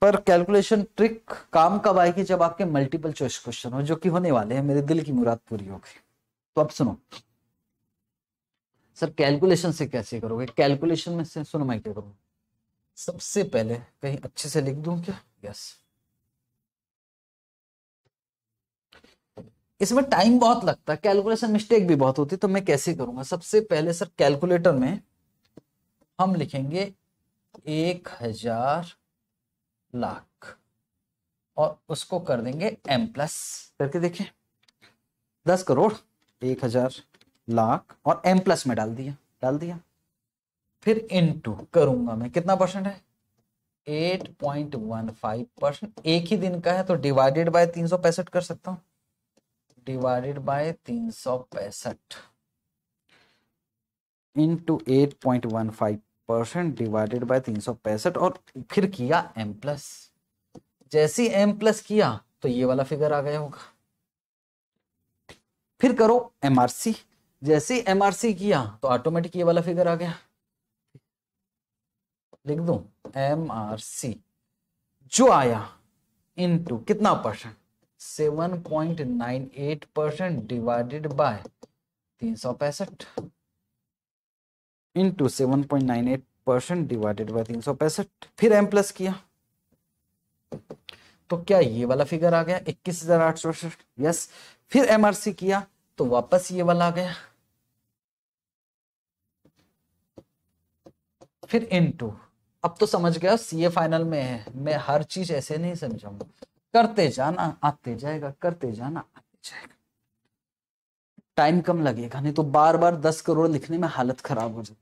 पर कैलकुलेशन ट्रिक काम कब आएगी जब आपके मल्टीपल चॉइस क्वेश्चन हो जो कि होने वाले हैं मेरे दिल की मुराद पूरी होगी तो अब सुनो सर कैलकुलेशन से कैसे करोगे कैलकुलेशन में से सुनो मैं क्या करूंगा सबसे पहले कहीं अच्छे से लिख दूं क्या यस yes. इसमें टाइम बहुत लगता है कैलकुलेशन मिस्टेक भी बहुत होती है तो मैं कैसे करूंगा सबसे पहले सर कैलकुलेटर में हम लिखेंगे एक हजार लाख और उसको कर देंगे एम प्लस करके देखिए दस करोड़ एक हजार लाख और एम प्लस में डाल दिया डाल दिया फिर इनटू करूंगा मैं कितना परसेंट है eight point one five percent एक ही दिन का है तो डिवाइडेड बाय तीन सौ पैंसठ कर सकता हूं डिवाइडेड बाय तीन सौ पैंसठ into eight point one five percent divided by तीन सौ पैंसठ और फिर किया एम प्लस जैसे एम प्लस किया तो ये वाला फिगर आ गया होगा फिर करो एमआरसी जैसे एमआरसी किया तो ऑटोमेटिक ये वाला फिगर आ गया लिख दो एमआरसी जो आया इनटू कितना percent seven point nine eight percent divided by तीन सौ पैंसठ into seven point nine eight percent divided by तीन सौ पैंसठ फिर एम प्लस किया तो क्या ये वाला फिगर आ गया इक्कीस हजार आठ सौ अड़सठ यस फिर एमआरसी किया तो वापस ये वाला आ गया फिर इन टू अब तो समझ गया सीए फाइनल में है मैं हर चीज ऐसे नहीं समझाऊंगा करते जाना आते जाएगा करते जाना आते जाएगा टाइम कम लगेगा नहीं तो बार बार दस करोड़ लिखने में हालत खराब हो जाती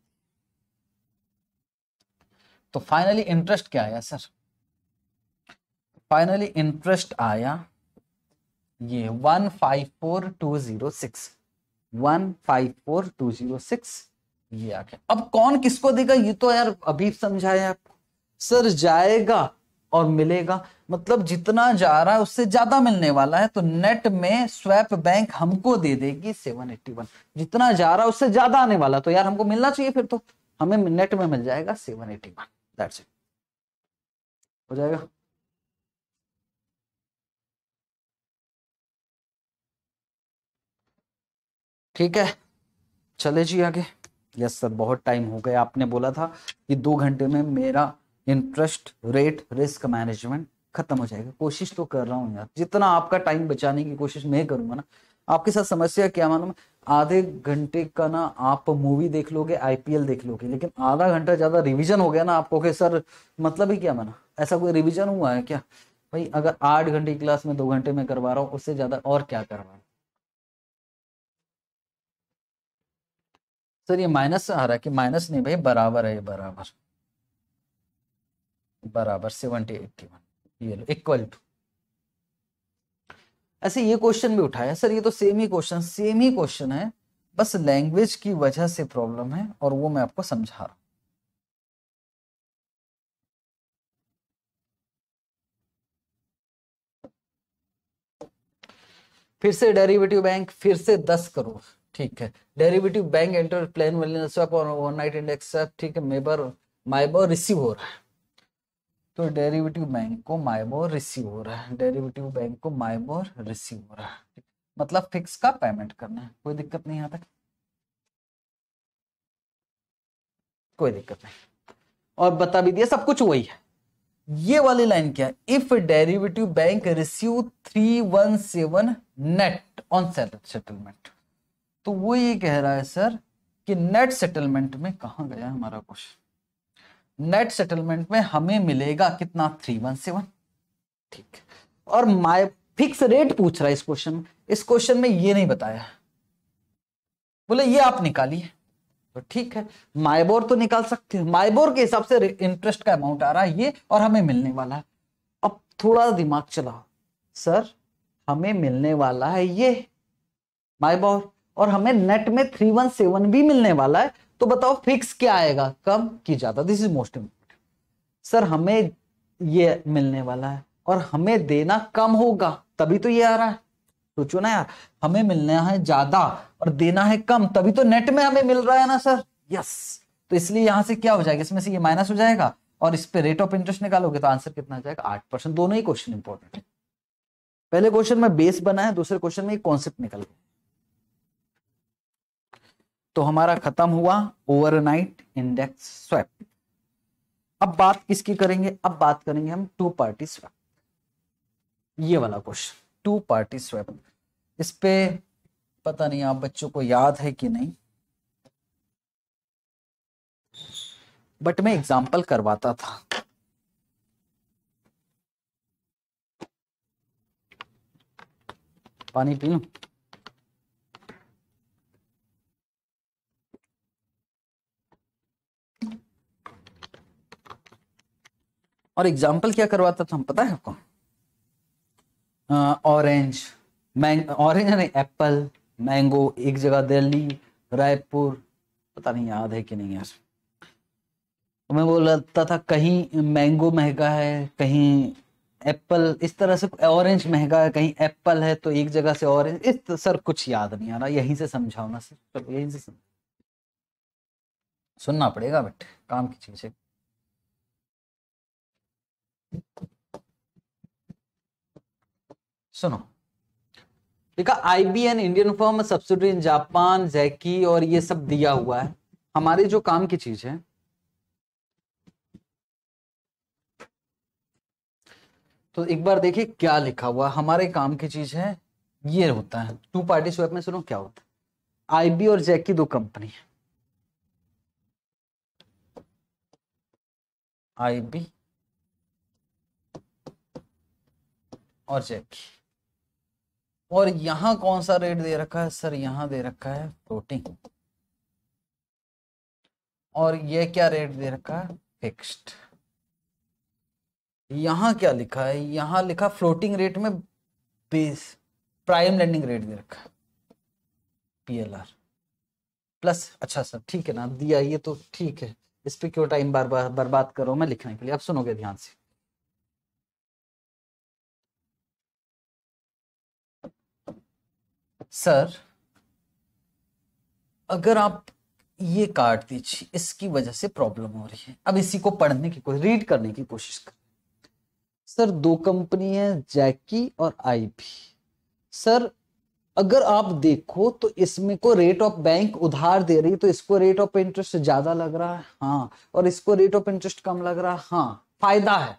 तो फाइनली इंटरेस्ट क्या आया सर फाइनली इंटरेस्ट आया ये one five four two zero six one five four two zero six ये आ गया अब कौन किसको देगा ये तो यार अभी समझाया आपको सर जाएगा और मिलेगा मतलब जितना जा रहा है उससे ज्यादा मिलने वाला है तो नेट में स्वैप बैंक हमको दे देगी सेवन वन जितना जा रहा है उससे ज्यादा आने वाला तो यार हमको मिलना चाहिए फिर तो हमें नेट में मिल जाएगा 781 दैट्स इट हो जाएगा ठीक है चले जी आगे यस सर बहुत टाइम हो गया आपने बोला था कि दो घंटे में मेरा इंटरेस्ट रेट रिस्क मैनेजमेंट खत्म हो जाएगा कोशिश तो कर रहा हूँ यार जितना आपका टाइम बचाने की कोशिश मैं करूंगा ना आपके साथ समस्या क्या मालूम आधे घंटे का ना आप मूवी देख लोगे आईपीएल देख लोगे लेकिन आधा घंटा ज्यादा रिवीजन हो गया ना आपको के सर मतलब ही क्या माना ऐसा कोई रिवीजन हुआ है क्या भाई अगर आठ घंटे की क्लास में दो घंटे में करवा रहा हूँ उससे ज्यादा और क्या करवा रहा सर ये माइनस आ रहा है कि माइनस नहीं भाई बराबर है ये बराबर बराबर सेवनटी एट्टी वन ये लो इक्वल टू ऐसे ये क्वेश्चन भी उठाया सर ये तो सेम ही क्वेश्चन सेम ही क्वेश्चन है बस लैंग्वेज की वजह से प्रॉब्लम है और वो मैं आपको समझा रहा हूं फिर से डेरिवेटिव बैंक फिर से दस करोड़ ठीक है derivative bank enter plan value one night index ठीक है मेबर माइबर रिसीव हो रहा है तो डेरिवेटिव बैंक को माइबोर रिसीव हो रहा है डेरिवेटिव बैंक को माइबोर रिसीव हो रहा है मतलब फिक्स का पेमेंट करना है कोई दिक्कत नहीं यहाँ तक कोई दिक्कत नहीं और बता भी दिया सब कुछ वही है ये वाली लाइन क्या if derivative bank receive three one seven net on settlement तो वो ये कह रहा है सर कि नेट सेटलमेंट में कहा गया हमारा क्वेश्चन नेट सेटलमेंट में हमें मिलेगा कितना थ्री वन सेवन ठीक और माय फिक्स रेट पूछ रहा है इस क्वेश्चन में इस क्वेश्चन में ये नहीं बताया बोले ये आप निकालिए तो ठीक है माइबोर तो निकाल सकते हैं माइबोर के हिसाब से इंटरेस्ट का अमाउंट आ रहा है ये और हमें मिलने वाला है अब थोड़ा दिमाग चलाओ सर हमें मिलने वाला है ये माइबोर और हमें नेट में थ्री वन सेवन भी मिलने वाला है तो बताओ फिक्स क्या आएगा कम की ज्यादा this is most important sir हमें ये मिलने वाला है और हमें देना कम होगा तभी तो ये आ रहा है सोचो ना यार हमें मिलना है ज्यादा और देना है कम तभी तो नेट में हमें मिल रहा है ना सर यस तो इसलिए यहां से क्या हो जाएगा इसमें से ये माइनस हो जाएगा और इस पे रेट ऑफ इंटरेस्ट निकालोगे तो आंसर कितना जाएगा आठ परसेंट दोनों ही क्वेश्चन इंपॉर्टेंट है पहले क्वेश्चन में बेस बना है दूसरे क्वेश्चन में कॉन्सेप्ट निकल गया तो हमारा खत्म हुआ ओवरनाइट इंडेक्स स्वैप अब बात किसकी करेंगे अब बात करेंगे हम टू पार्टी स्वैप ये वाला क्वेश्चन टू पार्टी स्वैप इस पे पता नहीं आप बच्चों को याद है कि नहीं बट मैं एग्जाम्पल करवाता था पानी पी लू और एग्जाम्पल क्या करवाता था हम पता है आपको ऑरेंज मैंग ऑरेंज नहीं एप्पल मैंगो एक जगह दिल्ली रायपुर पता नहीं याद है कि नहीं यार तो मैं वो लगता था कहीं मैंगो महंगा है कहीं एप्पल इस तरह से ऑरेंज महंगा है कहीं एप्पल है तो एक जगह से ऑरेंज इस सर कुछ याद नहीं आ रहा यहीं से समझाओ ना सर चलो यहीं से सुनना पड़ेगा बट काम की चीज़ है सुनो देखा IBN Indian form subsidy in Japan Jackie और ये सब दिया हुआ है हमारे जो काम की चीज है तो एक बार देखिए क्या लिखा हुआ हमारे काम की चीज है ये होता है टू पार्टी स्वैप में सुनो क्या होता है आईबी और जैकी दो कंपनी है आईबी और चेक और यहां कौन सा रेट दे रखा है सर यहां दे रखा है फ्लोटिंग और ये क्या रेट दे रखा है फिक्स्ड यहां क्या लिखा है यहां लिखा फ्लोटिंग रेट में बेस प्राइम लैंडिंग रेट दे रखा है पीएलआर प्लस अच्छा सर ठीक है ना दिया ये तो ठीक है इस पे क्यों टाइम बार बार बर्बाद करो मैं लिखने के लिए अब सुनोगे ध्यान से सर अगर आप ये काट दीजिए इसकी वजह से प्रॉब्लम हो रही है अब इसी को पढ़ने की कोशिश रीड करने की कोशिश कर सर दो कंपनी है जैकी और आईपी सर अगर आप देखो तो इसमें को रेट ऑफ बैंक उधार दे रही तो इसको रेट ऑफ इंटरेस्ट ज्यादा लग रहा है हाँ और इसको रेट ऑफ इंटरेस्ट कम लग रहा है हाँ फायदा है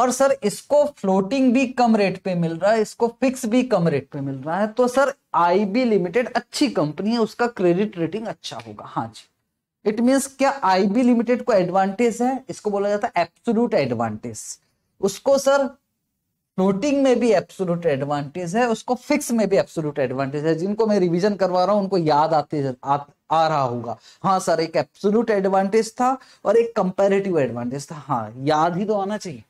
और सर इसको फ्लोटिंग भी कम रेट पे मिल रहा है इसको फिक्स भी कम रेट पे मिल रहा है तो सर आईबी लिमिटेड अच्छी कंपनी है उसका क्रेडिट रेटिंग अच्छा होगा हाँ जी इट मींस क्या आईबी लिमिटेड को एडवांटेज है इसको बोला जाता है एप्सुलूट एडवांटेज उसको सर फ्लोटिंग में भी एब्सोलूट एडवांटेज है उसको फिक्स में भी एब्सोलूट एडवांटेज है जिनको मैं रिविजन करवा रहा हूं उनको याद आते आ, आ रहा होगा हाँ सर एक एब्सोलूट एडवांटेज था और एक कंपेरेटिव एडवांटेज था हाँ याद ही तो आना चाहिए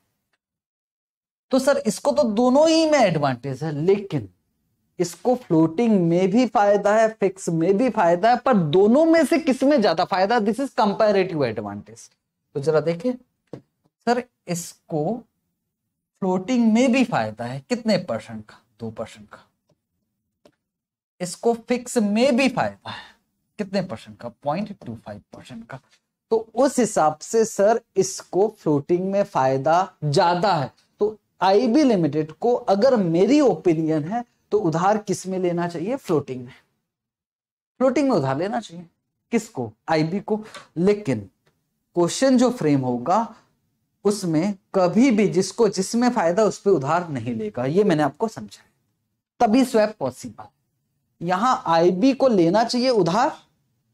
तो सर इसको तो दोनों ही में एडवांटेज है लेकिन इसको फ्लोटिंग में भी फायदा है फिक्स में भी फायदा है पर दोनों में से किसमें ज्यादा फायदा दिस इज कंपेरेटिव एडवांटेज तो जरा देखिए सर इसको फ्लोटिंग में भी फायदा है कितने परसेंट का दो परसेंट का इसको फिक्स में भी फायदा है कितने परसेंट का पॉइंट टू फाइव परसेंट का तो उस हिसाब से सर इसको फ्लोटिंग में फायदा ज्यादा है आईबी लिमिटेड को अगर मेरी ओपिनियन है तो उधार किस में लेना चाहिए फ्लोटिंग में फ्लोटिंग में उधार लेना चाहिए किसको आईबी को लेकिन क्वेश्चन जो फ्रेम होगा उसमें कभी भी जिसको जिसमें फायदा उस पर उधार नहीं लेगा ये मैंने आपको समझाया तभी स्वैप पॉसिबल यहां आईबी को लेना चाहिए उधार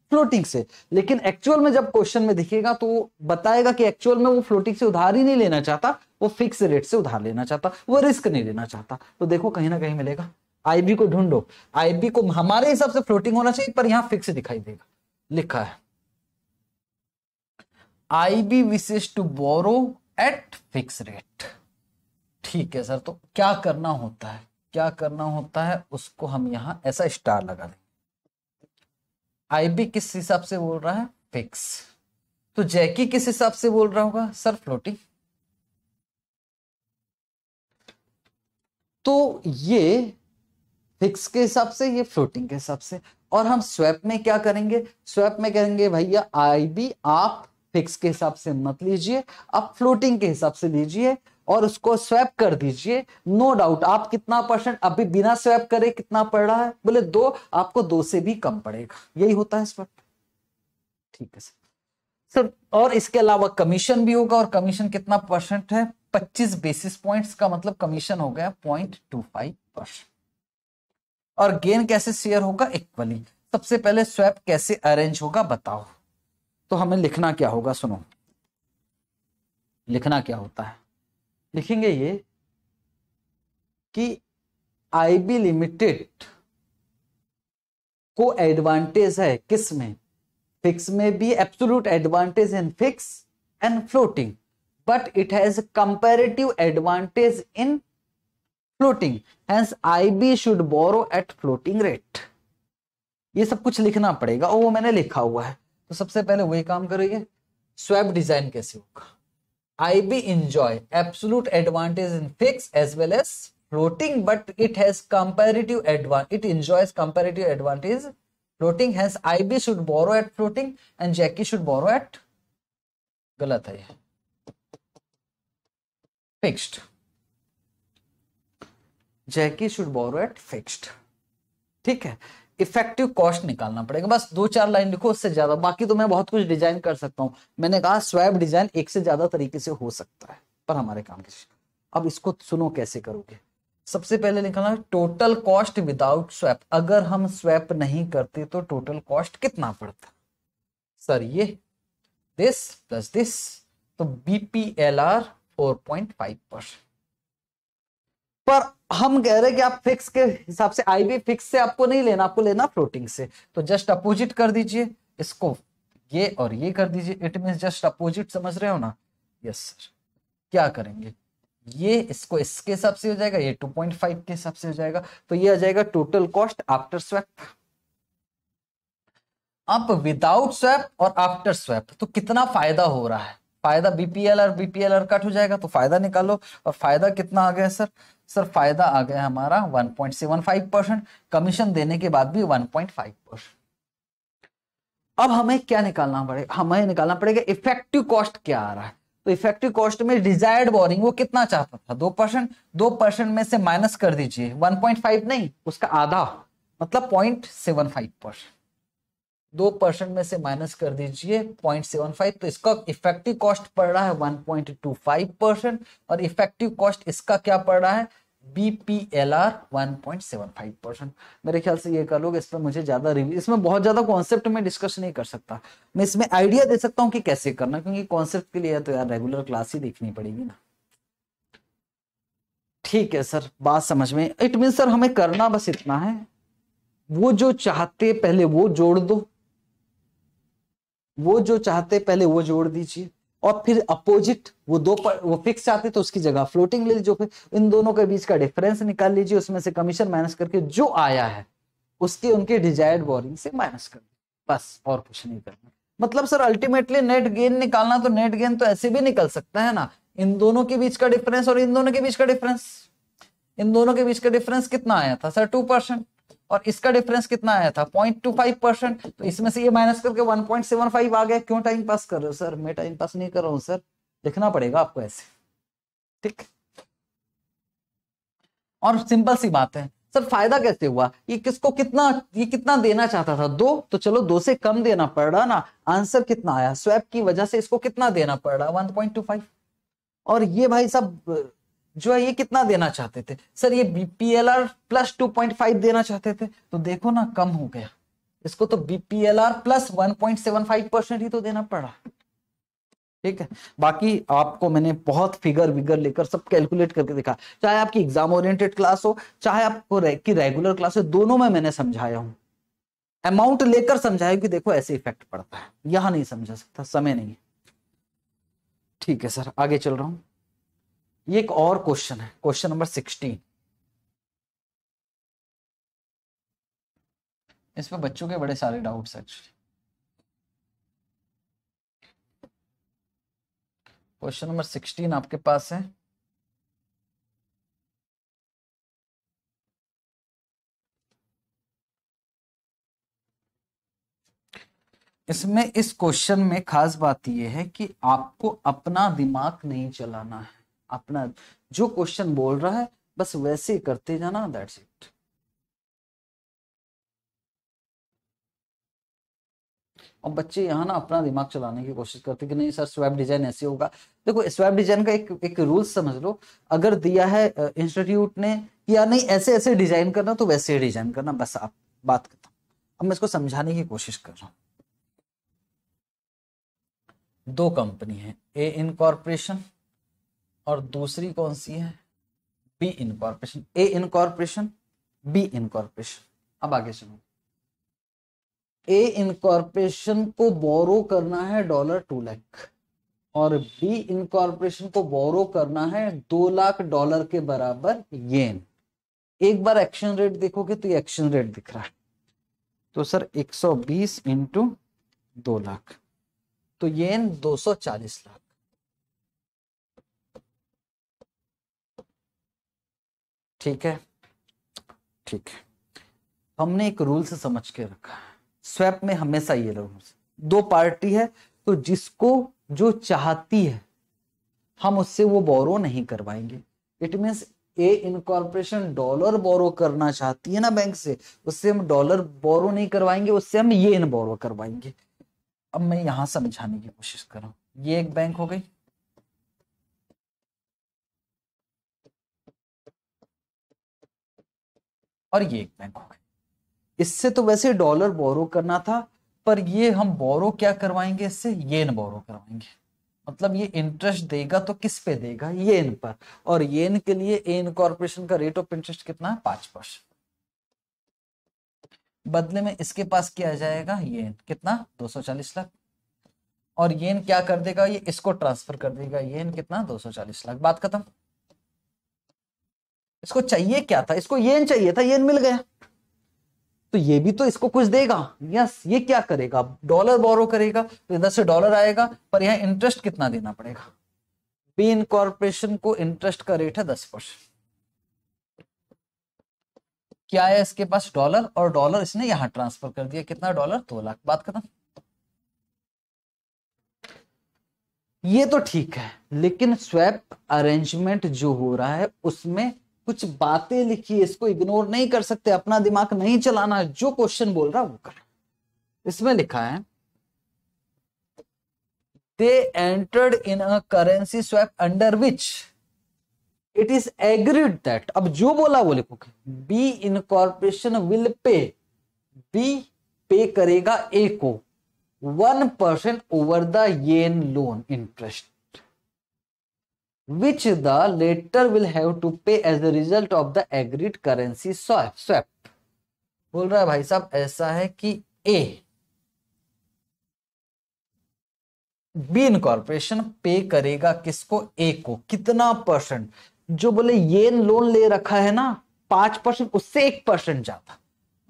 फ्लोटिंग से लेकिन एक्चुअल में जब क्वेश्चन में दिखेगा तो बताएगा कि एक्चुअल में वो फ्लोटिंग से उधार ही नहीं लेना चाहता वो फिक्स रेट से उधार लेना चाहता वो रिस्क नहीं लेना चाहता तो देखो कहीं ना कहीं मिलेगा आईबी को ढूंढो आईबी को हमारे हिसाब से फ्लोटिंग होना चाहिए पर यहां फिक्स दिखाई देगा लिखा है IB wishes to borrow at fix rate ठीक है सर तो क्या करना होता है क्या करना होता है उसको हम यहां ऐसा स्टार लगा देंगे आईबी किस हिसाब से बोल रहा है फिक्स तो जैकी किस हिसाब से बोल रहा होगा सर फ्लोटिंग तो ये फिक्स के हिसाब से ये फ्लोटिंग के हिसाब से और हम स्वैप में क्या करेंगे स्वैप में कहेंगे भैया आईबी आप फिक्स के हिसाब से मत लीजिए आप फ्लोटिंग के हिसाब से लीजिए और उसको स्वैप कर दीजिए नो डाउट आप कितना परसेंट अभी बिना स्वैप करे कितना पड़ रहा है बोले दो आपको दो से भी कम पड़ेगा यही होता है इस वक्त ठीक है सर सर और इसके अलावा कमीशन भी होगा और कमीशन कितना परसेंट है 25 बेसिस पॉइंट्स का मतलब कमीशन हो गया पॉइंट टू फाइव परसेंट और गेन कैसे शेयर होगा इक्वली सबसे पहले स्वैप कैसे अरेंज होगा बताओ तो हमें लिखना क्या होगा सुनो लिखना क्या होता है लिखेंगे ये कि आईबी लिमिटेड को एडवांटेज है किस में फिक्स में भी absolute advantage in fix and floating but it has comparative advantage in floating hence IB should borrow at floating rate ये सब कुछ लिखना पड़ेगा और वो मैंने लिखा हुआ है तो सबसे पहले वही काम करो ये स्वैप डिजाइन कैसे होगा IB enjoy absolute advantage in fixed as well as floating, but it has comparative advantage. It enjoys comparative advantage floating. Hence, IB should borrow at floating and Jackie should borrow at गलत है fixed. Jackie should borrow at fixed. ठीक है effective cost निकालना पड़ेगा बस दो चार line लिखो उससे ज्यादा बाकी तो मैं बहुत कुछ डिजाइन कर सकता हूं मैंने कहा स्वैब डिजाइन एक से ज्यादा तरीके से हो सकता है पर हमारे काम के अब इसको सुनो कैसे करोगे सबसे पहले निकालना टोटल कॉस्ट विदाउट स्वैप अगर हम स्वैप नहीं करते तो टोटल कॉस्ट कितना पड़ता सर ये दिस प्लस दिस तो बीपीएलआर फोर 4.5 परसेंट पर हम कह रहे हैं कि आप फिक्स के हिसाब से आई भी फिक्स से आपको नहीं लेना आपको लेना फ्लोटिंग से तो जस्ट अपोजिट कर दीजिए इसको ये और ये कर दीजिए इट मीन जस्ट अपोजिट समझ रहे हो ना यस सर क्या करेंगे ये इसको इसके हिसाब से हो जाएगा ये 2.5 के हिसाब से हो जाएगा तो ये आ जाएगा टोटल कॉस्ट आफ्टर स्वैप आप विदाउट स्वैप और आफ्टर स्वैप तो कितना फायदा हो रहा है फायदा बीपीएल और बीपीएल कट हो जाएगा तो फायदा निकालो और फायदा कितना आ गया सर सर फायदा आ गया हमारा 1.75 परसेंट कमीशन देने के बाद भी 1.5 परसेंट अब हमें क्या निकालना पड़ेगा हमें निकालना पड़ेगा इफेक्टिव कॉस्ट क्या आ रहा है तो इफेक्टिव कॉस्ट में डिजायर्ड बोरिंग वो कितना चाहता था दो परसेंट दो परसेंट में से माइनस कर दीजिए 1.5 नहीं उसका आधा मतलब पॉइंट सेवन फाइव परसेंट दो परसेंट में से माइनस कर दीजिए पॉइंट सेवन फाइव तो इसका इफेक्टिव कॉस्ट पड़ रहा है one point two five percent और इफेक्टिव कॉस्ट इसका क्या पड़ रहा है B P L R one point seven five percent मेरे ख्याल से ये कर लोग इस पर मुझे ज्यादा रिव्यू इसमें बहुत ज्यादा कॉन्सेप्ट में डिस्कस नहीं कर सकता मैं इसमें आइडिया दे सकता हूँ कि कैसे करना क्योंकि कॉन्सेप्ट के लिए तो यार रेगुलर क्लास ही देखनी पड़ेगी ना ठीक है सर बात समझ में इट मीन सर हमें करना बस इतना है वो जो चाहते पहले वो जोड़ दो वो जो चाहते पहले वो जोड़ दीजिए और फिर अपोजिट वो दो पर, वो फिक्स चाहते तो उसकी जगह फ्लोटिंग ले लीजिए इन दोनों के बीच का डिफरेंस निकाल लीजिए उसमें से कमीशन माइनस करके जो आया है उसकी उनके डिजायर्ड बोरिंग से माइनस कर बस और कुछ नहीं करना मतलब सर अल्टीमेटली नेट गेन निकालना तो नेट गेन तो ऐसे भी निकल सकता है ना इन दोनों के बीच का डिफरेंस और इन दोनों के बीच का डिफरेंस इन दोनों के बीच का डिफरेंस कितना आया था सर टू परसेंट और इसका डिफरेंस कितना आया था पॉइंट टू फाइव परसेंट तो इसमें से ये माइनस करके वन पॉइंट सेवन फाइव आ गया क्यों टाइम पास कर रहे हो सर मैं टाइम पास नहीं कर रहा हूं सर लिखना पड़ेगा आपको ऐसे ठीक और सिंपल सी बात है सर फायदा कैसे हुआ ये किसको कितना ये कितना देना चाहता था दो तो चलो दो से कम देना पड़ रहा ना आंसर कितना आया स्वैप की वजह से इसको कितना देना पड़ रहा वन पॉइंट टू फाइव और ये भाई साहब जो है ये कितना देना चाहते थे सर ये BPLR plus two point five देना चाहते थे तो देखो ना कम हो गया इसको तो BPLR plus one point seven five percent ही तो देना पड़ा ठीक है बाकी आपको मैंने बहुत फिगर विगर लेकर सब कैलकुलेट करके देखा चाहे आपकी एग्जाम ओरिएंटेड क्लास हो चाहे आपको की रेगुलर क्लास हो दोनों में मैंने समझाया हूं अमाउंट लेकर समझाया कि देखो ऐसे इफेक्ट पड़ता है यहां नहीं समझा सकता समय नहीं है ठीक है सर आगे चल रहा हूं ये एक और क्वेश्चन है क्वेश्चन नंबर सिक्सटीन इसमें बच्चों के बड़े सारे doubts actually question number sixteen आपके पास है इसमें इस क्वेश्चन में खास बात यह है कि आपको अपना दिमाग नहीं चलाना है अपना जो क्वेश्चन बोल रहा है बस वैसे ही करते जाना दैट्स इट और बच्चे यहाँ ना अपना दिमाग चलाने की कोशिश करते कि नहीं सर स्वैप डिजाइन ऐसे होगा देखो स्वैप डिजाइन का एक एक रूल समझ लो अगर दिया है इंस्टीट्यूट ने या नहीं ऐसे ऐसे डिजाइन करना तो वैसे डिजाइन करना बस आप बात करता अब मैं इसको समझाने की कोशिश कर रहा हूँ दो कंपनी है ए इनकॉर्पोरेशन और दूसरी कौन सी है B incorporation A incorporation B incorporation अब आगे सुनो ए इनकॉर्पोरेशन को बोरो करना है डॉलर टू लाख और बी इनकॉर्पोरेशन को बोरो करना है दो लाख डॉलर के बराबर येन एक बार एक्शन रेट देखोगे तो ये एक्शन रेट दिख रहा है तो सर 120 सौ बीस इंटू दो लाख तो येन 240 लाख ठीक है ठीक है हमने एक रूल से समझ के रखा है स्वैप में हमेशा ये रूल दो पार्टी है तो जिसको जो चाहती है हम उससे वो बोरो नहीं करवाएंगे it means A incorporation dollar borrow करना चाहती है ना बैंक से उससे हम डॉलर बोरो नहीं करवाएंगे उससे हम ये इन बोरो करवाएंगे अब मैं यहां समझाने की कोशिश कर रहा हूं ये एक बैंक हो गई और ये एक बैंक हो है इससे तो वैसे डॉलर बोरो करना था पर ये हम बोरो क्या करवाएंगे इससे येन बोरो करवाएंगे मतलब ये इंटरेस्ट देगा तो किस पे देगा येन पर और येन के लिए एन कॉर्पोरेशन का रेट ऑफ इंटरेस्ट कितना है पांच परसेंट बदले में इसके पास क्या जाएगा येन कितना 240 लाख और येन क्या कर देगा ये इसको ट्रांसफर कर देगा येन कितना 240 लाख बात खत्म इसको चाहिए क्या था इसको येन चाहिए था येन मिल गया तो ये भी तो इसको कुछ देगा यस ये क्या करेगा डॉलर बोरो करेगा तो इधर से डॉलर आएगा पर यहां इंटरेस्ट कितना देना पड़ेगा बी इनकॉर्पोरेशन को इंटरेस्ट का रेट है दस परसेंट क्या है इसके पास डॉलर और डॉलर इसने यहां ट्रांसफर कर दिया कितना डॉलर दो लाख बात खत्म ये तो ठीक है लेकिन स्वैप अरेंजमेंट जो हो रहा है उसमें कुछ बातें लिखी इसको इग्नोर नहीं कर सकते अपना दिमाग नहीं चलाना जो क्वेश्चन बोल रहा वो कर इसमें लिखा है they entered in a currency swap under which it is agreed that अब जो बोला वो लिखोगे B incorporation will pay B pay करेगा ए को one percent over the yen loan interest which the latter will have to pay as a result of the agreed currency swap. बोल रहा है भाई साहब ऐसा है कि ए बी इनकॉर्पोरेशन पे करेगा किसको ए को कितना परसेंट जो बोले ये लोन ले रखा है ना पांच परसेंट उससे एक परसेंट ज्यादा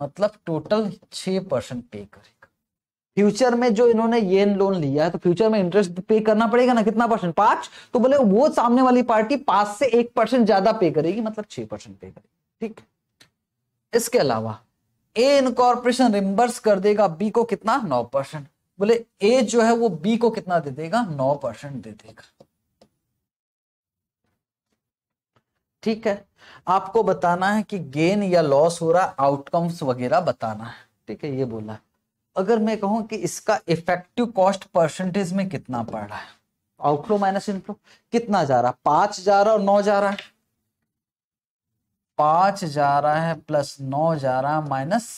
मतलब टोटल छह परसेंट पे करे फ्यूचर में जो इन्होंने ये लोन लिया है तो फ्यूचर में इंटरेस्ट पे करना पड़ेगा ना कितना परसेंट पांच तो बोले वो सामने वाली पार्टी पांच से एक परसेंट ज्यादा पे करेगी मतलब छह परसेंट पे करेगी ठीक इसके अलावा ए इनकॉर्पोरेशन रिम्बर्स कर देगा बी को कितना नौ परसेंट बोले ए जो है वो बी को कितना दे देगा नौ परसेंट दे देगा ठीक है आपको बताना है कि गेन या लॉस हो रहा आउटकम्स वगैरह बताना है ठीक है ये बोला है अगर मैं कहूं कि इसका इफेक्टिव कॉस्ट परसेंटेज में कितना पड़ रहा है आउटफ्लो माइनस इनफ्लो कितना जा रहा है पांच जा रहा है और नौ जा रहा है पांच जा रहा है प्लस नौ जा रहा है माइनस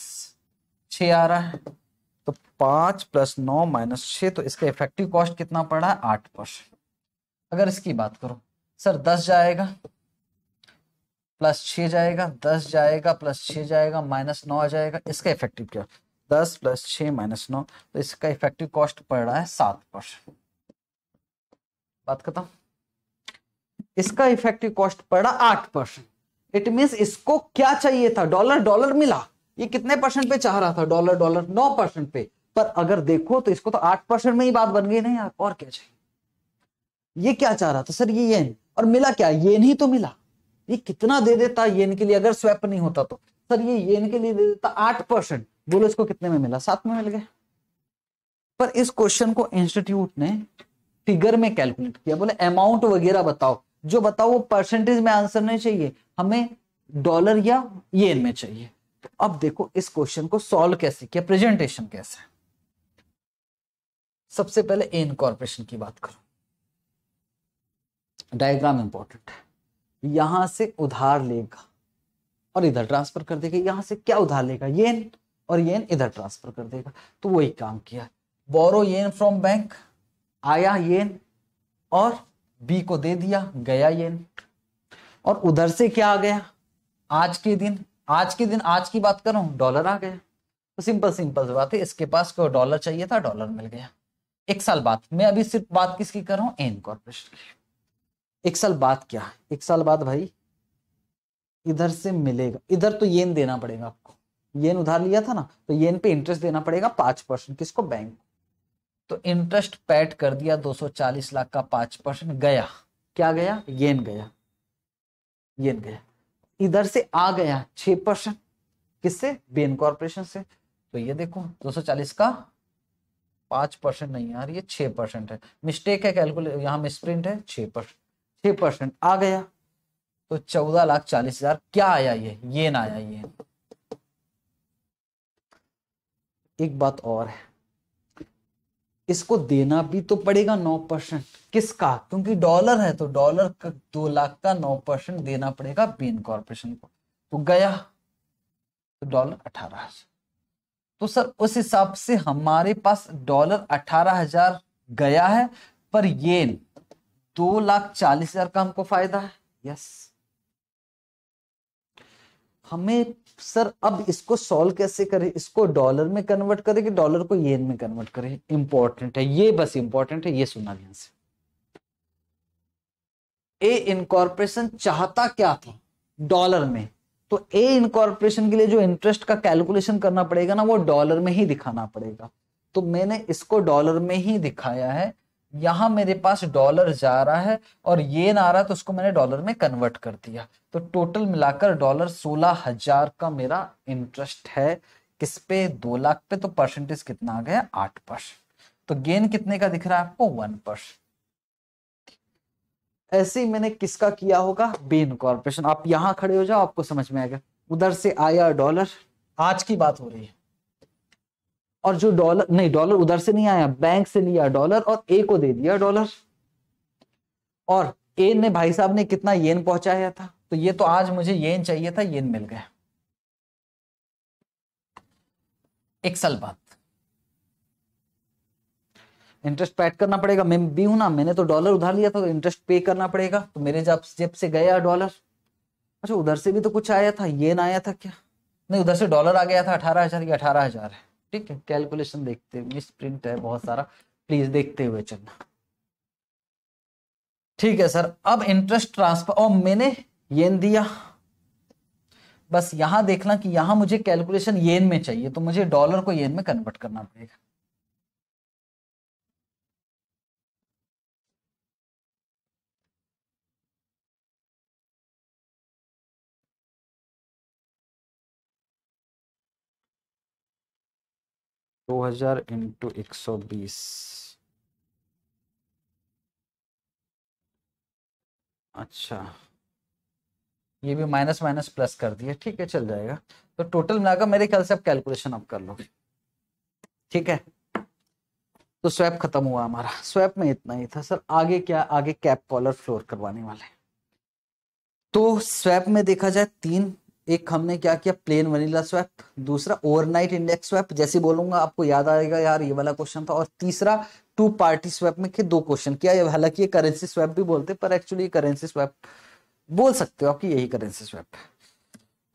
छ आ रहा है तो पांच प्लस नौ माइनस छ तो इसका इफेक्टिव कॉस्ट कितना पड़ रहा है आठ परसेंट अगर इसकी बात करो सर दस जाएगा प्लस छ जाएगा दस जाएगा प्लस छ जाएगा माइनस नौ आ जाएगा इसका इफेक्टिव क्या दस प्लस छ माइनस नौ तो इसका इफेक्टिव कॉस्ट पड़ रहा है सात परसेंट बात खत्म इसका इफेक्टिव कॉस्ट पड़ रहा आठ परसेंट इट मीन इसको क्या चाहिए था डॉलर डॉलर मिला ये कितने परसेंट पे चाह रहा था डॉलर डॉलर नौ परसेंट पे पर अगर देखो तो इसको तो आठ परसेंट में ही बात बन गई नहीं यार और क्या चाहिए ये क्या चाह रहा था सर ये येन और मिला क्या येन ही तो मिला ये कितना दे देता येन के लिए अगर स्वैप नहीं होता तो सर ये येन के लिए दे देता आठ परसेंट बोलो इसको कितने में मिला सात में मिल गए पर इस क्वेश्चन को इंस्टीट्यूट ने फिगर में कैलकुलेट किया बोले अमाउंट वगैरह बताओ जो बताओ वो परसेंटेज में आंसर नहीं चाहिए हमें डॉलर या ये में चाहिए तो अब देखो इस क्वेश्चन को सॉल्व कैसे किया प्रेजेंटेशन कैसे सबसे पहले एन कॉर्पोरेशन की बात करो डायग्राम इंपॉर्टेंट है यहां से उधार लेगा और इधर ट्रांसफर कर देगा यहां से क्या उधार लेगा येन और येन इधर ट्रांसफर कर देगा तो वही काम किया बोरो येन फ्रॉम बैंक आया येन और बी को दे दिया गया येन और उधर से क्या आ गया आज के दिन आज के दिन आज की बात करूं डॉलर आ गया तो सिंपल सिंपल सी बात है इसके पास को डॉलर चाहिए था डॉलर मिल गया एक साल बाद मैं अभी सिर्फ बात किसकी कर रहा हूं एन कॉर्पोरेशन की एक साल बाद क्या एक साल बाद भाई इधर से मिलेगा इधर तो येन देना पड़ेगा आपको येन उधार लिया था ना तो येन पे इंटरेस्ट देना पड़ेगा पांच परसेंट किसको बैंक तो इंटरेस्ट पैट कर दिया 240 लाख का पांच परसेंट गया क्या गया येन गया येन गया इधर से आ गया छह परसेंट किससे बेन कॉर्पोरेशन से तो ये देखो 240 का पांच परसेंट नहीं यार ये छह परसेंट है मिस्टेक है कैलकुलेट यहां में है छह परसेंट छह परसेंट आ गया तो चौदह लाख चालीस हजार क्या आया ये येन आया ये एक बात और है इसको देना भी तो पड़ेगा नौ परसेंट किसका क्योंकि डॉलर है तो डॉलर का दो लाख का नौ परसेंट देना पड़ेगा बेन कॉर्पोरेशन को तो गया तो डॉलर अठारह हजार तो सर उस हिसाब से हमारे पास डॉलर अठारह हजार गया है पर ये दो लाख चालीस हजार का हमको फायदा है यस हमें सर अब इसको सॉल्व कैसे करें इसको डॉलर में कन्वर्ट करें कि डॉलर को येन में कन्वर्ट करें इंपॉर्टेंट है ये बस इंपॉर्टेंट है ये सुना ध्यान से ए इनकॉर्पोरेशन चाहता क्या था डॉलर में तो ए इनकॉर्पोरेशन के लिए जो इंटरेस्ट का कैलकुलेशन करना पड़ेगा ना वो डॉलर में ही दिखाना पड़ेगा तो मैंने इसको डॉलर में ही दिखाया है यहां मेरे पास डॉलर जा रहा है और ये ना आ रहा तो उसको मैंने डॉलर में कन्वर्ट कर दिया तो टोटल मिलाकर डॉलर सोलह हजार का मेरा इंटरेस्ट है किस पे दो लाख पे तो परसेंटेज कितना आ गया आठ परसेंट तो गेन कितने का दिख रहा है आपको वन परसेंट ऐसे ही मैंने किसका किया होगा बेन कॉर्पोरेशन आप यहां खड़े हो जाओ आपको समझ में आएगा उधर से आया डॉलर आज की बात हो रही है और जो डॉलर नहीं डॉलर उधर से नहीं आया बैंक से लिया डॉलर और ए को दे दिया डॉलर और ए ने भाई साहब ने कितना येन पहुंचाया था तो ये तो आज मुझे येन चाहिए था येन मिल गया एक साल बाद इंटरेस्ट पैड करना पड़ेगा मैं भी हूं ना मैंने तो डॉलर उधार लिया था तो इंटरेस्ट पे करना पड़ेगा तो मेरे जब जेब से गया डॉलर अच्छा उधर से भी तो कुछ आया था येन आया था क्या नहीं उधर से डॉलर आ गया था अठारह हजार अठारह हजार है ठीक है कैलकुलेशन देखते हुए मिस प्रिंट है बहुत सारा प्लीज देखते हुए चलना ठीक है सर अब इंटरेस्ट ट्रांसफर और मैंने येन दिया बस यहां देखना कि यहां मुझे कैलकुलेशन येन में चाहिए तो मुझे डॉलर को येन में कन्वर्ट करना पड़ेगा हजार इंटू एक सौ बीस अच्छा ये भी माइनस माइनस प्लस कर दिया ठीक है चल जाएगा तो टोटल मिलाकर मेरे ख्याल से आप कैलकुलेशन आप कर लो ठीक है तो स्वैप खत्म हुआ हमारा स्वैप में इतना ही था सर आगे क्या आगे कैप कॉलर फ्लोर करवाने वाले तो स्वैप में देखा जाए तीन एक हमने क्या किया प्लेन वनीला स्वैप दूसरा ओवरनाइट इंडेक्स स्वैप जैसे बोलूंगा आपको याद आएगा यार ये वाला क्वेश्चन था और तीसरा टू पार्टी स्वैप में के दो क्वेश्चन किया हालांकि ये करेंसी स्वैप भी बोलते पर एक्चुअली करेंसी स्वैप बोल सकते हो आप यही करेंसी स्वैप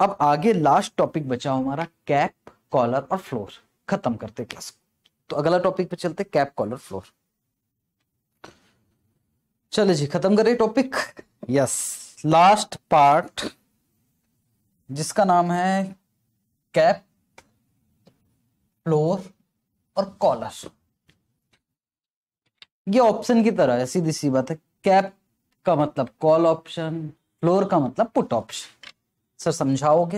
अब आगे लास्ट टॉपिक बचा हमारा कैप कॉलर और फ्लोर खत्म करते क्लास तो अगला टॉपिक पे चलते कैप कॉलर फ्लोर चले जी खत्म करें टॉपिक यस लास्ट पार्ट जिसका नाम है कैप फ्लोर और कॉलर ये ऑप्शन की तरह है सीधी सी बात है कैप का मतलब कॉल ऑप्शन फ्लोर का मतलब पुट ऑप्शन सर समझाओगे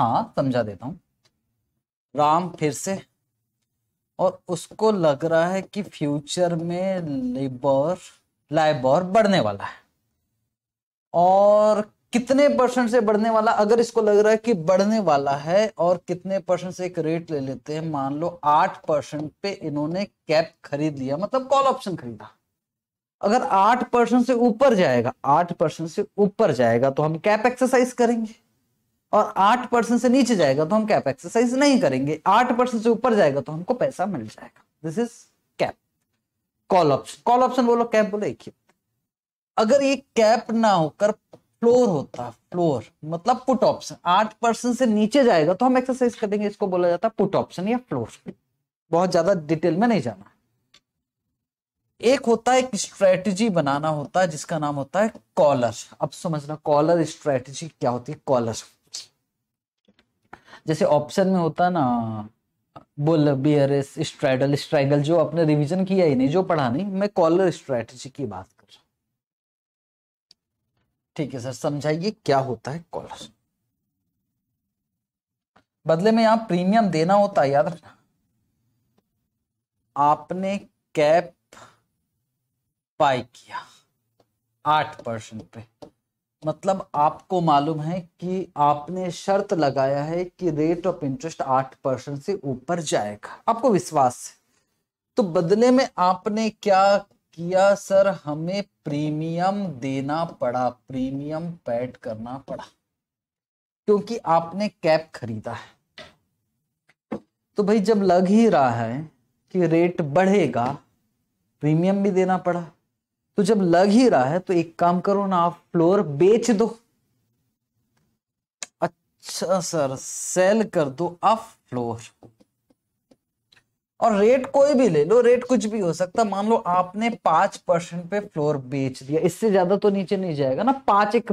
हाँ समझा देता हूं राम फिर से और उसको लग रहा है कि फ्यूचर में लेबर लाइबर बढ़ने वाला है और कितने परसेंट से बढ़ने वाला अगर इसको लग रहा है कि बढ़ने वाला है और कितने परसेंट से एक रेट ले लेते हैं मान लो आठ परसेंट पे इन्होंने कैप खरीद लिया मतलब कॉल ऑप्शन खरीदा अगर आठ परसेंट से ऊपर जाएगा आठ परसेंट से ऊपर जाएगा तो हम कैप एक्सरसाइज करेंगे और आठ परसेंट से नीचे जाएगा तो हम कैप एक्सरसाइज नहीं करेंगे आठ परसेंट से ऊपर जाएगा तो हमको पैसा मिल जाएगा this is cap call option call option बोलो कैप बोलो एक ही अगर ये कैप ना होकर फ्लोर होता है फ्लोर मतलब पुट ऑप्शन आठ परसेंट से नीचे जाएगा तो हम एक्सरसाइज करेंगे इसको बोला जाता है पुट ऑप्शन या फ्लोर बहुत ज्यादा डिटेल में नहीं जाना एक होता है एक स्ट्रेटजी बनाना होता है जिसका नाम होता है कॉलर अब समझना कॉलर स्ट्रेटजी क्या होती है कॉलर जैसे ऑप्शन में होता है ना बुल बियर स्ट्राइडल स्ट्राइगल जो आपने रिवीजन किया ही नहीं जो पढ़ा नहीं मैं कॉलर स्ट्रेटजी की बात ठीक है सर समझाइए क्या होता है कॉलर बदले में यहां प्रीमियम देना होता है याद रखना आपने कैप बाय किया आठ परसेंट पे मतलब आपको मालूम है कि आपने शर्त लगाया है कि रेट ऑफ इंटरेस्ट आठ परसेंट से ऊपर जाएगा आपको विश्वास है तो बदले में आपने क्या किया सर हमें प्रीमियम देना पड़ा प्रीमियम पैड करना पड़ा क्योंकि आपने कैप खरीदा है तो भाई जब लग ही रहा है कि रेट बढ़ेगा प्रीमियम भी देना पड़ा तो जब लग ही रहा है तो एक काम करो ना आप फ्लोर बेच दो अच्छा सर सेल कर दो अफ फ्लोर और रेट कोई भी ले लो रेट कुछ भी हो सकता है मान लो आपने पांच परसेंट पे फ्लोर बेच दिया इससे ज्यादा तो नीचे नहीं जाएगा ना पांच एक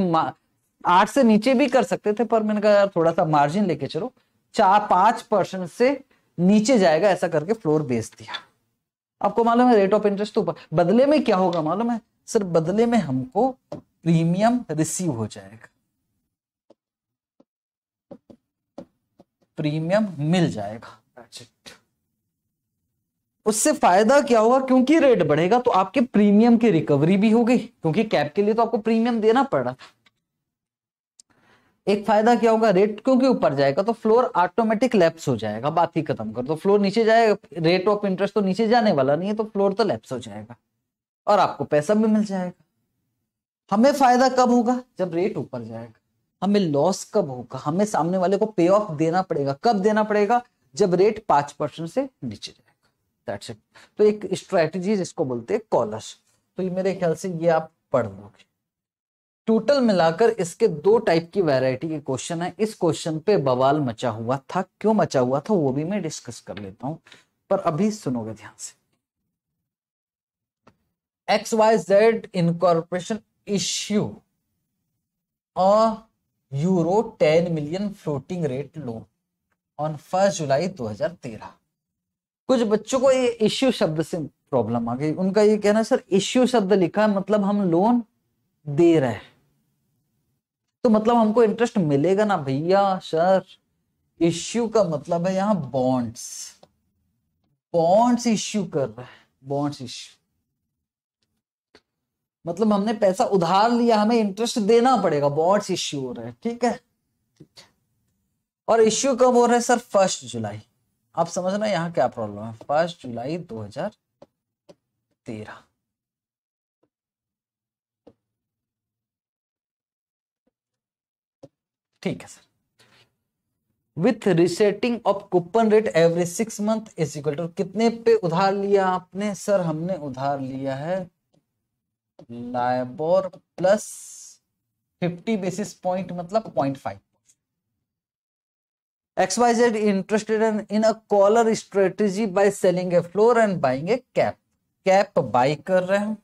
आठ से नीचे भी कर सकते थे पर मैंने कहा यार थोड़ा सा मार्जिन लेके चलो चार पांच परसेंट से नीचे जाएगा ऐसा करके फ्लोर बेच दिया आपको मालूम है रेट ऑफ इंटरेस्ट तो बदले में क्या होगा मालूम है सर बदले में हमको प्रीमियम रिसीव हो जाएगा प्रीमियम मिल जाएगा उससे फायदा क्या होगा क्योंकि रेट बढ़ेगा तो आपके प्रीमियम की रिकवरी भी होगी क्योंकि कैप के लिए तो आपको प्रीमियम देना पड़ रहा एक फायदा क्या होगा रेट क्योंकि ऊपर जाएगा तो फ्लोर ऑटोमेटिक लैप्स हो जाएगा बात ही खत्म कर दो फ्लोर नीचे जाएगा रेट ऑफ इंटरेस्ट तो नीचे जाने वाला नहीं है तो फ्लोर तो लैप्स हो जाएगा और आपको पैसा भी मिल जाएगा हमें फायदा कब होगा जब रेट ऊपर जाएगा हमें लॉस कब होगा हमें सामने वाले को पे ऑफ देना पड़ेगा कब देना पड़ेगा जब रेट पांच परसेंट से नीचे जाएगा दैट्स इट तो एक स्ट्रेटजी जिसको बोलते हैं कॉलर्स तो ये मेरे ख्याल से ये आप पढ़ लोगे टोटल मिलाकर इसके दो टाइप की वैरायटी के क्वेश्चन है इस क्वेश्चन पे बवाल मचा हुआ था क्यों मचा हुआ था वो भी मैं डिस्कस कर लेता हूं पर अभी सुनोगे ध्यान से X Y Z incorporation issue और euro ten million floating rate loan on first July 2013 कुछ बच्चों को ये इश्यू शब्द से प्रॉब्लम आ गई उनका ये कहना सर इश्यू शब्द लिखा है मतलब हम लोन दे रहे हैं तो मतलब हमको इंटरेस्ट मिलेगा ना भैया सर इश्यू का मतलब है यहाँ बॉन्ड्स बॉन्ड्स इश्यू कर रहे है बॉन्ड्स इश्यू मतलब हमने पैसा उधार लिया हमें इंटरेस्ट देना पड़ेगा बॉन्ड्स इश्यू हो रहे हैं ठीक है और इश्यू कब हो रहा है सर फर्स्ट जुलाई आप समझना यहाँ क्या प्रॉब्लम है फर्स्ट जुलाई 2013 ठीक है sir with resetting of coupon rate every six month is equal to कितने पे उधार लिया आपने सर हमने उधार लिया है LIBOR plus fifty basis point मतलब point five Y Z interested in in a collar strategy by selling a floor and buying a cap cap buy कर रहे हैं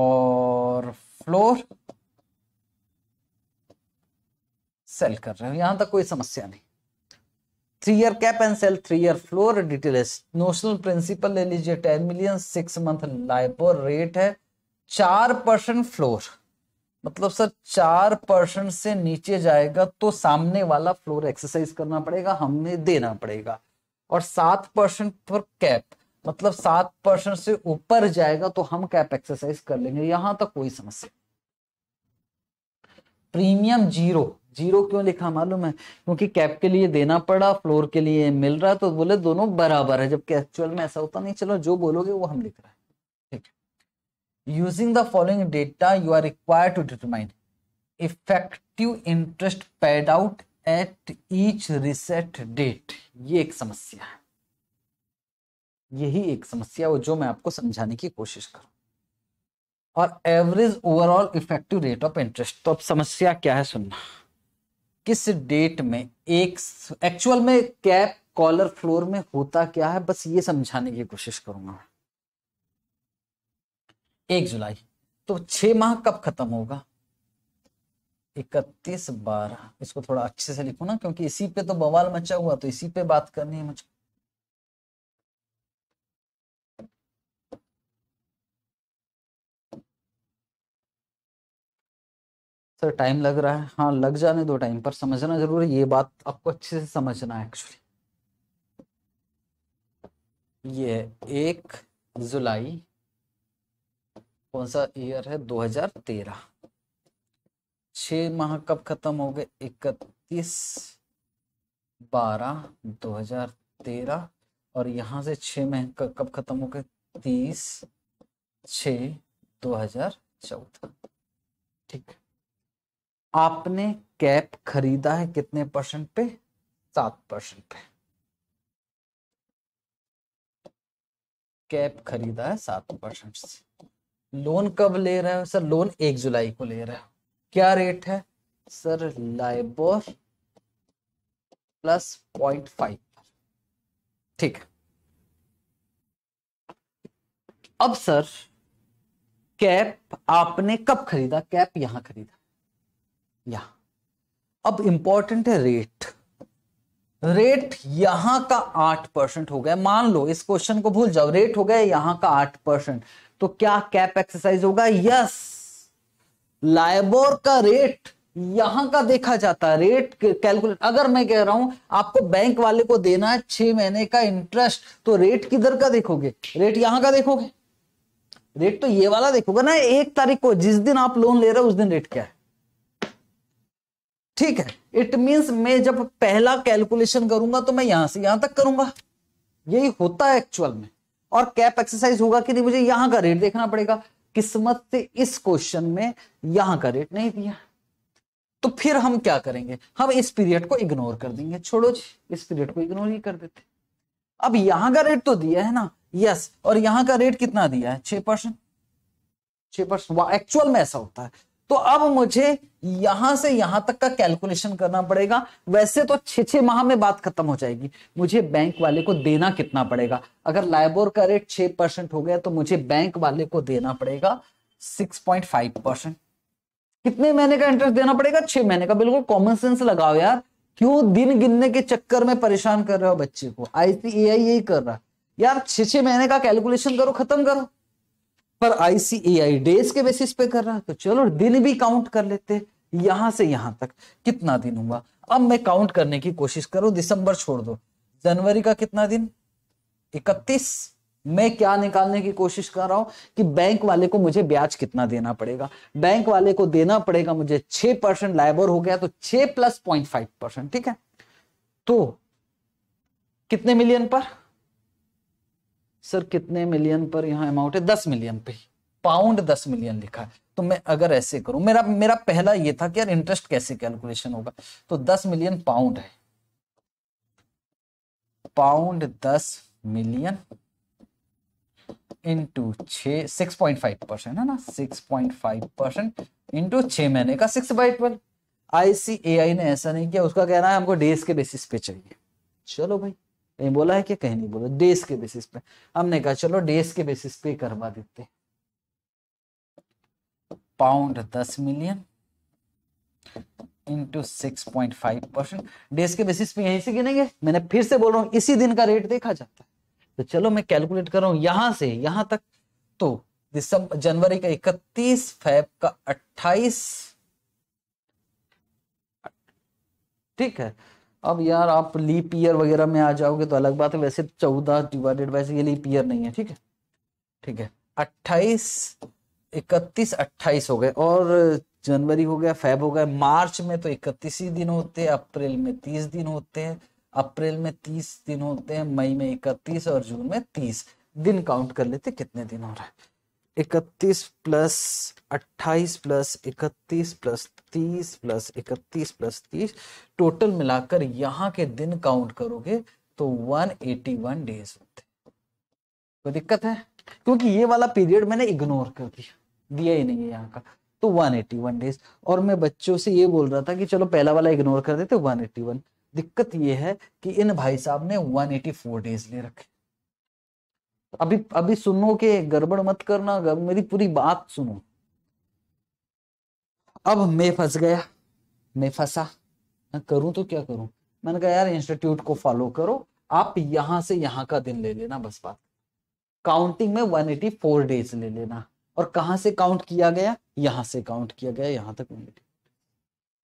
और फ्लोर सेल कर रहे हो यहां तक कोई समस्या नहीं three year cap and sell three year floor detail notional principal ले लीजिए ten million six month LIBOR rate है चार परसेंट फ्लोर मतलब सर चार परसेंट से नीचे जाएगा तो सामने वाला फ्लोर एक्सरसाइज करना पड़ेगा हमें देना पड़ेगा और सात परसेंट पर कैप मतलब सात परसेंट से ऊपर जाएगा तो हम कैप एक्सरसाइज कर लेंगे यहां तक कोई समस्या प्रीमियम जीरो जीरो क्यों लिखा मालूम है क्योंकि कैप के लिए देना पड़ा फ्लोर के लिए मिल रहा तो बोले दोनों बराबर है जबकि एक्चुअल में ऐसा होता नहीं चलो जो बोलोगे वो हम लिख रहे हैं using the following data you are required to determine effective interest paid out at each reset date ये एक समस्या है यही एक समस्या वो जो मैं आपको समझाने की कोशिश करूं और average overall effective rate of interest तो अब समस्या क्या है सुनना किस डेट में एक एक्चुअल में कैप कॉलर फ्लोर में होता क्या है बस ये समझाने की कोशिश करूंगा एक जुलाई तो छह माह कब खत्म होगा इकतीस बारह इसको थोड़ा अच्छे से लिखो ना क्योंकि इसी पे तो बवाल मचा हुआ तो इसी पे बात करनी है मुझे सर टाइम लग रहा है हाँ लग जाने दो टाइम पर समझना जरूर है ये बात आपको अच्छे से समझना है एक्चुअली ये एक जुलाई कौन सा ईयर है 2013 छ माह कब खत्म हो गए इकतीस बारह 2013 और यहां से छह माह कब खत्म हो गए तीस छ चौदह ठीक आपने कैप खरीदा है कितने परसेंट पे सात परसेंट पे कैप खरीदा है सात परसेंट से लोन कब ले रहे हो सर लोन एक जुलाई को ले रहे हो क्या रेट है sir LIBOR plus point five ठीक अब सर कैप आपने कब खरीदा कैप यहां खरीदा यहां अब इंपॉर्टेंट है रेट रेट यहां का आठ परसेंट हो गया मान लो इस क्वेश्चन को भूल जाओ रेट हो गया यहां का आठ परसेंट तो क्या कैप एक्सरसाइज होगा यस लाइबोर का रेट यहां का देखा जाता है रेट कैलकुलेट अगर मैं कह रहा हूं आपको बैंक वाले को देना है छह महीने का इंटरेस्ट तो रेट किधर का देखोगे रेट यहां का देखोगे रेट तो ये वाला देखोगे ना एक तारीख को जिस दिन आप लोन ले रहे हो उस दिन रेट क्या है ठीक है इट मींस मैं जब पहला कैलकुलेशन करूंगा तो मैं यहां से यहां तक करूंगा यही होता है एक्चुअल में और कैप एक्सरसाइज होगा कि नहीं मुझे यहां का रेट देखना पड़ेगा किस्मत से इस क्वेश्चन में यहां का रेट नहीं दिया तो फिर हम क्या करेंगे हम इस पीरियड को इग्नोर कर देंगे छोड़ो जी इस पीरियड को इग्नोर ही कर देते अब यहां का रेट तो दिया है ना यस और यहां का रेट कितना दिया है छह परसेंट छह परसेंट एक्चुअल में ऐसा होता है तो अब मुझे यहां से यहां तक का कैलकुलेशन करना पड़ेगा वैसे तो छह छे माह में बात खत्म हो जाएगी मुझे बैंक वाले को देना कितना पड़ेगा अगर लाइबोर का रेट छह परसेंट हो गया तो मुझे बैंक वाले को देना पड़ेगा सिक्स पॉइंट फाइव परसेंट कितने महीने का इंटरेस्ट देना पड़ेगा छह महीने का बिल्कुल कॉमन सेंस लगाओ यार क्यों दिन गिनने के चक्कर में परेशान कर रहे हो बच्चे को आई यही कर रहा यार छह महीने का कैलकुलेशन करो खत्म करो पर आईसीएआई डेज e के बेसिस पे कर रहा है तो चलो दिन भी काउंट कर लेते यहां से यहां तक कितना दिन हुआ अब मैं काउंट करने की कोशिश करूं दिसंबर छोड़ दो जनवरी का कितना दिन इकतीस मैं क्या निकालने की कोशिश कर रहा हूं कि बैंक वाले को मुझे ब्याज कितना देना पड़ेगा बैंक वाले को देना पड़ेगा मुझे छह परसेंट लाइबर हो गया तो छह प्लस पॉइंट फाइव परसेंट ठीक है तो कितने मिलियन पर सर कितने मिलियन पर यहाँ अमाउंट है दस मिलियन पे पाउंड दस मिलियन लिखा है तो मैं अगर ऐसे करूं मेरा मेरा पहला ये था कि यार इंटरेस्ट कैसे कैलकुलेशन होगा तो दस मिलियन पाउंड है पाउंड दस मिलियन इंटू छ सिक्स पॉइंट फाइव परसेंट है ना six point five percent into छ महीने का सिक्स बाई ट्वेल्व आईसीएआई ने ऐसा नहीं किया उसका कहना है हमको डेज के बेसिस पे चाहिए चलो भाई कहीं बोला है कि कहीं नहीं बोला डेज के बेसिस पे हमने कहा चलो डेज के बेसिस पे करवा देते पाउंड दस million into six point five percent days के बेसिस पे यहीं से गिनेंगे मैंने फिर से बोल रहा हूं इसी दिन का रेट देखा जाता है तो चलो मैं कैलकुलेट कर रहा हूं यहां से यहां तक तो दिसंबर जनवरी का इकतीस फैब का अट्ठाईस ठीक है अब यार आप लीप ईयर वगैरह में आ जाओगे तो अलग बात है वैसे चौदह डिवाइडेड बाई ये लीप ईयर नहीं है ठीक है ठीक है अट्ठाईस इकतीस अट्ठाईस हो गए और जनवरी हो गया फेब हो गया मार्च में तो इकतीस ही दिन होते हैं अप्रैल में तीस दिन होते हैं अप्रैल में तीस दिन होते हैं मई में इकतीस और जून में तीस दिन काउंट कर लेते कितने दिन हो रहा है इकतीस प्लस अट्ठाईस प्लस इकतीस प्लस तीस प्लस इकतीस प्लस तीस टोटल मिलाकर यहाँ के दिन काउंट करोगे तो 181 डेज होते कोई दिक्कत है क्योंकि ये वाला पीरियड मैंने इग्नोर कर दिया दिया ही नहीं है यहाँ का तो 181 डेज और मैं बच्चों से ये बोल रहा था कि चलो पहला वाला इग्नोर कर देते 181 दिक्कत ये है कि इन भाई साहब ने 184 डेज ले रखे अभी अभी सुनो के गड़बड़ मत करना मेरी पूरी बात सुनो अब मैं फंस गया मैं फंसा करूं तो क्या करूं मैंने कहा यार इंस्टीट्यूट को फॉलो करो आप यहां से यहां का दिन ले लेना बस बात काउंटिंग में 184 डेज ले लेना और कहां से काउंट किया गया यहां से काउंट किया गया यहां तक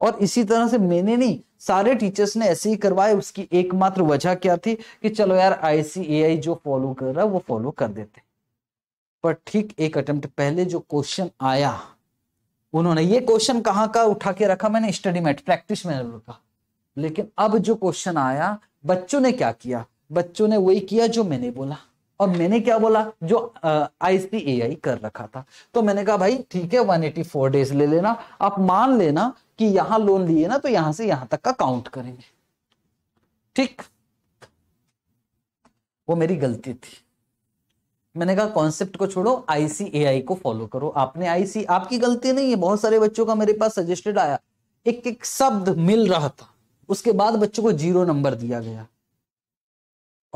और इसी तरह से मैंने नहीं सारे टीचर्स ने ऐसे ही करवाए उसकी एकमात्र वजह क्या थी कि चलो यार आईसीएआई जो फॉलो कर रहा है वो फॉलो कर देते पर ठीक एक अटेम्प्ट पहले जो क्वेश्चन आया उन्होंने ये क्वेश्चन कहाँ का उठा के रखा मैंने स्टडी मैट प्रैक्टिस में रखा लेकिन अब जो क्वेश्चन आया बच्चों ने क्या किया बच्चों ने वही किया जो मैंने बोला और मैंने क्या बोला जो आईसीएआई कर रखा था तो मैंने कहा भाई ठीक है 184 डेज ले लेना आप मान लेना कि यहां लोन लिए ना तो यहां से यहां तक का काउंट करेंगे ठीक वो मेरी गलती थी मैंने कहा कॉन्सेप्ट को छोड़ो आईसीएआई को फॉलो करो आपने आईसी आपकी गलती नहीं है बहुत सारे बच्चों का मेरे पास सजेस्टेड आया एक एक शब्द मिल रहा था उसके बाद बच्चों को जीरो नंबर दिया गया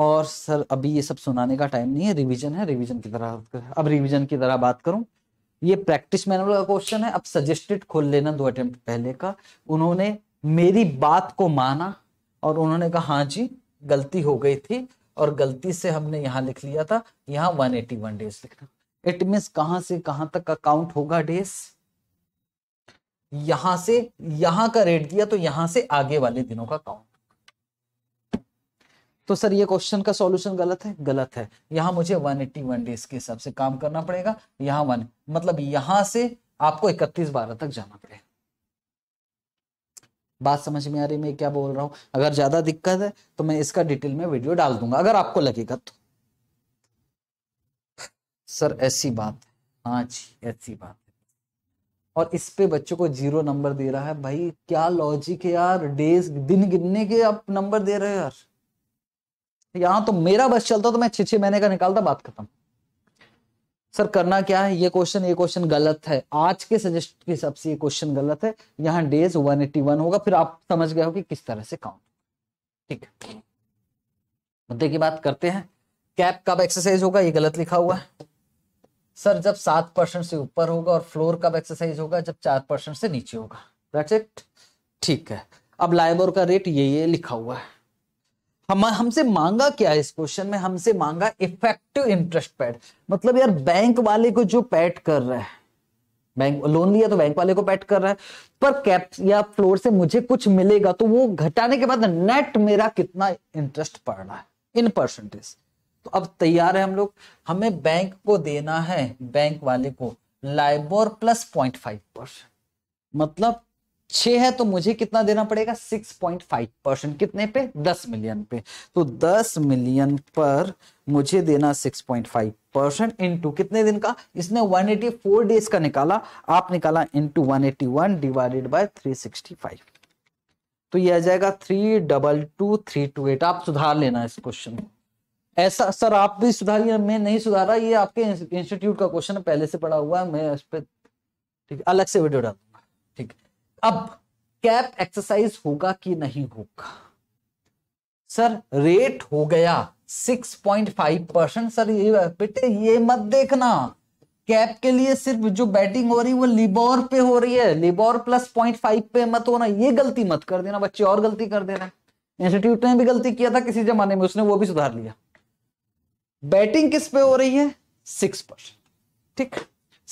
और सर अभी ये सब सुनाने का टाइम नहीं है रिवीजन है रिवीजन की तरह अब रिवीजन की तरह बात करूं ये प्रैक्टिस मैनुअल का क्वेश्चन है अब सजेस्टेड खोल लेना दो अटेम्प्ट पहले का उन्होंने मेरी बात को माना और उन्होंने कहा हाँ जी गलती हो गई थी और गलती से हमने यहाँ लिख लिया था यहाँ वन एटी वन डेज लिखना इट मीन कहां से कहां तक का काउंट होगा डेज यहां से यहां का रेट दिया तो यहां से आगे वाले दिनों का काउंट तो सर ये क्वेश्चन का सॉल्यूशन गलत है गलत है यहां मुझे 181 डेज के हिसाब से काम करना पड़ेगा यहाँ वन मतलब यहां से आपको इकतीस बारह तक जाना पड़ेगा बात समझ में आ रही मैं क्या बोल रहा हूं अगर ज्यादा दिक्कत है तो मैं इसका डिटेल में वीडियो डाल दूंगा अगर आपको लगेगा तो सर ऐसी बात है हाँ जी ऐसी बात है और इस पे बच्चों को जीरो नंबर दे रहा है भाई क्या लॉजिक है यार डेज दिन गिनने के आप नंबर दे रहे हो यार यहां तो मेरा बस चलता तो मैं छह महीने का निकालता बात खत्म सर करना क्या है ये क्वेश्चन ये क्वेश्चन गलत है आज के सजेस्ट के हिसाब से ये क्वेश्चन गलत है यहाँ डेज 181 होगा फिर आप समझ गए हो कि किस तरह से काउंट ठीक है मुद्दे की बात करते हैं कैप कब एक्सरसाइज होगा ये गलत लिखा हुआ है सर जब सात परसेंट से ऊपर होगा और फ्लोर कब एक्सरसाइज होगा जब चार परसेंट से नीचे होगा ठीक है अब लाइबोर का रेट ये ये लिखा हुआ है हम हमसे मांगा क्या है इस क्वेश्चन में हमसे मांगा इफेक्टिव इंटरेस्ट पैड मतलब यार बैंक वाले को जो पैट कर रहा है बैंक लोन लिया तो बैंक वाले को पैट कर रहा है पर कैप या फ्लोर से मुझे कुछ मिलेगा तो वो घटाने के बाद नेट मेरा कितना इंटरेस्ट पड़ रहा है इन परसेंटेज तो अब तैयार है हम लोग हमें बैंक को देना है बैंक वाले को LIBOR plus point five percent मतलब छह है तो मुझे कितना देना पड़ेगा सिक्स पॉइंट फाइव परसेंट कितने पे दस मिलियन पे तो दस मिलियन पर मुझे देना six point five percent into कितने दिन का इसने वन एटी फोर डेज का निकाला आप निकाला into one eighty one divided by three sixty five तो यह आ जाएगा three double two three two eight आप सुधार लेना इस क्वेश्चन को ऐसा सर आप भी सुधारिए मैं नहीं सुधारा ये आपके इंस्टीट्यूट का क्वेश्चन पहले से पढ़ा हुआ है मैं इस पर ठीक अलग से वीडियो डालूंगा ठीक है अब कैप एक्सरसाइज होगा कि नहीं होगा सर रेट हो गया 6.5 परसेंट सर ये बेटे ये मत देखना कैप के लिए सिर्फ जो बैटिंग हो रही है वो लिबोर पे हो रही है लिबोर प्लस पॉइंट फाइव पे मत होना ये गलती मत कर देना बच्चे और गलती कर देना इंस्टीट्यूट ने भी गलती किया था किसी जमाने में उसने वो भी सुधार लिया बैटिंग किस पे हो रही है सिक्स परसेंट ठीक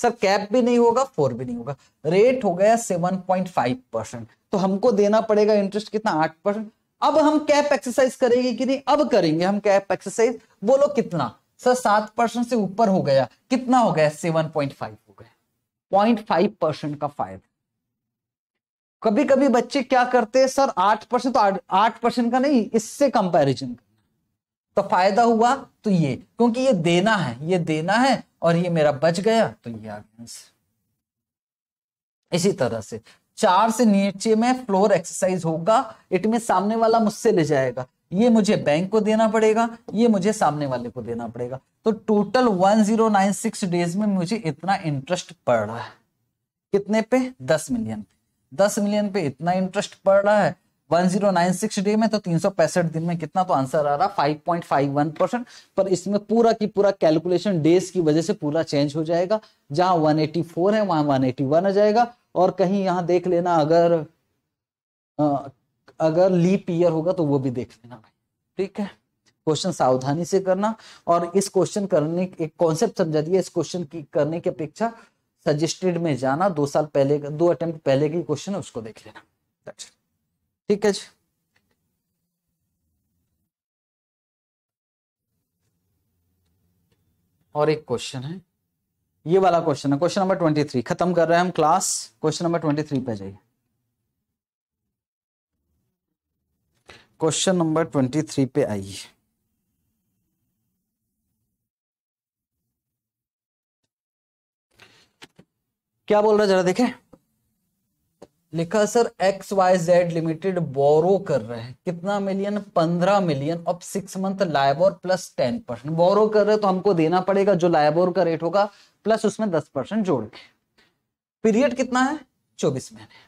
सर कैप भी नहीं होगा फोर भी नहीं होगा रेट हो गया सेवन पॉइंट फाइव परसेंट तो हमको देना पड़ेगा इंटरेस्ट कितना आठ परसेंट अब हम कैप एक्सरसाइज करेंगे कि नहीं अब करेंगे हम कैप एक्सरसाइज बोलो कितना सर सात परसेंट से ऊपर हो गया कितना हो गया सेवन पॉइंट फाइव हो गया पॉइंट फाइव परसेंट का फायदा कभी कभी बच्चे क्या करते हैं सर आठ परसेंट तो आठ परसेंट का नहीं इससे कंपेरिजन तो फायदा हुआ तो ये क्योंकि ये देना है ये देना है और ये मेरा बच गया तो ये आ गया इसी तरह से चार से नीचे में फ्लोर एक्सरसाइज होगा इट में सामने वाला मुझसे ले जाएगा ये मुझे बैंक को देना पड़ेगा ये मुझे सामने वाले को देना पड़ेगा तो टोटल 1096 डेज में मुझे इतना इंटरेस्ट पड़ रहा है कितने पे 10 मिलियन पे 10 मिलियन पे इतना इंटरेस्ट पड़ रहा है 1096 डे में तो तीन दिन में कितना तो आंसर आ रहा 5.51 परसेंट पर इसमें पूरा की पूरा कैलकुलेशन डेज की वजह से पूरा चेंज हो जाएगा जहां 184 है वहां 181 आ जाएगा और कहीं यहां देख लेना अगर आ, अगर लीप ईयर होगा तो वो भी देख लेना भाई ठीक है क्वेश्चन सावधानी से करना और इस क्वेश्चन करने एक कॉन्सेप्ट समझा दिया इस क्वेश्चन की करने की अपेक्षा सजेस्टेड में जाना दो साल पहले दो अटेम्प्ट पहले के क्वेश्चन है उसको देख लेना ठीक है जी और एक क्वेश्चन है ये वाला क्वेश्चन है क्वेश्चन नंबर ट्वेंटी थ्री खत्म कर रहे हैं हम class question number twenty three पे जाइए क्वेश्चन नंबर ट्वेंटी थ्री पे आइए क्या बोल रहा है जरा देखें लिखा sir X Y Z limited borrow कर रहे हैं कितना मिलियन पंद्रह मिलियन अब six month LIBOR plus ten percent borrow कर रहे हैं तो हमको देना पड़ेगा जो लाइबोर का रेट होगा प्लस उसमें दस परसेंट जोड़ के पीरियड कितना है चौबीस महीने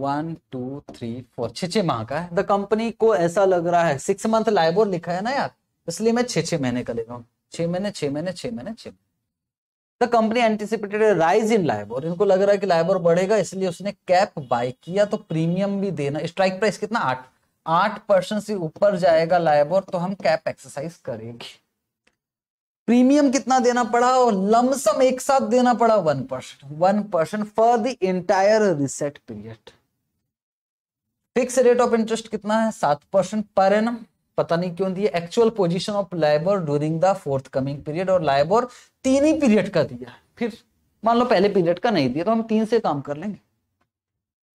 वन टू थ्री फोर छ छ माह का है द कंपनी को ऐसा लग रहा है सिक्स मंथ लाइबोर लिखा है ना यार इसलिए मैं छः छः महीने का ले रहा छह महीने छह महीने छह महीने छह महीने the company anticipated rise in LIBOR इनको लग रहा है कि लाइबोर बढ़ेगा इसलिए उसने कैप बाय किया तो प्रीमियम भी देना स्ट्राइक प्राइस कितना आठ आठ परसेंट से ऊपर जाएगा लाइबोर तो हम कैप एक्सरसाइज करेंगे प्रीमियम कितना देना पड़ा और लमसम एक साथ देना पड़ा one percent one percent for the entire reset period fix rate of interest कितना है सात परसेंट पर एनम पता नहीं क्यों दिया actual position of LIBOR during the fourth coming period और लाइबर तीन ही पीरियड का दिया फिर मान लो पहले पीरियड का नहीं दिया तो हम तीन से काम कर लेंगे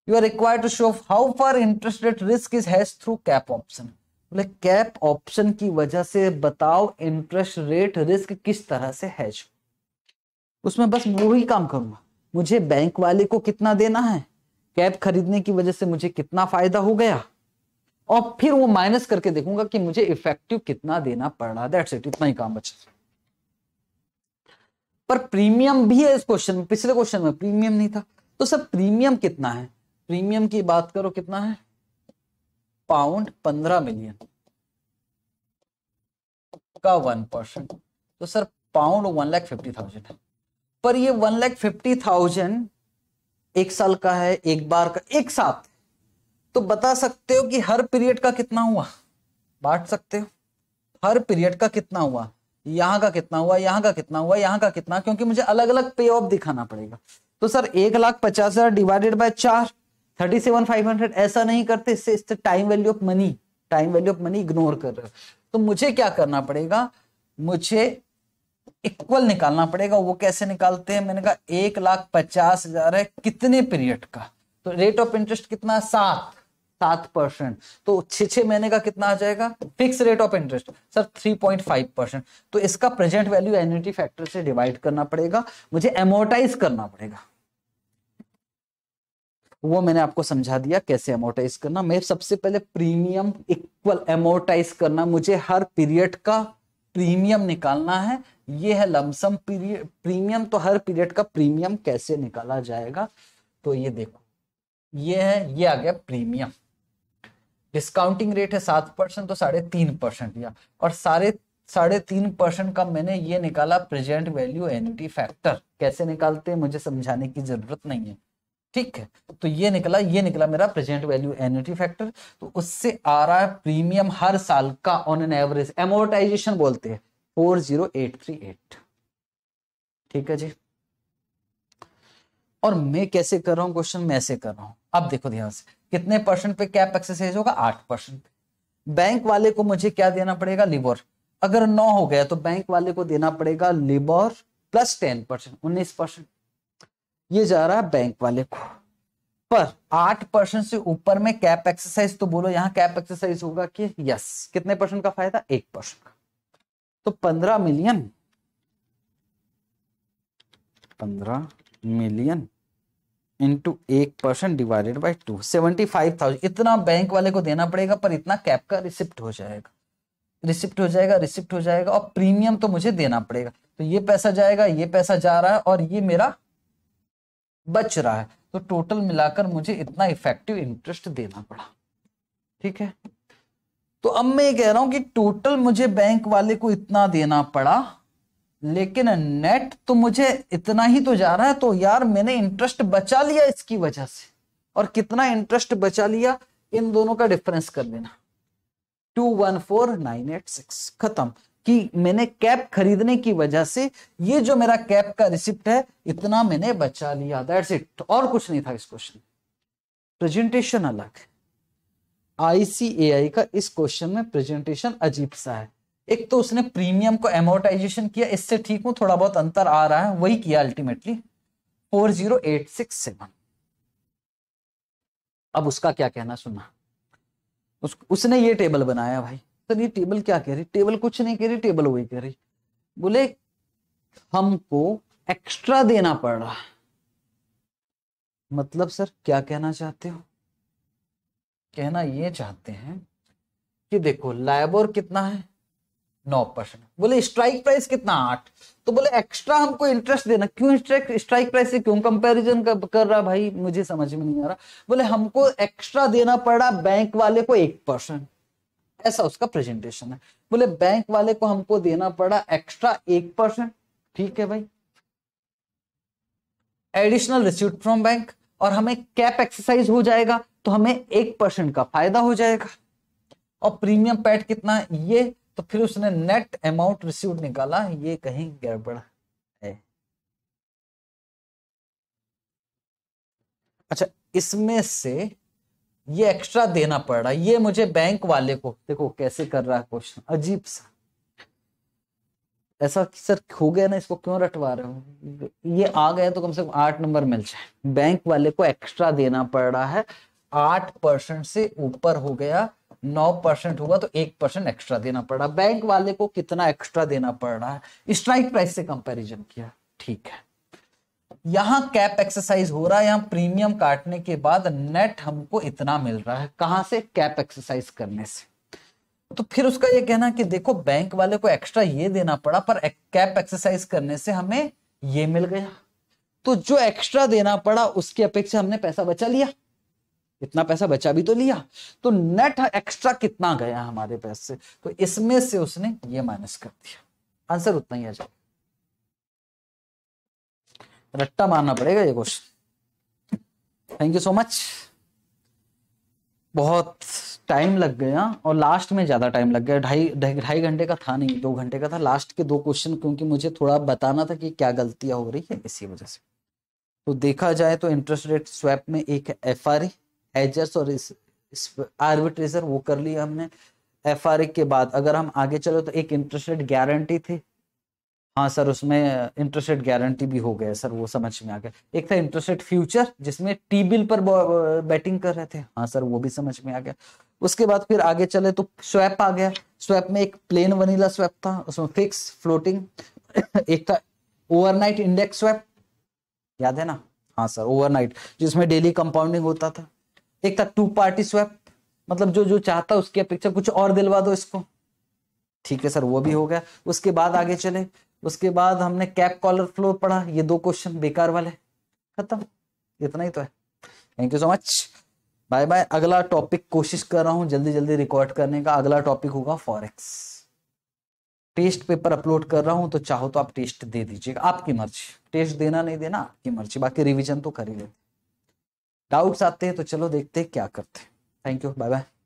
you are required to show how far interest rate risk is has through cap option बोले कैप ऑप्शन की वजह से बताओ इंटरेस्ट रेट रिस्क किस तरह से हैज उसमें बस वो ही काम करूंगा मुझे बैंक वाले को कितना देना है कैप खरीदने की वजह से मुझे कितना फायदा हो गया और फिर वो माइनस करके देखूंगा कि मुझे इफेक्टिव कितना देना पड़ रहा है इट इतना ही काम बचा पर प्रीमियम भी है इस क्वेश्चन में पिछले क्वेश्चन में प्रीमियम नहीं था तो सर प्रीमियम कितना है प्रीमियम की बात करो कितना है पाउंड पंद्रह मिलियन का वन परसेंट तो sir pound one lakh fifty thousand है पर ये वन लैख फिफ्टी थाउजेंड एक साल का है एक बार का एक साथ तो बता सकते हो कि हर पीरियड का कितना हुआ बांट सकते हो हर पीरियड का कितना हुआ यहाँ का कितना हुआ यहाँ का कितना हुआ यहाँ का कितना क्योंकि मुझे अलग अलग पे ऑफ दिखाना पड़ेगा तो सर एक लाख पचास हजार डिवाइडेड बाय चार थर्टी सेवन फाइव हंड्रेड ऐसा नहीं करते इससे इससे time value of money time value of money ignore कर रहे हो तो मुझे क्या करना पड़ेगा मुझे इक्वल निकालना पड़ेगा वो कैसे निकालते हैं मैंने कहा एक लाख पचास हजार है कितने पीरियड का तो रेट ऑफ इंटरेस्ट कितना सात सात परसेंट तो छे छह महीने का कितना आ जाएगा fix rate of interest sir three point five percent तो इसका प्रेजेंट वैल्यू एन्यूटी फैक्टर से डिवाइड करना पड़ेगा मुझे एमोटाइज करना पड़ेगा वो मैंने आपको समझा दिया कैसे एमोटाइज करना मैं सबसे पहले प्रीमियम इक्वल एमोटाइज करना मुझे हर पीरियड का प्रीमियम निकालना है ये है लमसम पीरियड प्रीमियम तो हर पीरियड का प्रीमियम कैसे निकाला जाएगा तो ये देखो ये है ये आ गया प्रीमियम डिस्काउंटिंग रेट है सात परसेंट तो साढ़े तीन परसेंट या और साढ़े साढ़े तीन परसेंट का मैंने ये निकाला प्रेजेंट वैल्यू एन फैक्टर कैसे निकालते हैं मुझे समझाने की जरूरत नहीं है ठीक है तो ये निकला ये निकला मेरा प्रेजेंट वैल्यू एनिटी फैक्टर तो उससे आ रहा है प्रीमियम हर साल का ऑन एन एवरेज एमोर्टाइजेशन बोलते हैं four zero eight three eight ठीक है जी और मैं कैसे कर रहा हूं क्वेश्चन मैं ऐसे कर रहा हूं अब देखो ध्यान से कितने परसेंट पे कैप एक्सरसाइज होगा आठ परसेंट बैंक वाले को मुझे क्या देना पड़ेगा लिबोर अगर नौ हो गया तो बैंक वाले को देना पड़ेगा लिबोर प्लस टेन परसेंट उन्नीस परसेंट ये जा रहा है बैंक वाले को पर आठ परसेंट से ऊपर में कैप एक्सरसाइज तो बोलो यहाँ कैप एक्सरसाइज होगा कि यस कितने परसेंट का फायदा एक परसेंट का तो पंद्रह मिलियन पंद्रह मिलियन इंटू एक percent divided by two seventy five thousand इतना बैंक वाले को देना पड़ेगा पर इतना कैप का रिसिप्ट हो जाएगा रिसिप्ट हो जाएगा रिसिप्ट हो जाएगा और प्रीमियम तो मुझे देना पड़ेगा तो ये पैसा जाएगा ये पैसा जा रहा है और ये मेरा बच रहा है तो टोटल मिलाकर मुझे इतना इफेक्टिव इंटरेस्ट देना पड़ा ठीक है तो अब मैं ये कह रहा हूं कि टोटल मुझे बैंक वाले को इतना देना पड़ा लेकिन नेट तो मुझे इतना ही तो जा रहा है तो यार मैंने इंटरेस्ट बचा लिया इसकी वजह से और कितना इंटरेस्ट बचा लिया इन दोनों का डिफरेंस कर लेना two one four nine eight six खत्म कि मैंने कैप खरीदने की वजह से ये जो मेरा कैप का रिसिप्ट है इतना मैंने बचा लिया दैट्स इट तो और कुछ नहीं था इस क्वेश्चन प्रेजेंटेशन अलग आईसीएआई का इस क्वेश्चन में प्रेजेंटेशन अजीब सा है एक तो उसने प्रीमियम को एमोटाइजेशन किया इससे ठीक हूं थोड़ा बहुत अंतर आ रहा है वही किया ultimately four zero eight six seven अब उसका क्या कहना सुना उस, उसने ये टेबल बनाया भाई तो ये टेबल क्या कह रही टेबल कुछ नहीं कह रही टेबल वही कह रही बोले हमको एक्स्ट्रा देना पड़ रहा है मतलब सर क्या कहना चाहते हो कहना ये चाहते हैं कि देखो लाइबोर कितना है नौ परसेंट बोले स्ट्राइक प्राइस कितना आठ तो बोले एक्स्ट्रा हमको इंटरेस्ट देना क्यों स्ट्राइक प्राइस से क्यों कंपैरिजन कर, कर रहा भाई मुझे समझ में नहीं आ रहा बोले हमको एक्स्ट्रा देना पड़ा बैंक वाले को एक परसेंट ऐसा उसका प्रेजेंटेशन है बोले बैंक वाले को हमको देना पड़ा एक्स्ट्रा एक परसेंट ठीक है भाई एडिशनल रिसीट फ्रॉम बैंक और हमें कैप एक्सरसाइज हो जाएगा तो हमें एक परसेंट का फायदा हो जाएगा और प्रीमियम पैट कितना है? ये तो फिर उसने नेट अमाउंट रिसीव निकाला ये कहीं गड़बड़ है अच्छा इसमें से ये एक्स्ट्रा देना पड़ रहा ये मुझे बैंक वाले को देखो कैसे कर रहा है क्वेश्चन अजीब सा ऐसा सर हो गया ना इसको क्यों रटवा रहे हो ये आ गया तो कम से कम आठ नंबर मिल जाए बैंक वाले को एक्स्ट्रा देना पड़ रहा है आठ परसेंट से ऊपर हो गया नौ परसेंट हुआ तो एक परसेंट एक्स्ट्रा देना पड़ रहा बैंक वाले को कितना एक्स्ट्रा देना पड़ रहा है स्ट्राइक प्राइस से कंपैरिजन किया ठीक है यहां कैप एक्सरसाइज हो रहा है यहां प्रीमियम काटने के बाद नेट हमको इतना मिल रहा है कहां से कैप एक्सरसाइज करने से तो फिर उसका ये कहना कि देखो बैंक वाले को एक्स्ट्रा ये देना पड़ा पर कैप एक्सरसाइज करने से हमें ये मिल गया तो जो एक्स्ट्रा देना पड़ा उसकी अपेक्षा हमने पैसा बचा लिया इतना पैसा बचा भी तो लिया तो नेट एक्स्ट्रा कितना गया हमारे पैसे तो इसमें से उसने ये माइनस कर दिया आंसर उतना ही आ जाएगा रट्टा मारना पड़ेगा ये question thank you so much बहुत टाइम लग गया और लास्ट में ज्यादा टाइम लग गया ढाई ढाई घंटे का था नहीं दो घंटे का था लास्ट के दो क्वेश्चन क्योंकि मुझे थोड़ा बताना था कि क्या गलतियां हो रही है इसी वजह से तो देखा जाए तो इंटरेस्ट रेट स्वैप में एक एफ आर एजर्स और आर्बिट्रेशन वो कर लिया हमने एफ के बाद अगर हम आगे चलो तो एक इंटरेस्ट रेट गारंटी थी हाँ सर उसमें इंटरेस्ट रेट गारंटी भी हो गया सर वो समझ में आ गया एक था इंटरेस्ट रेट फ्यूचर जिसमें टी बिल पर बैटिंग कर रहे थे हाँ सर वो भी समझ में आ गया उसके बाद फिर आगे चले तो स्वैप आ गया स्वैप में एक प्लेन वनीला स्वैप था उसमें फिक्स फ्लोटिंग <coughs> एक था ओवरनाइट इंडेक्स स्वैप याद है ना हाँ सर ओवरनाइट जिसमें डेली कंपाउंडिंग होता था एक था टू पार्टी स्वैप मतलब जो जो चाहता है उसकी अपेक्षा कुछ और दिलवा दो इसको ठीक है सर वो भी हो गया उसके बाद आगे चले उसके बाद हमने कैप कॉलर फ्लोर पढ़ा ये दो क्वेश्चन बेकार वाले खत्म इतना ही तो है thank you so much bye bye अगला टॉपिक कोशिश कर रहा हूँ जल्दी जल्दी रिकॉर्ड करने का अगला टॉपिक होगा फॉरेक्स टेस्ट पेपर अपलोड कर रहा हूँ तो चाहो तो आप टेस्ट दे दीजिएगा आपकी मर्जी टेस्ट देना नहीं देना आपकी मर्जी बाकी रिविजन तो कर ही लेते डाउट्स आते हैं तो चलो देखते हैं क्या करते हैं थैंक यू बाय बाय